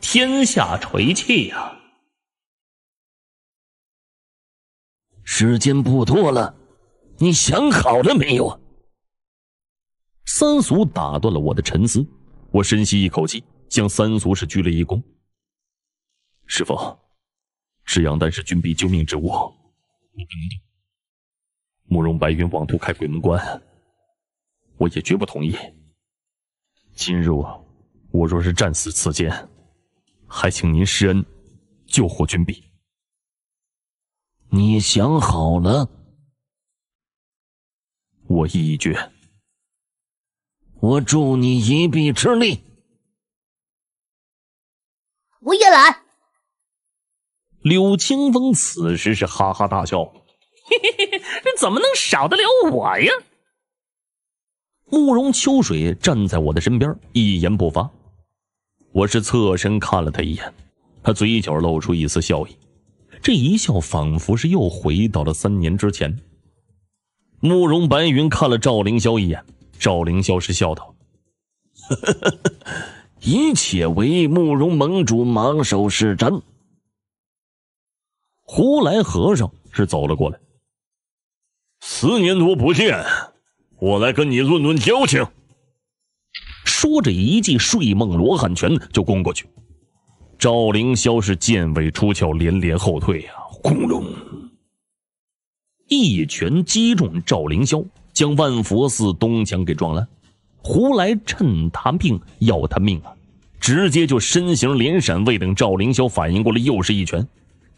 天下垂泣啊！时间不多了，你想好了没有？三俗打断了我的沉思，我深吸一口气，向三俗是鞠了一躬。师父，治阳丹是君璧救命之物，慕容白云妄图开鬼门关，我也绝不同意。今日我若是战死此间，还请您施恩救活君璧。你想好了？我意已决。我助你一臂之力。我也来。柳青风此时是哈哈大笑，[laughs] 这怎么能少得了我呀？慕容秋水站在我的身边，一言不发。我是侧身看了他一眼，他嘴角露出一丝笑意。这一笑仿佛是又回到了三年之前。慕容白云看了赵凌霄一眼，赵凌霄是笑道：“ [laughs] 一切为慕容盟主马首是瞻。”胡来和尚是走了过来，十年多不见，我来跟你论论交情。说着，一记睡梦罗汉拳就攻过去。赵凌霄是剑尾出鞘，连连后退啊！轰隆，一拳击中赵凌霄，将万佛寺东墙给撞烂。胡来趁他病要他命啊！直接就身形连闪，未等赵凌霄反应过来，又是一拳。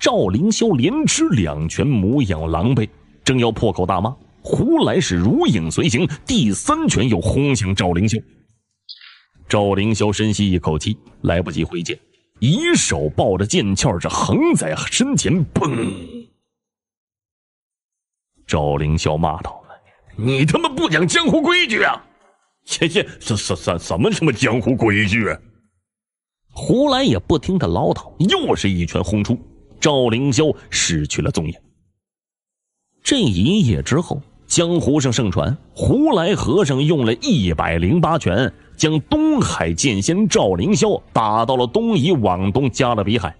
赵凌霄连吃两拳，模样狼狈，正要破口大骂，胡来是如影随形，第三拳又轰向赵凌霄。赵凌霄深吸一口气，来不及挥剑，一手抱着剑鞘，是横在身前。砰！赵凌霄骂道：“你他妈不讲江湖规矩啊！”“ [laughs] 切切，什什什什么什么江湖规矩？”胡来也不听他唠叨，又是一拳轰出。赵凌霄失去了踪影。这一夜之后，江湖上盛传，胡来和尚用了一百零八拳，将东海剑仙赵凌霄打到了东夷往东加勒比海，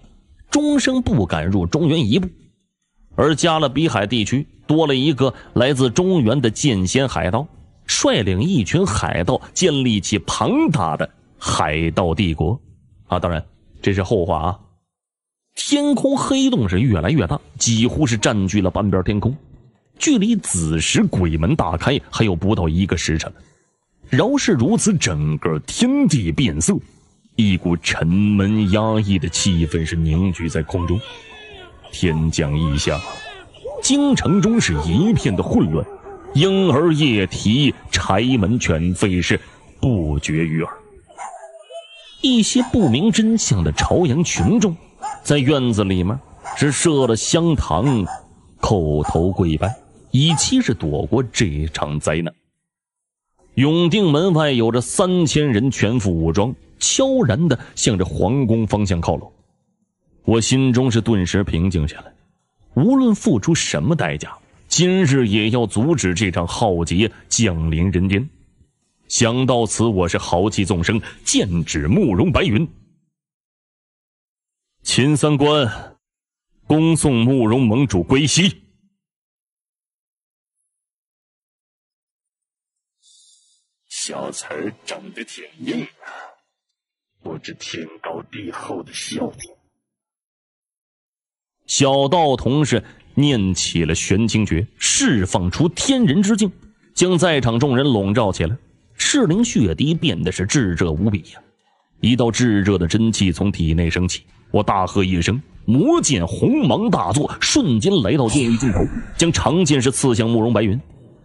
终生不敢入中原一步。而加勒比海地区多了一个来自中原的剑仙海盗，率领一群海盗建立起庞大的海盗帝国。啊，当然这是后话啊。天空黑洞是越来越大，几乎是占据了半边天空。距离子时鬼门大开还有不到一个时辰，饶是如此，整个天地变色，一股沉闷压抑的气氛是凝聚在空中。天降异象，京城中是一片的混乱，婴儿夜啼、柴门犬吠是不绝于耳。一些不明真相的朝阳群众。在院子里面是设了香堂，叩头跪拜，以期是躲过这场灾难。永定门外有着三千人全副武装，悄然的向着皇宫方向靠拢。我心中是顿时平静下来，无论付出什么代价，今日也要阻止这场浩劫降临人间。想到此，我是豪气纵生，剑指慕容白云。秦三观，恭送慕容盟主归西。小词儿长得挺硬啊，不知天高地厚的笑。小道童是念起了玄清诀，释放出天人之境，将在场众人笼罩起来。赤灵血滴变得是炙热无比呀！一道炙热的真气从体内升起。我大喝一声，魔剑红芒大作，瞬间来到剑一尽头，将长剑是刺向慕容白云。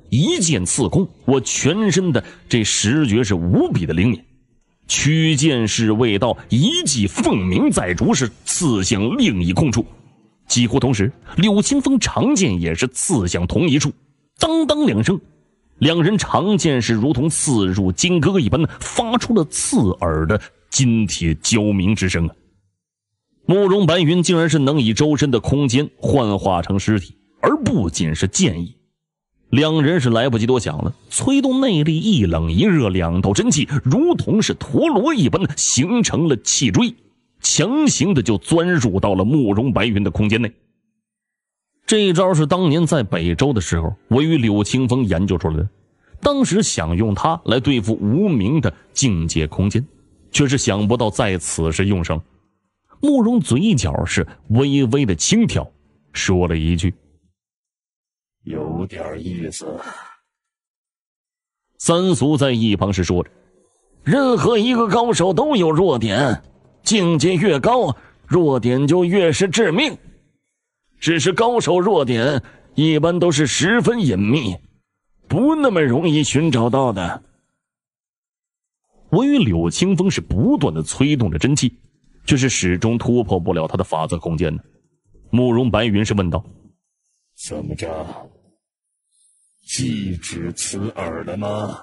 一剑刺空，我全身的这十觉是无比的灵敏。屈剑士未到，一记凤鸣在竹是刺向另一空处。几乎同时，柳青风长剑也是刺向同一处。当当两声，两人长剑是如同刺入金戈一般，发出了刺耳的金铁交鸣之声啊！慕容白云竟然是能以周身的空间幻化成尸体，而不仅是剑意。两人是来不及多想了，催动内力，一冷一热两道真气，如同是陀螺一般，形成了气锥，强行的就钻入到了慕容白云的空间内。这一招是当年在北周的时候，我与柳青风研究出来的，当时想用它来对付无名的境界空间，却是想不到在此时用上了。慕容嘴角是微微的轻挑，说了一句：“有点意思。”三俗在一旁是说着：“任何一个高手都有弱点，境界越高，弱点就越是致命。只是高手弱点一般都是十分隐秘，不那么容易寻找到的。”我与柳青风是不断的催动着真气。却是始终突破不了他的法则空间呢。慕容白云是问道：“怎么着？既止此耳了吗？”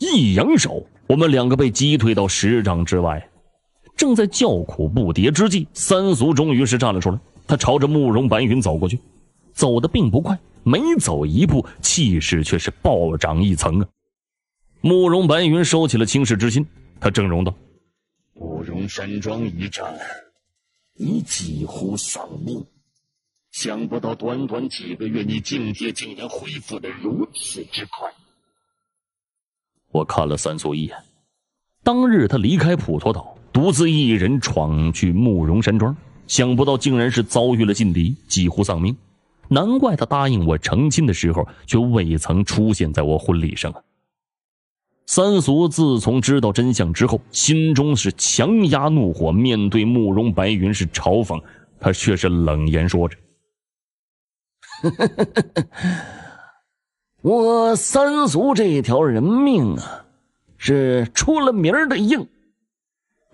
一扬手，我们两个被击退到十丈之外，正在叫苦不迭之际，三俗终于是站了出来。他朝着慕容白云走过去，走的并不快，每走一步，气势却是暴涨一层啊。慕容白云收起了轻视之心，他整容道。慕容山庄一战，你几乎丧命。想不到短短几个月，你境界竟然恢复的如此之快。我看了三苏一眼，当日他离开普陀岛，独自一人闯去慕容山庄，想不到竟然是遭遇了劲敌，几乎丧命。难怪他答应我成亲的时候，却未曾出现在我婚礼上啊。三俗自从知道真相之后，心中是强压怒火，面对慕容白云是嘲讽，他却是冷言说着：“我三俗这条人命啊，是出了名的硬。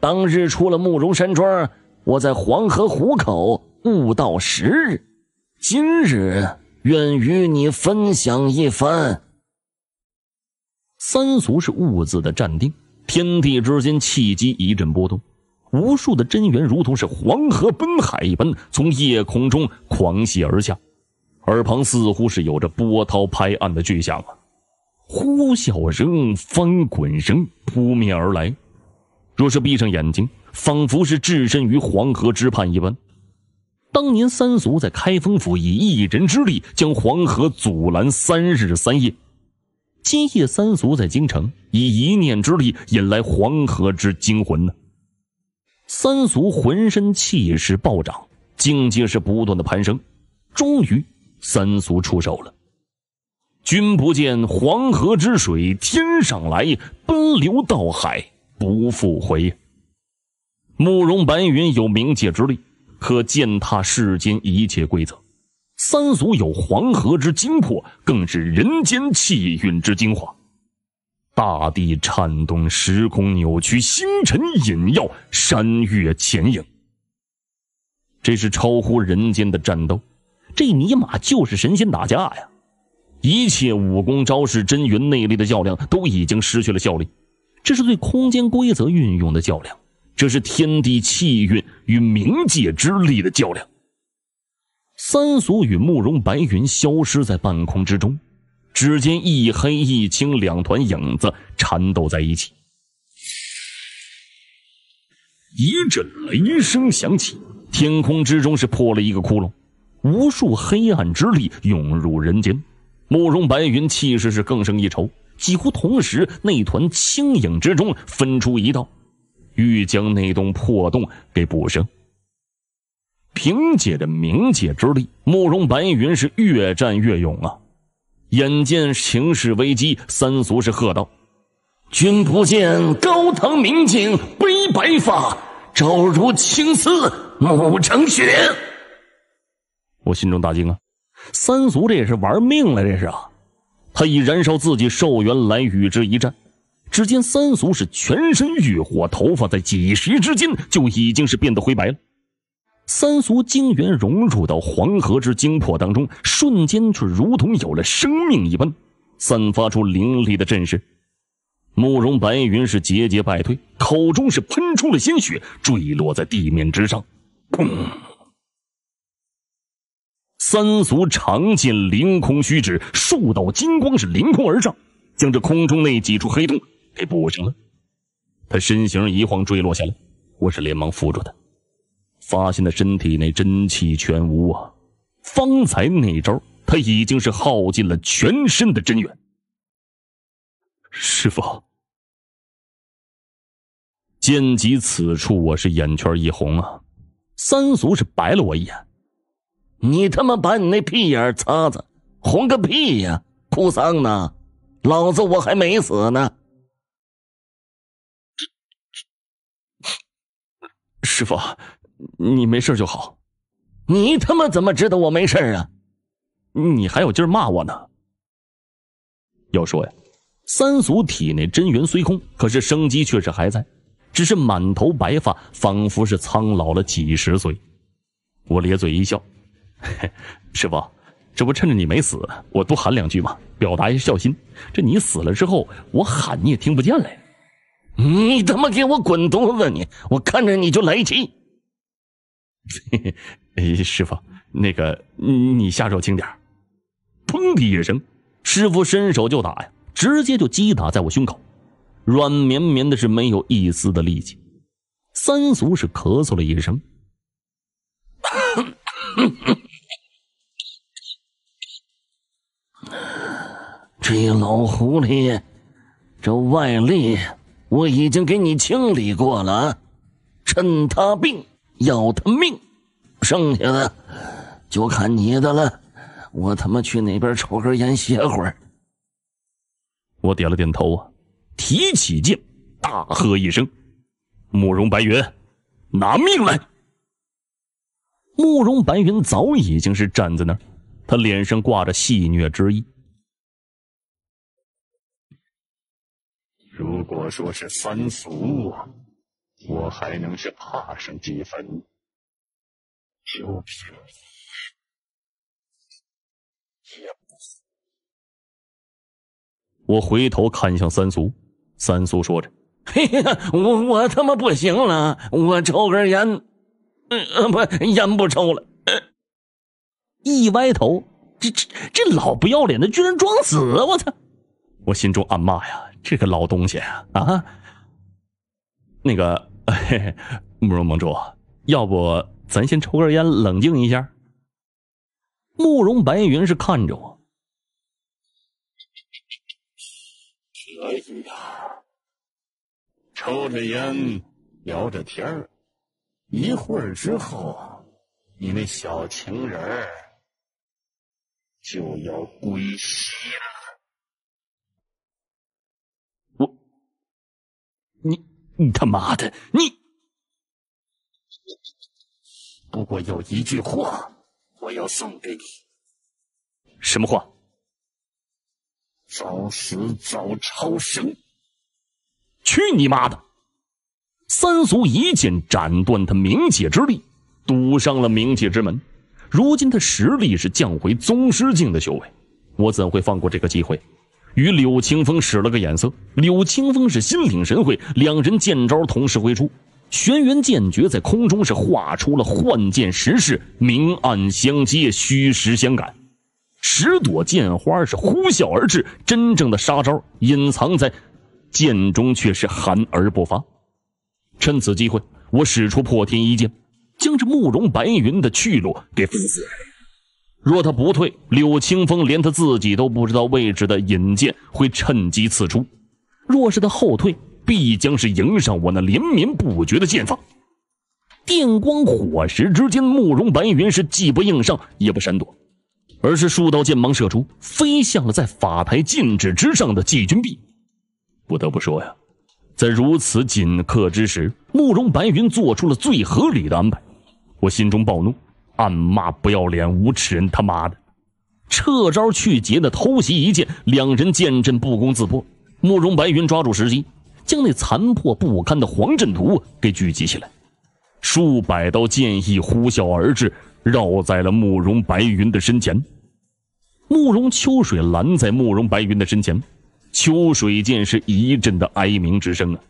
当日出了慕容山庄，我在黄河湖口悟道十日，今日愿与你分享一番。”三俗是兀自的站定，天地之间气机一阵波动，无数的真元如同是黄河奔海一般从夜空中狂泻而下，耳旁似乎是有着波涛拍岸的巨响啊，呼啸声、翻滚声扑面而来，若是闭上眼睛，仿佛是置身于黄河之畔一般。当年三俗在开封府以一人之力将黄河阻拦三日三夜。今夜，三俗在京城以一念之力引来黄河之惊魂呢。三俗浑身气势暴涨，境界是不断的攀升，终于，三俗出手了。君不见黄河之水天上来，奔流到海不复回。慕容白云有冥界之力，可践踏世间一切规则。三俗有黄河之精魄，更是人间气运之精华。大地颤动，时空扭曲，星辰隐耀，山岳前影。这是超乎人间的战斗，这尼玛就是神仙打架呀！一切武功招式、真元内力的较量都已经失去了效力，这是对空间规则运用的较量，这是天地气运与冥界之力的较量。三俗与慕容白云消失在半空之中，只见一黑一青两团影子缠斗在一起，一阵雷声响起，天空之中是破了一个窟窿，无数黑暗之力涌入人间。慕容白云气势是更胜一筹，几乎同时，那团青影之中分出一道，欲将那洞破洞给补上。凭借着冥界之力，慕容白云是越战越勇啊！眼见形势危机，三俗是喝道：“君不见高堂明镜悲白发，朝如青丝暮成雪。”我心中大惊啊！三俗这也是玩命了，这是啊！他以燃烧自己寿元来与之一战。只见三俗是全身浴火，头发在几时之间就已经是变得灰白了。三足精元融入到黄河之精魄当中，瞬间却如同有了生命一般，散发出凌厉的阵势。慕容白云是节节败退，口中是喷出了鲜血，坠落在地面之上。砰！三足长剑凌空虚指，数道金光是凌空而上，将这空中那几处黑洞给补上了。他身形一晃坠落下来，我是连忙扶住他。发现他身体内真气全无啊！方才那招，他已经是耗尽了全身的真元。师傅，见及此处，我是眼圈一红啊！三俗是白了我一眼：“你他妈把你那屁眼擦擦，红个屁呀！哭丧呢？老子我还没死呢！”师傅。你没事就好，你他妈怎么知道我没事啊？你还有劲儿骂我呢？要说呀，三俗体内真元虽空，可是生机却是还在，只是满头白发，仿佛是苍老了几十岁。我咧嘴一笑，师傅，这不趁着你没死，我多喊两句吗？表达一下孝心。这你死了之后，我喊你也听不见了。你他妈给我滚犊子！你，我看着你就来气。嘿 [laughs] 嘿，师傅，那个你下手轻点砰的一声，师傅伸手就打呀，直接就击打在我胸口，软绵绵的是没有一丝的力气。三俗是咳嗽了一声，这老狐狸，这外力我已经给你清理过了，趁他病。要他命，剩下的就看你的了。我他妈去那边抽根烟歇会儿。我点了点头啊，提起剑，大喝一声：“慕容白云，拿命来！”慕容白云早已经是站在那儿，他脸上挂着戏谑之意。如果说是三俗，我还能是怕上几分？就凭你，也不我回头看向三苏，三苏说着：“我我他妈不行了，我抽根烟……嗯嗯，不，烟不抽了。”一歪头，这这这老不要脸的，居然装死！我操！我心中暗骂呀，这个老东西啊，那个。[laughs] 慕容盟主，要不咱先抽根烟，冷静一下。慕容白云是看着我，可以啊，抽着烟，聊着天儿，一会儿之后，你那小情人儿就要归西了。我，你。你他妈的！你不过有一句话，我要送给你。什么话？找死找超神！去你妈的！三俗一剑斩断他冥界之力，堵上了冥界之门。如今他实力是降回宗师境的修为，我怎会放过这个机会？与柳青风使了个眼色，柳青风是心领神会，两人剑招同时挥出，轩辕剑诀在空中是画出了幻剑十式，明暗相接，虚实相感，十朵剑花是呼啸而至，真正的杀招隐藏在剑中，却是含而不发。趁此机会，我使出破天一剑，将这慕容白云的去路给封死。若他不退，柳青风连他自己都不知道位置的引剑会趁机刺出；若是他后退，必将是迎上我那连绵不绝的剑法。电光火石之间，慕容白云是既不应上，也不闪躲，而是数道剑芒射出，飞向了在法台禁制之上的季君壁。不得不说呀，在如此紧刻之时，慕容白云做出了最合理的安排。我心中暴怒。暗骂不要脸、无耻人他妈的！撤招去劫那偷袭一剑，两人见阵不攻自破。慕容白云抓住时机，将那残破不堪的黄阵图给聚集起来，数百道剑意呼啸而至，绕在了慕容白云的身前。慕容秋水拦在慕容白云的身前，秋水剑是一阵的哀鸣之声啊！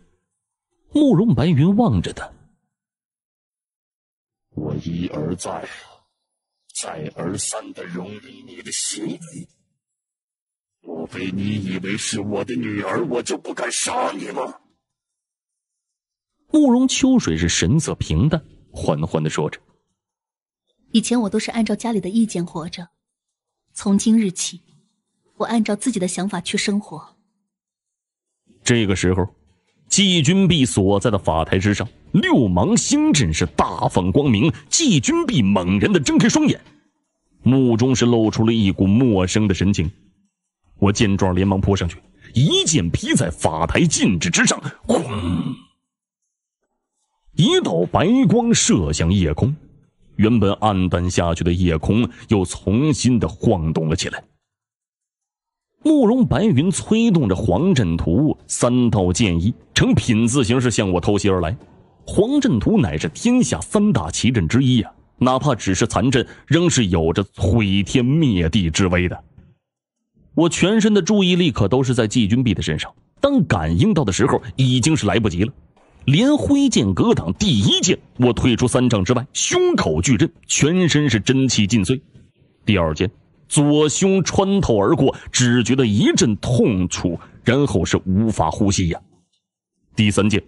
慕容白云望着他。我一而再，再而三的容忍你的行为，莫非你以为是我的女儿，我就不敢杀你吗？慕容秋水是神色平淡，缓缓的说着：“以前我都是按照家里的意见活着，从今日起，我按照自己的想法去生活。”这个时候，季君璧所在的法台之上。六芒星阵是大放光明，季军毕猛然的睁开双眼，目中是露出了一股陌生的神情。我见状连忙扑上去，一剑劈在法台禁制之上，轰！一道白光射向夜空，原本暗淡下去的夜空又重新的晃动了起来。慕容白云催动着黄阵图，三道剑意成品字形是向我偷袭而来。黄阵图乃是天下三大奇阵之一啊，哪怕只是残阵，仍是有着毁天灭地之威的。我全身的注意力可都是在季军弼的身上，当感应到的时候，已经是来不及了，连挥剑格挡第一剑，我退出三丈之外，胸口巨震，全身是真气尽碎。第二剑，左胸穿透而过，只觉得一阵痛楚，然后是无法呼吸呀。第三剑。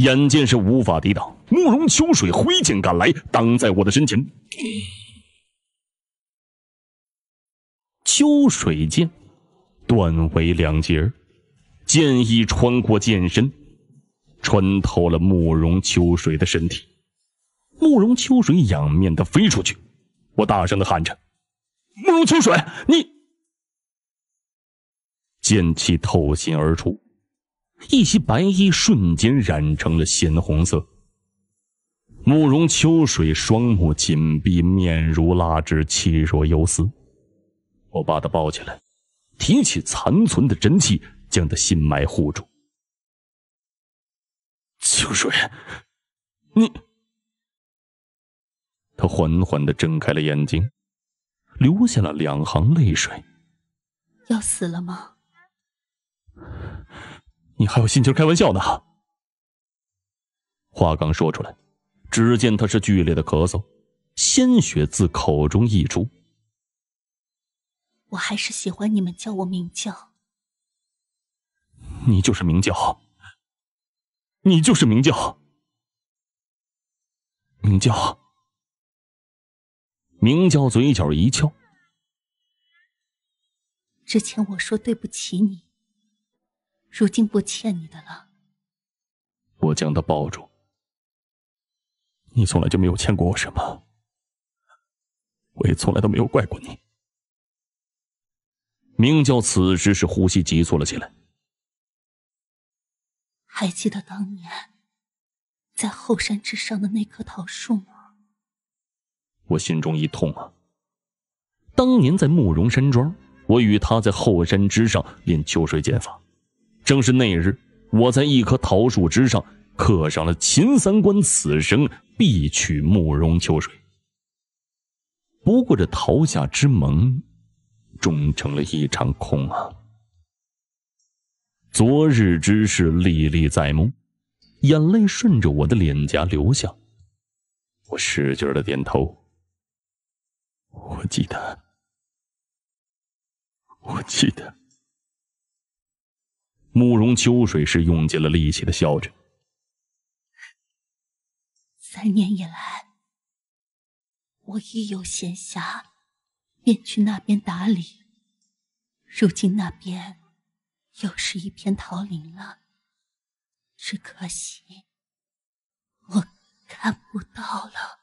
眼见是无法抵挡，慕容秋水挥剑赶来，挡在我的身前。秋水剑断为两截，剑意穿过剑身，穿透了慕容秋水的身体。慕容秋水仰面的飞出去，我大声的喊着：“慕容秋水，你！”剑气透心而出。一袭白衣瞬间染成了鲜红色。慕容秋水双目紧闭，面如蜡纸，气若游丝。我把他抱起来，提起残存的真气，将他心脉护住。秋水，你……他缓缓的睁开了眼睛，流下了两行泪水。要死了吗？你还有心情开玩笑呢？话刚说出来，只见他是剧烈的咳嗽，鲜血自口中溢出。我还是喜欢你们叫我明教。你就是明教，你就是明教，明教，明教，嘴角一翘。之前我说对不起你。如今不欠你的了。我将他抱住。你从来就没有欠过我什么，我也从来都没有怪过你。明教此时是呼吸急促了起来。还记得当年在后山之上的那棵桃树吗？我心中一痛啊。当年在慕容山庄，我与他在后山之上练秋水剑法。正是那日，我在一棵桃树之上刻上了“秦三关，此生必取慕容秋水”。不过这桃下之盟，终成了一场空啊！昨日之事历历在目，眼泪顺着我的脸颊流下，我使劲的点头。我记得，我记得。慕容秋水是用尽了力气的笑着。三年以来，我一有闲暇，便去那边打理。如今那边又是一片桃林了，只可惜我看不到了，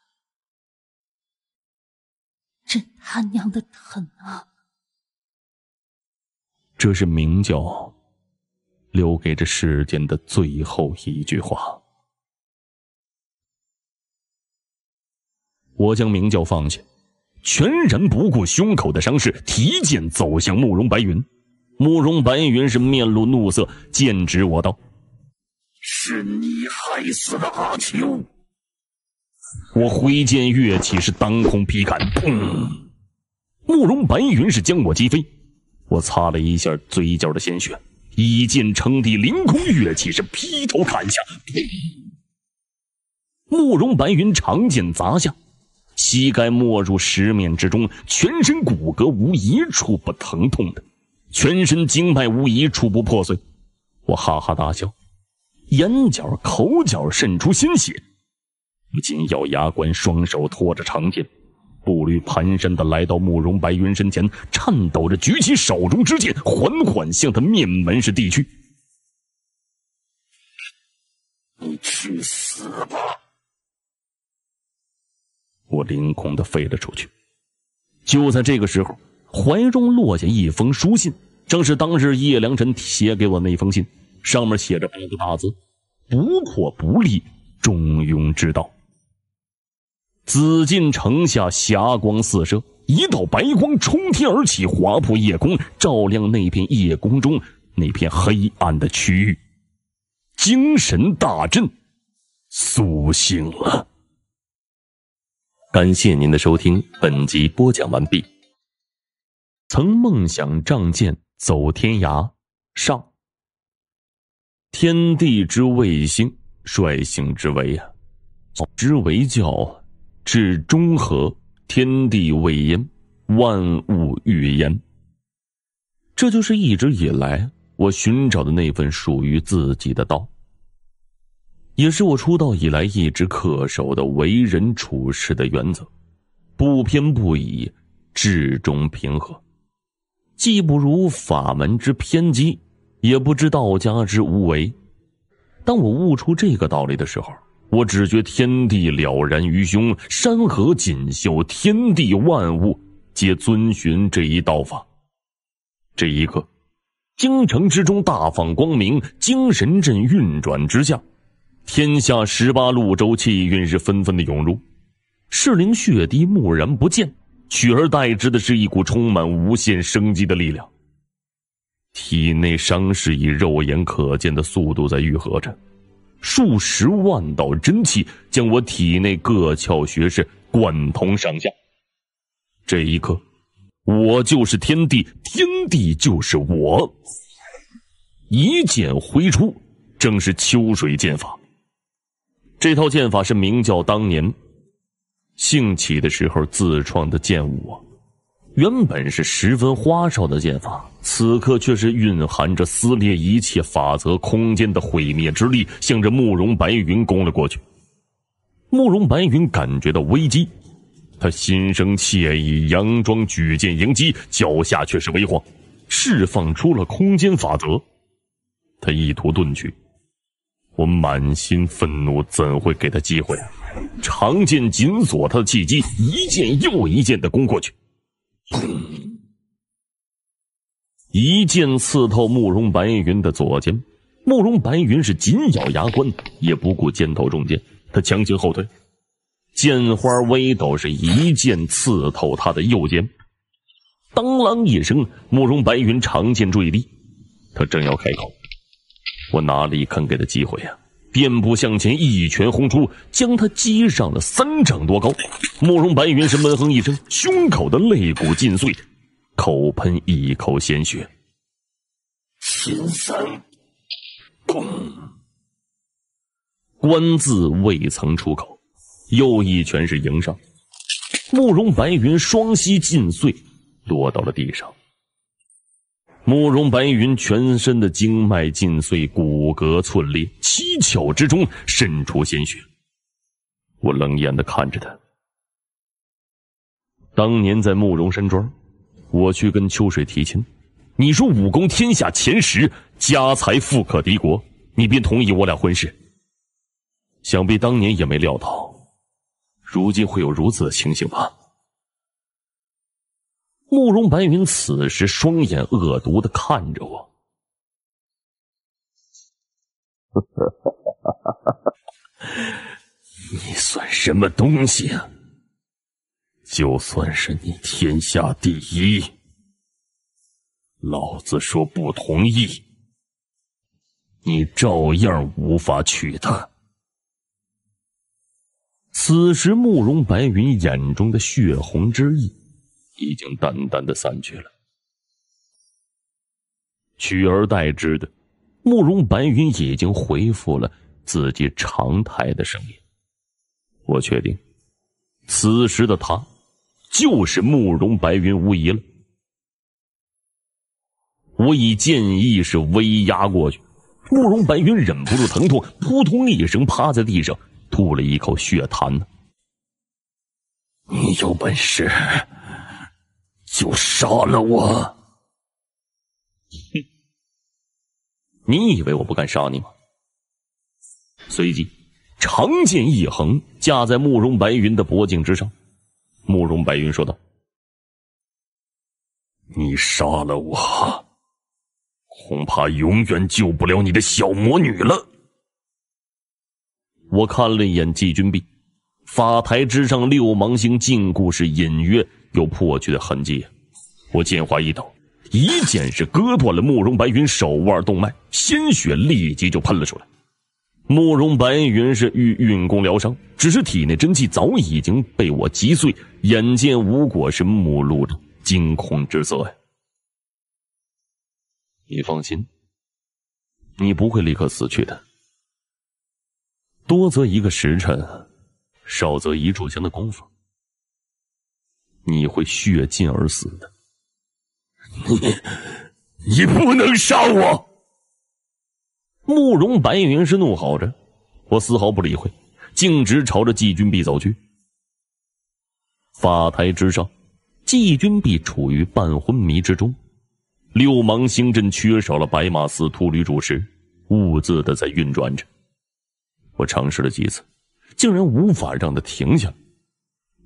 真他娘的疼啊！这是明教留给这世间的最后一句话。我将明教放下，全然不顾胸口的伤势，提剑走向慕容白云。慕容白云是面露怒色，剑指我道：“是你害死的阿秋！”我挥剑跃起，是当空劈砍，砰！慕容白云是将我击飞。我擦了一下嘴角的鲜血。一剑称地，凌空跃起，是劈头砍下。慕容白云长剑砸下，膝盖没入石面之中，全身骨骼无一处不疼痛的，全身经脉无一处不破碎。我哈哈大笑，眼角、口角渗出鲜血，不禁咬牙关，双手托着长剑。步履蹒跚的来到慕容白云身前，颤抖着举起手中之剑，缓缓向他面门是递去：“你去死吧！”我凌空的飞了出去。就在这个时候，怀中落下一封书信，正是当日叶良辰写给我那封信，上面写着八个大字：“不破不立，中庸之道。”紫禁城下，霞光四射，一道白光冲天而起，划破夜空，照亮那片夜空中那片黑暗的区域。精神大振，苏醒了。感谢您的收听，本集播讲完毕。曾梦想仗剑走天涯，上天地之卫星，率性之为啊，之为教。至中和，天地未焉，万物欲焉。这就是一直以来我寻找的那份属于自己的道，也是我出道以来一直恪守的为人处事的原则：不偏不倚，至中平和，既不如法门之偏激，也不知道家之无为。当我悟出这个道理的时候。我只觉天地了然于胸，山河锦绣，天地万物皆遵循这一道法。这一刻，京城之中大放光明，精神阵运转之下，天下十八路州气运是纷纷的涌入，噬灵血滴蓦然不见，取而代之的是一股充满无限生机的力量。体内伤势以肉眼可见的速度在愈合着。数十万道真气将我体内各窍穴是贯通上下，这一刻，我就是天地，天地就是我。一剑挥出，正是秋水剑法。这套剑法是明教当年兴起的时候自创的剑舞啊。原本是十分花哨的剑法，此刻却是蕴含着撕裂一切法则、空间的毁灭之力，向着慕容白云攻了过去。慕容白云感觉到危机，他心生惬意，佯装举剑迎击，脚下却是微晃，释放出了空间法则。他意图遁去，我满心愤怒，怎会给他机会？长剑紧锁他的契机，一剑又一剑的攻过去。一剑刺透慕容白云的左肩，慕容白云是紧咬牙关，也不顾肩头中剑，他强行后退，剑花微抖，是一剑刺透他的右肩，当啷一声，慕容白云长剑坠地，他正要开口，我哪里肯给他机会呀？咽步向前，一拳轰出，将他击上了三丈多高。慕容白云是闷哼一声，胸口的肋骨尽碎，口喷一口鲜血。秦三公，官字未曾出口，又一拳是迎上，慕容白云双膝尽碎，落到了地上。慕容白云全身的经脉尽碎，骨骼寸裂，七窍之中渗出鲜血。我冷眼的看着他。当年在慕容山庄，我去跟秋水提亲，你说武功天下前十，家财富可敌国，你便同意我俩婚事。想必当年也没料到，如今会有如此的情形吧？慕容白云此时双眼恶毒的看着我，[laughs] 你算什么东西？啊？就算是你天下第一，老子说不同意，你照样无法娶她。此时慕容白云眼中的血红之意。已经淡淡的散去了，取而代之的，慕容白云已经恢复了自己常态的声音。我确定，此时的他就是慕容白云无疑了。我以剑意是威压过去，慕容白云忍不住疼痛，扑通一声趴在地上，吐了一口血痰。你有本事！就杀了我！哼！你以为我不敢杀你吗？随即，长剑一横，架在慕容白云的脖颈之上。慕容白云说道：“你杀了我，恐怕永远救不了你的小魔女了。”我看了一眼季军璧，法台之上六芒星禁锢是隐约。有破去的痕迹，我剑划一抖，一剑是割断了慕容白云手腕动脉，鲜血立即就喷了出来。慕容白云是欲运功疗伤，只是体内真气早已经被我击碎，眼见无果，是目露着惊恐之色呀。你放心，你不会立刻死去的，多则一个时辰，少则一炷香的功夫。你会血尽而死的！你，你不能杀我！慕容白云是怒吼着，我丝毫不理会，径直朝着季君壁走去。法台之上，季君壁处于半昏迷之中，六芒星阵缺少了白马寺秃驴主持，兀自的在运转着。我尝试了几次，竟然无法让他停下来。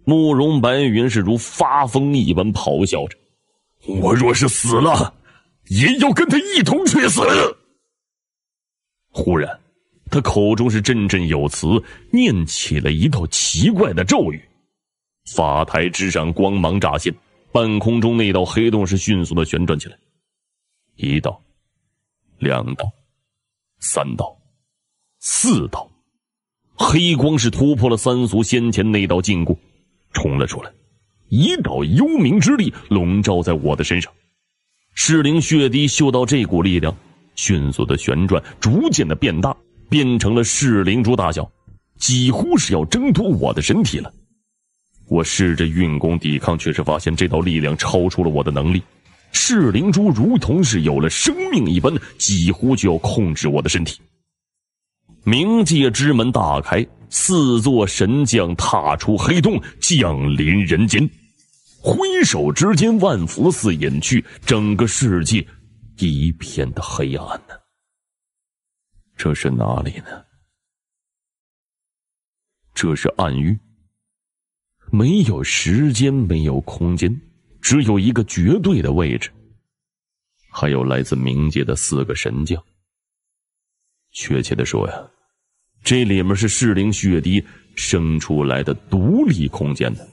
慕容白云是如发疯一般咆哮着：“我若是死了，也要跟他一同去死。”忽然，他口中是振振有词，念起了一道奇怪的咒语。法台之上光芒乍现，半空中那道黑洞是迅速的旋转起来。一道，两道，三道，四道，黑光是突破了三俗先前那道禁锢。冲了出来，一道幽冥之力笼罩在我的身上。噬灵血滴嗅到这股力量，迅速的旋转，逐渐的变大，变成了噬灵珠大小，几乎是要挣脱我的身体了。我试着运功抵抗，却是发现这道力量超出了我的能力。噬灵珠如同是有了生命一般，几乎就要控制我的身体。冥界之门大开。四座神将踏出黑洞，降临人间。挥手之间，万福寺隐去，整个世界一片的黑暗呢。这是哪里呢？这是暗域。没有时间，没有空间，只有一个绝对的位置。还有来自冥界的四个神将。确切的说呀。这里面是适灵血滴生出来的独立空间的，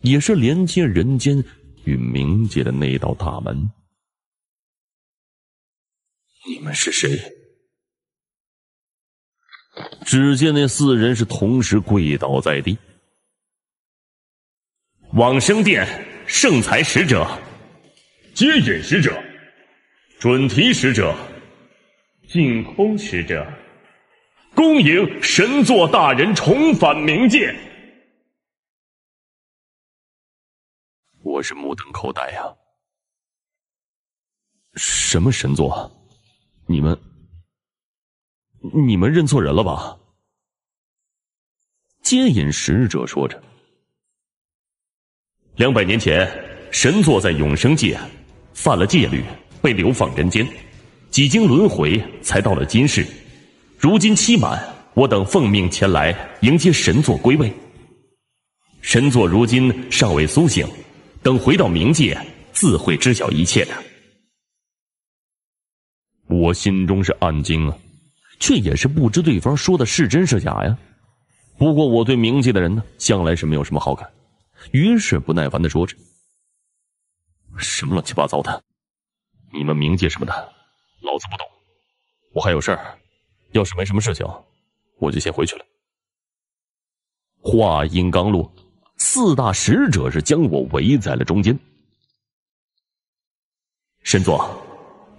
也是连接人间与冥界的那道大门。你们是谁？只见那四人是同时跪倒在地。往生殿圣才使者，接引使者，准提使者，净空使者。恭迎神作大人重返冥界！我是目瞪口呆呀！什么神作？你们、你们认错人了吧？接引使者说着：“两百年前，神作在永生界犯了戒律，被流放人间，几经轮回才到了今世。”如今期满，我等奉命前来迎接神座归位。神座如今尚未苏醒，等回到冥界，自会知晓一切的。我心中是暗惊啊，却也是不知对方说的是真是假呀。不过我对冥界的人呢，向来是没有什么好感，于是不耐烦的说着：“什么乱七八糟的，你们冥界什么的，老子不懂。我还有事儿。”要是没什么事情，我就先回去了。话音刚落，四大使者是将我围在了中间。神座，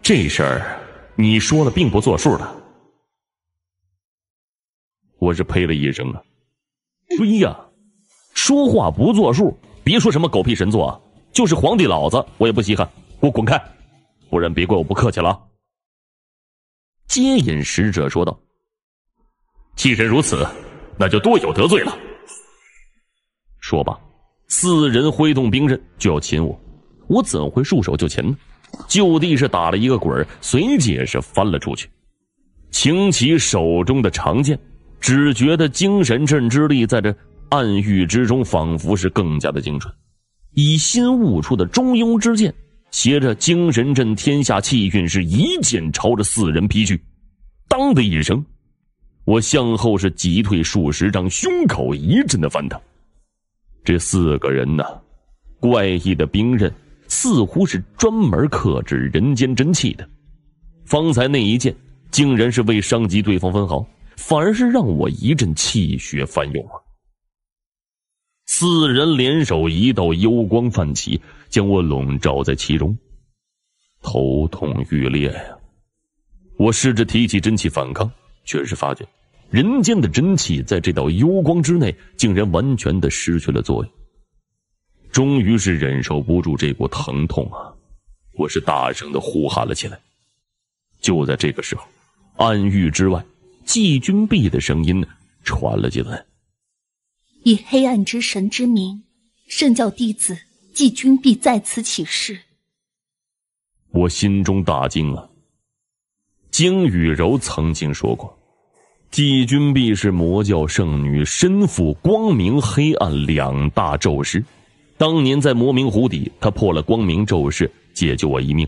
这事儿你说了并不作数的。我是呸了一声啊！呸呀，说话不作数，别说什么狗屁神座，就是皇帝老子，我也不稀罕。给我滚开，不然别怪我不客气了啊！接引使者说道：“既然如此，那就多有得罪了。”说罢，四人挥动兵刃就要擒我，我怎会束手就擒呢？就地是打了一个滚随即也是翻了出去，擎起手中的长剑，只觉得精神阵之力在这暗域之中，仿佛是更加的精纯，以心悟出的中庸之剑。携着精神震天下气运，是一剑朝着四人劈去。当的一声，我向后是急退数十丈，胸口一阵的翻腾。这四个人呐，怪异的兵刃似乎是专门克制人间真气的。方才那一剑，竟然是未伤及对方分毫，反而是让我一阵气血翻涌啊！四人联手，一道幽光泛起。将我笼罩在其中，头痛欲裂呀！我试着提起真气反抗，却是发觉人间的真气在这道幽光之内，竟然完全的失去了作用。终于是忍受不住这股疼痛啊！我是大声的呼喊了起来。就在这个时候，暗域之外，季君壁的声音传了进来：“以黑暗之神之名，圣教弟子。”季君弼在此起誓。我心中大惊啊！金雨柔曾经说过，季君弼是魔教圣女，身负光明、黑暗两大咒师。当年在魔冥湖底，他破了光明咒师，解救我一命，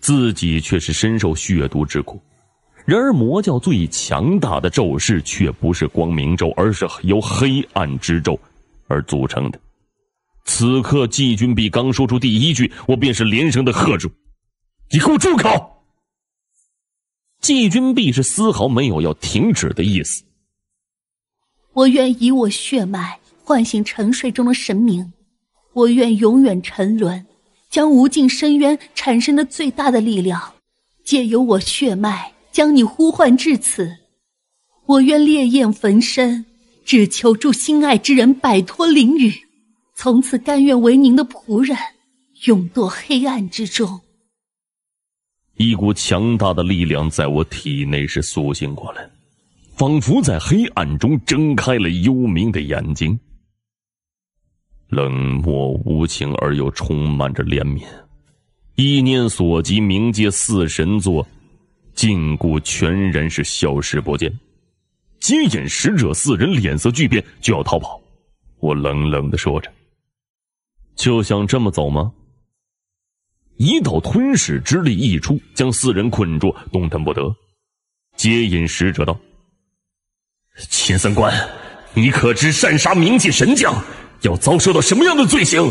自己却是深受血毒之苦。然而，魔教最强大的咒师却不是光明咒，而是由黑暗之咒而组成的。此刻季君璧刚说出第一句，我便是连声的喝住：“你给我住口！”季君璧是丝毫没有要停止的意思。我愿以我血脉唤醒沉睡中的神明，我愿永远沉沦，将无尽深渊产生的最大的力量，借由我血脉将你呼唤至此。我愿烈焰焚身，只求助心爱之人摆脱囹雨。从此甘愿为您的仆人，永堕黑暗之中。一股强大的力量在我体内是苏醒过来，仿佛在黑暗中睁开了幽冥的眼睛。冷漠无情而又充满着怜悯，意念所及，冥界四神座禁锢全然是消失。不见。接引使者四人脸色巨变，就要逃跑。我冷冷的说着。就想这么走吗？一道吞噬之力溢出，将四人困住，动弹不得。接引使者道：“秦三观，你可知擅杀冥界神将，要遭受到什么样的罪行？”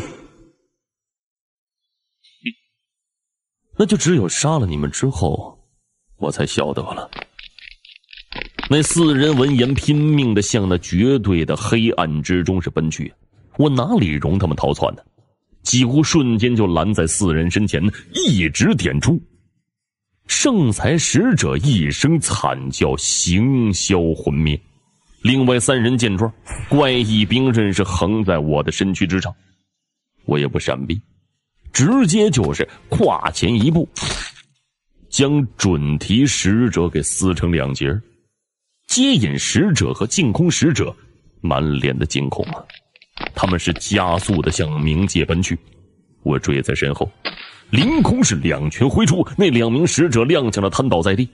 那就只有杀了你们之后，我才晓得了。那四人闻言，拼命的向那绝对的黑暗之中是奔去。我哪里容他们逃窜呢？几乎瞬间就拦在四人身前，一指点出，圣才使者一声惨叫，行销魂灭。另外三人见状，怪异兵刃是横在我的身躯之上，我也不闪避，直接就是跨前一步，将准提使者给撕成两截。接引使者和净空使者满脸的惊恐啊！他们是加速的向冥界奔去，我追在身后，凌空是两拳挥出，那两名使者踉跄的瘫倒在地。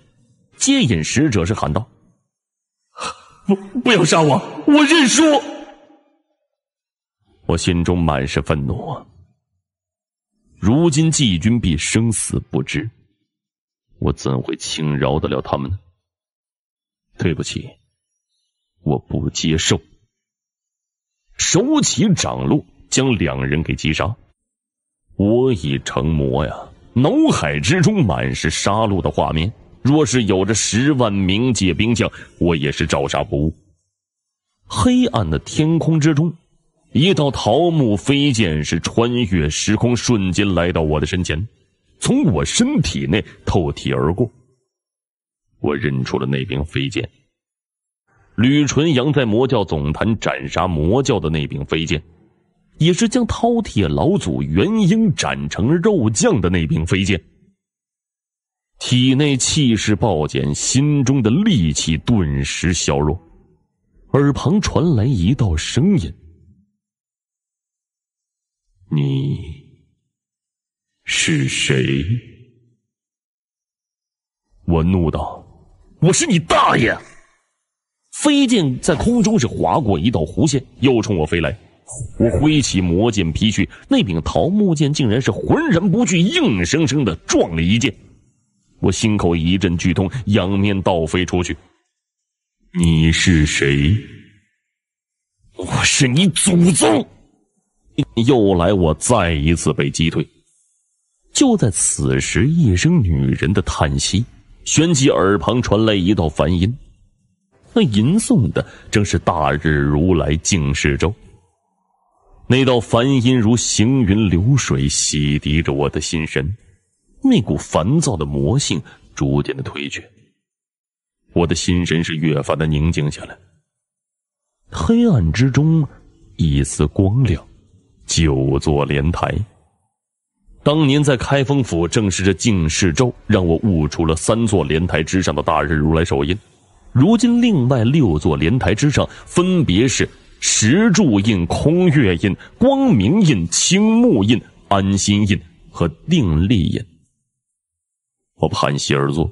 接引使者是喊道：“不，不要杀我，我认输。”我心中满是愤怒啊！如今季君弼生死不知，我怎会轻饶得了他们呢？对不起，我不接受。手起掌落，将两人给击杀。我已成魔呀，脑海之中满是杀戮的画面。若是有着十万冥界兵将，我也是照杀不误。黑暗的天空之中，一道桃木飞剑是穿越时空，瞬间来到我的身前，从我身体内透体而过。我认出了那柄飞剑。吕纯阳在魔教总坛斩杀魔教的那柄飞剑，也是将饕餮老祖元婴斩成肉酱的那柄飞剑。体内气势暴减，心中的戾气顿时消弱，耳旁传来一道声音：“你是谁？”我怒道：“我是你大爷！”飞剑在空中是划过一道弧线，又冲我飞来。我挥起魔剑劈去，那柄桃木剑竟然是浑然不惧，硬生生的撞了一剑。我心口一阵剧痛，仰面倒飞出去。你是谁？我是你祖宗！又来！我再一次被击退。就在此时，一声女人的叹息，旋即耳旁传来一道梵音。那吟诵的正是大日如来净世咒。那道梵音如行云流水，洗涤着我的心神。那股烦躁的魔性逐渐的退却，我的心神是越发的宁静下来。黑暗之中，一丝光亮。九座莲台。当年在开封府，正是这净世咒让我悟出了三座莲台之上的大日如来手印。如今，另外六座莲台之上，分别是石柱印、空月印、光明印、青木印、安心印和定力印。我盘膝而坐，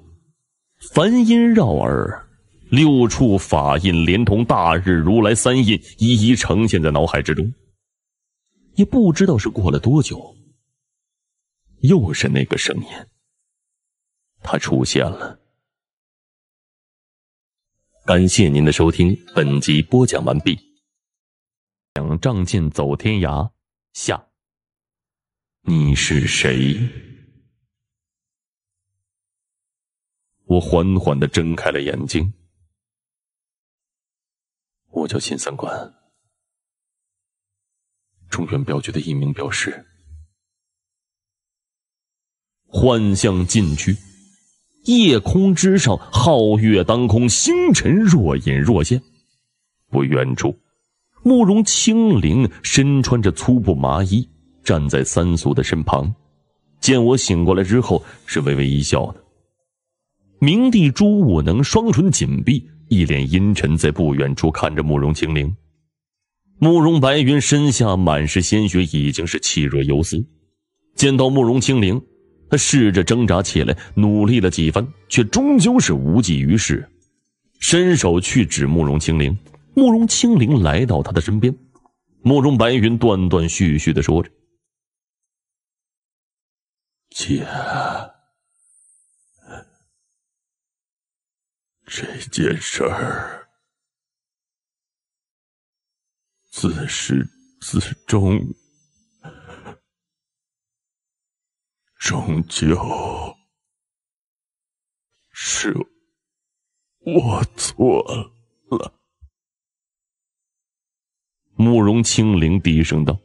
梵音绕耳，六处法印连同大日如来三印一一呈现在脑海之中。也不知道是过了多久，又是那个声音，他出现了。感谢您的收听，本集播讲完毕。两丈剑走天涯，下。你是谁？我缓缓的睁开了眼睛。我叫秦三观，中原镖局的一名镖师。幻象禁区。夜空之上，皓月当空，星辰若隐若现。不远处，慕容清灵身穿着粗布麻衣，站在三俗的身旁。见我醒过来之后，是微微一笑的。明帝朱武能双唇紧闭，一脸阴沉，在不远处看着慕容清灵。慕容白云身下满是鲜血，已经是气若游丝。见到慕容清灵。他试着挣扎起来，努力了几番，却终究是无济于事。伸手去指慕容清灵，慕容清灵来到他的身边，慕容白云断断续续的说着：“姐，这件事儿自始至终。”终究，是我错了。慕容清灵低声道：“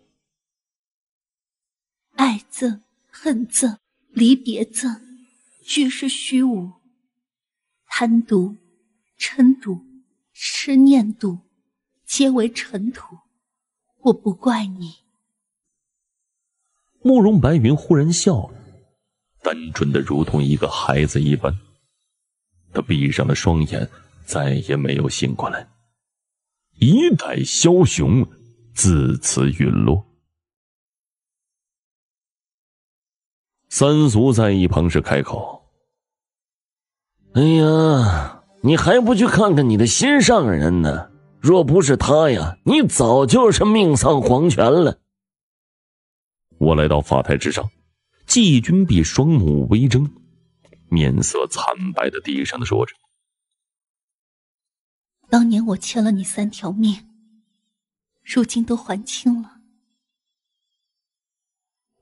爱憎、恨憎、离别憎，俱是虚无。贪毒、嗔毒、痴念毒，皆为尘土。我不怪你。”慕容白云忽然笑了。单纯的如同一个孩子一般，他闭上了双眼，再也没有醒过来。一代枭雄自此陨落。三俗在一旁是开口：“哎呀，你还不去看看你的心上人呢？若不是他呀，你早就是命丧黄泉了。”我来到法台之上。季君比双目微睁，面色惨白的低声的说着：“当年我欠了你三条命，如今都还清了。”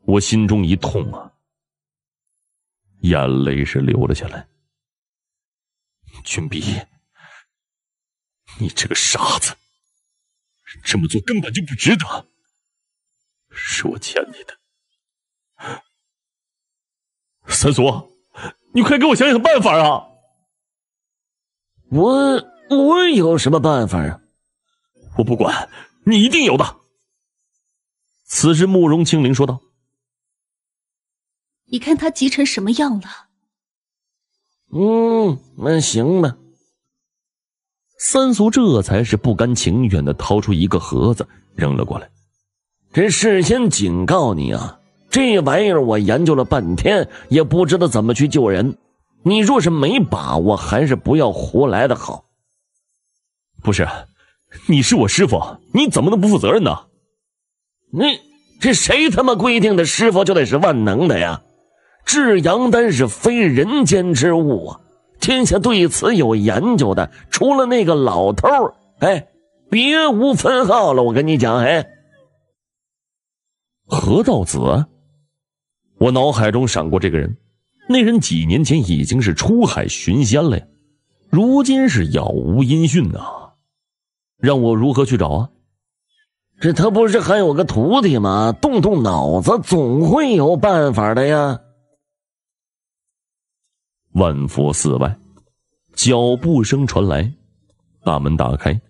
我心中一痛啊，眼泪是流了下来。君比，你这个傻子，这么做根本就不值得。是我欠你的。三叔，你快给我想想办法啊！我我有什么办法啊？我不管，你一定有的。此时，慕容清灵说道：“你看他急成什么样了？”嗯，那行吧。三叔，这才是不甘情愿的掏出一个盒子扔了过来。这事先警告你啊！这玩意儿我研究了半天，也不知道怎么去救人。你若是没把握，还是不要胡来的好。不是，你是我师傅，你怎么能不负责任呢？你这谁他妈规定的师傅就得是万能的呀？至阳丹是非人间之物啊！天下对此有研究的，除了那个老头哎，别无分号了。我跟你讲，哎，何道子。我脑海中闪过这个人，那人几年前已经是出海寻仙了呀，如今是杳无音讯啊，让我如何去找啊？这他不是还有个徒弟吗？动动脑子，总会有办法的呀。万佛寺外，脚步声传来，大门打开，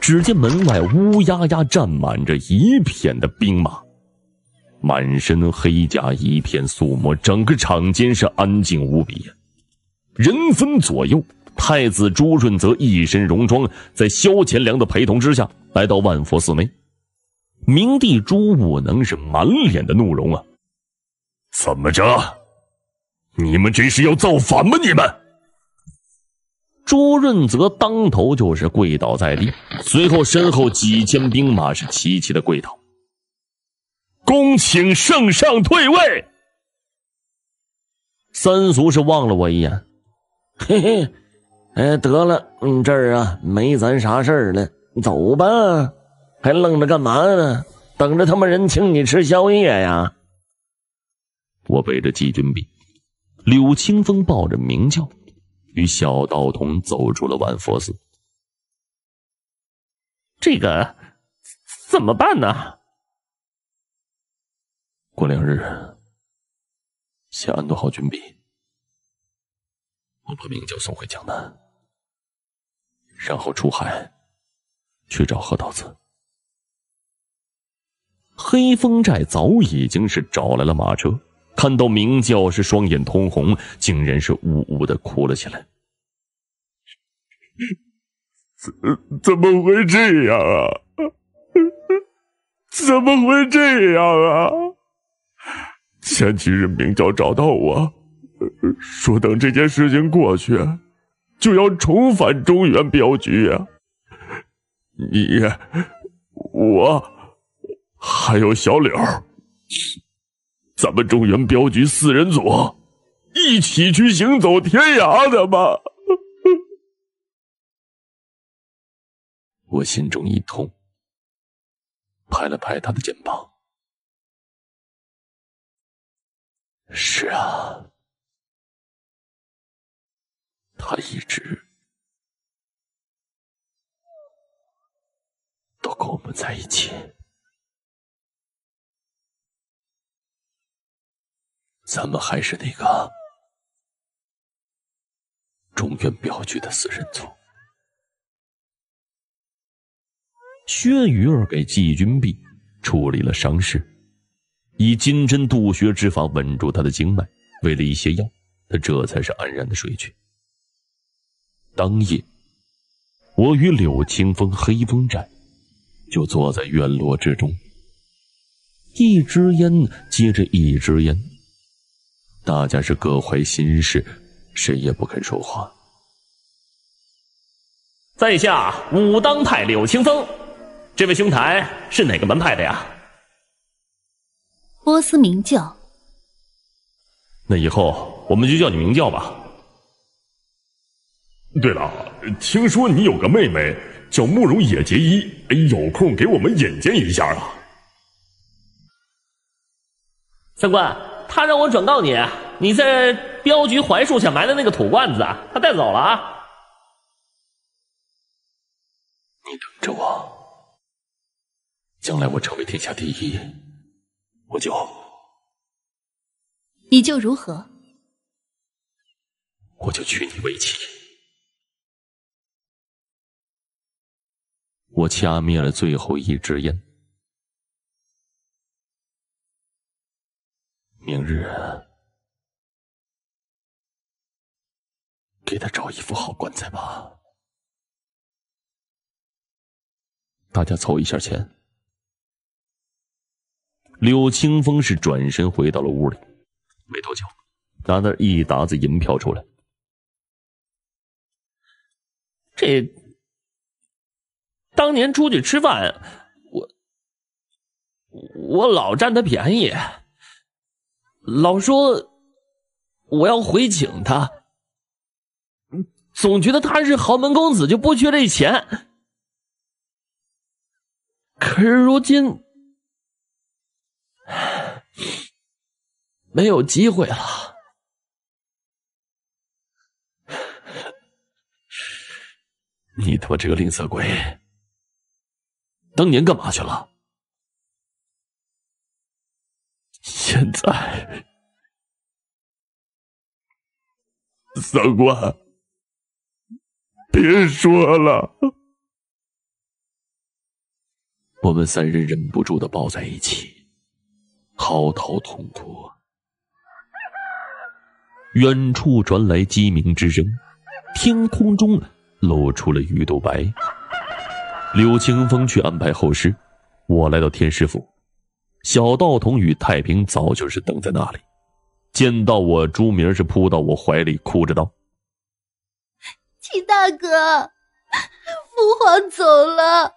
只见门外乌压压站满着一片的兵马。满身黑甲，一片肃穆，整个场间是安静无比。人分左右，太子朱润泽一身戎装，在萧乾良的陪同之下，来到万佛寺内。明帝朱武能是满脸的怒容啊！怎么着？你们这是要造反吗？你们！朱润泽当头就是跪倒在地，随后身后几千兵马是齐齐的跪倒。恭请圣上退位。三俗是望了我一眼，[laughs] 嘿嘿，哎，得了，嗯，这儿啊没咱啥事儿了，走吧，还愣着干嘛呢？等着他们人请你吃宵夜呀？我背着季军笔，柳青风抱着明教，与小道童走出了万佛寺。这个怎么办呢？过两日，先安顿好军笔，我把明教送回江南，然后出海去找何道子。黑风寨早已经是找来了马车，看到明教是双眼通红，竟然是呜呜的哭了起来。怎怎么会这样啊？怎么会这样啊？[laughs] 前几日，明教找到我，说等这件事情过去，就要重返中原镖局呀。你、我，还有小柳，咱们中原镖局四人组，一起去行走天涯的吧。我心中一痛，拍了拍他的肩膀。是啊，他一直都跟我们在一起，咱们还是那个中原镖局的四人组。薛雨儿给季军碧处理了伤势。以金针渡穴之法稳住他的经脉，喂了一些药，他这才是安然的睡去。当夜，我与柳青风、黑风寨就坐在院落之中，一支烟接着一支烟，大家是各怀心事，谁也不肯说话。在下武当派柳青风，这位兄台是哪个门派的呀？波斯明教，那以后我们就叫你明教吧。对了，听说你有个妹妹叫慕容野结衣，有空给我们引荐一下啊。三官，他让我转告你，你在镖局槐树下埋的那个土罐子，他带走了啊。你等着我，将来我成为天下第一。我就，你就如何？我就娶你为妻。我掐灭了最后一支烟。明日给他找一副好棺材吧。大家凑一下钱。柳青风是转身回到了屋里，没多久，拿那一沓子银票出来。这当年出去吃饭，我我老占他便宜，老说我要回请他，总觉得他是豪门公子就不缺这钱，可是如今。没有机会了！你他妈这个吝啬鬼，当年干嘛去了？现在，三官，别说了！我们三人忍不住的抱在一起，嚎啕痛哭。远处传来鸡鸣之声，天空中露出了鱼肚白。柳青风去安排后事，我来到天师府，小道童与太平早就是等在那里。见到我，朱明是扑到我怀里，哭着道：“秦大哥，父皇走了。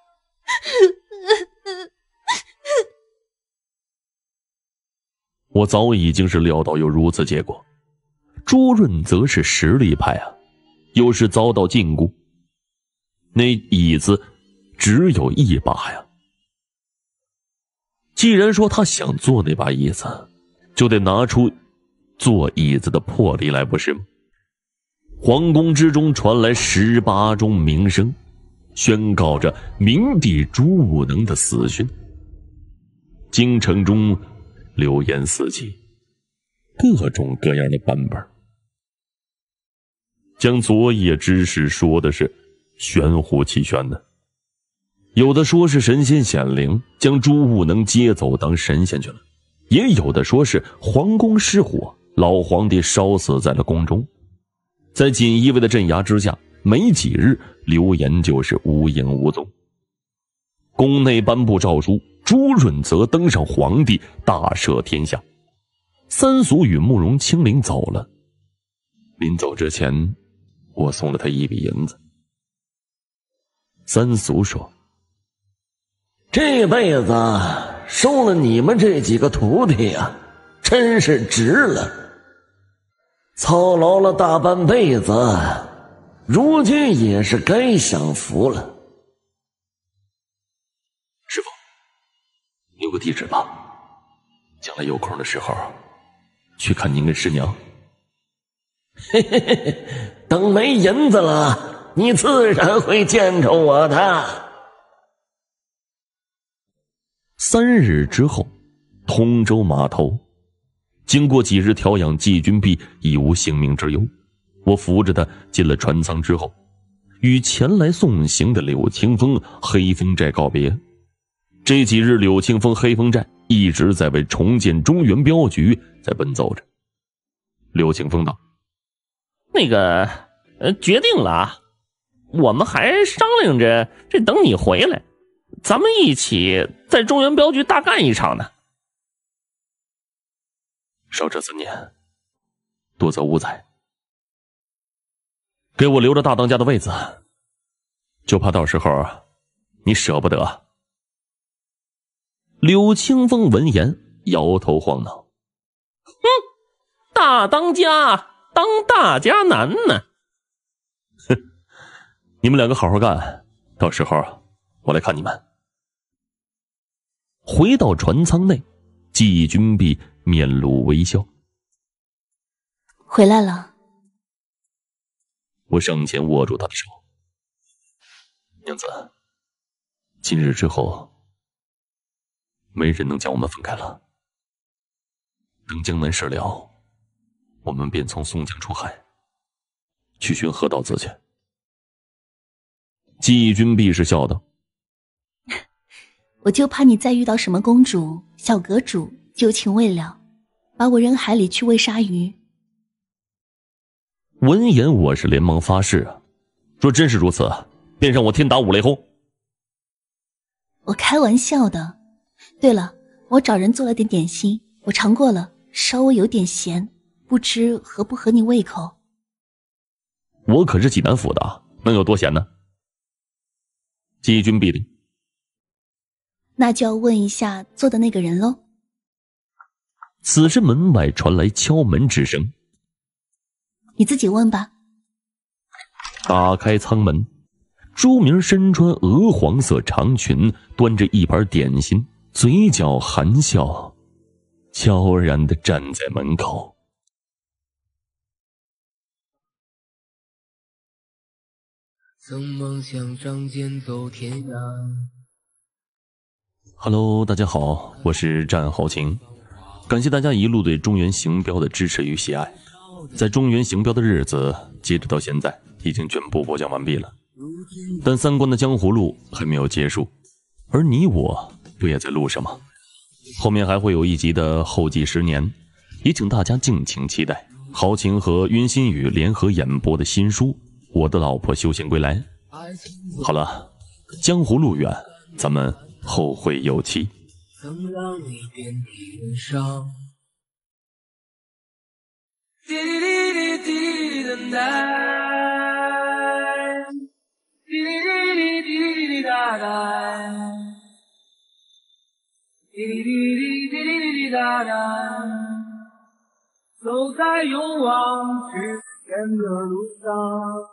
[laughs] ”我早已经是料到有如此结果。朱润则是实力派啊，又是遭到禁锢。那椅子只有一把呀。既然说他想坐那把椅子，就得拿出坐椅子的魄力来，不是吗？皇宫之中传来十八钟鸣声，宣告着明帝朱武能的死讯。京城中流言四起，各种各样的版本将昨夜之事说的是玄乎其玄的，有的说是神仙显灵，将朱无能接走当神仙去了；也有的说是皇宫失火，老皇帝烧死在了宫中。在锦衣卫的镇压之下，没几日，流言就是无影无踪。宫内颁布诏书，朱润泽登上皇帝，大赦天下。三俗与慕容清灵走了，临走之前。我送了他一笔银子。三俗说：“这辈子收了你们这几个徒弟啊，真是值了。操劳了大半辈子，如今也是该享福了。”师傅，留个地址吧，将来有空的时候去看您跟师娘。嘿嘿嘿嘿。[laughs] 等没银子了，你自然会见着我的。三日之后，通州码头。经过几日调养，季军弼已无性命之忧。我扶着他进了船舱之后，与前来送行的柳青风、黑风寨告别。这几日，柳青风、黑风寨一直在为重建中原镖局在奔走着。柳青风道。那个，呃，决定了啊，我们还商量着，这等你回来，咱们一起在中原镖局大干一场呢。少则三年，多则五载，给我留着大当家的位子，就怕到时候你舍不得。柳青风闻言摇头晃脑，哼，大当家。当大家难呢，哼！你们两个好好干，到时候我来看你们。回到船舱内，季军毕面露微笑。回来了。我上前握住他的手，娘子，今日之后，没人能将我们分开了。等江南事了。我们便从松江出海，去寻何道子去。季军必是笑道：“我就怕你再遇到什么公主、小阁主，旧情未了，把我扔海里去喂鲨鱼。”闻言，我是连忙发誓：“啊，若真是如此，便让我天打五雷轰！”我开玩笑的。对了，我找人做了点点心，我尝过了，稍微有点咸。不知合不合你胃口？我可是济南府的，能有多闲呢？济军必定。那就要问一下坐的那个人喽。此时门外传来敲门之声。你自己问吧。打开舱门，朱明身穿鹅黄色长裙，端着一盘点心，嘴角含笑，悄然的站在门口。梦想剑 Hello，大家好，我是战豪情，感谢大家一路对中原行镖的支持与喜爱。在中原行镖的日子，截止到现在已经全部播讲完毕了。但三观的江湖路还没有结束，而你我不也在路上吗？后面还会有一集的后继十年，也请大家敬请期待豪情和云心雨联合演播的新书。我的老婆修行归来。好了，江湖路远，咱们后会有期。走在勇往直前的路上。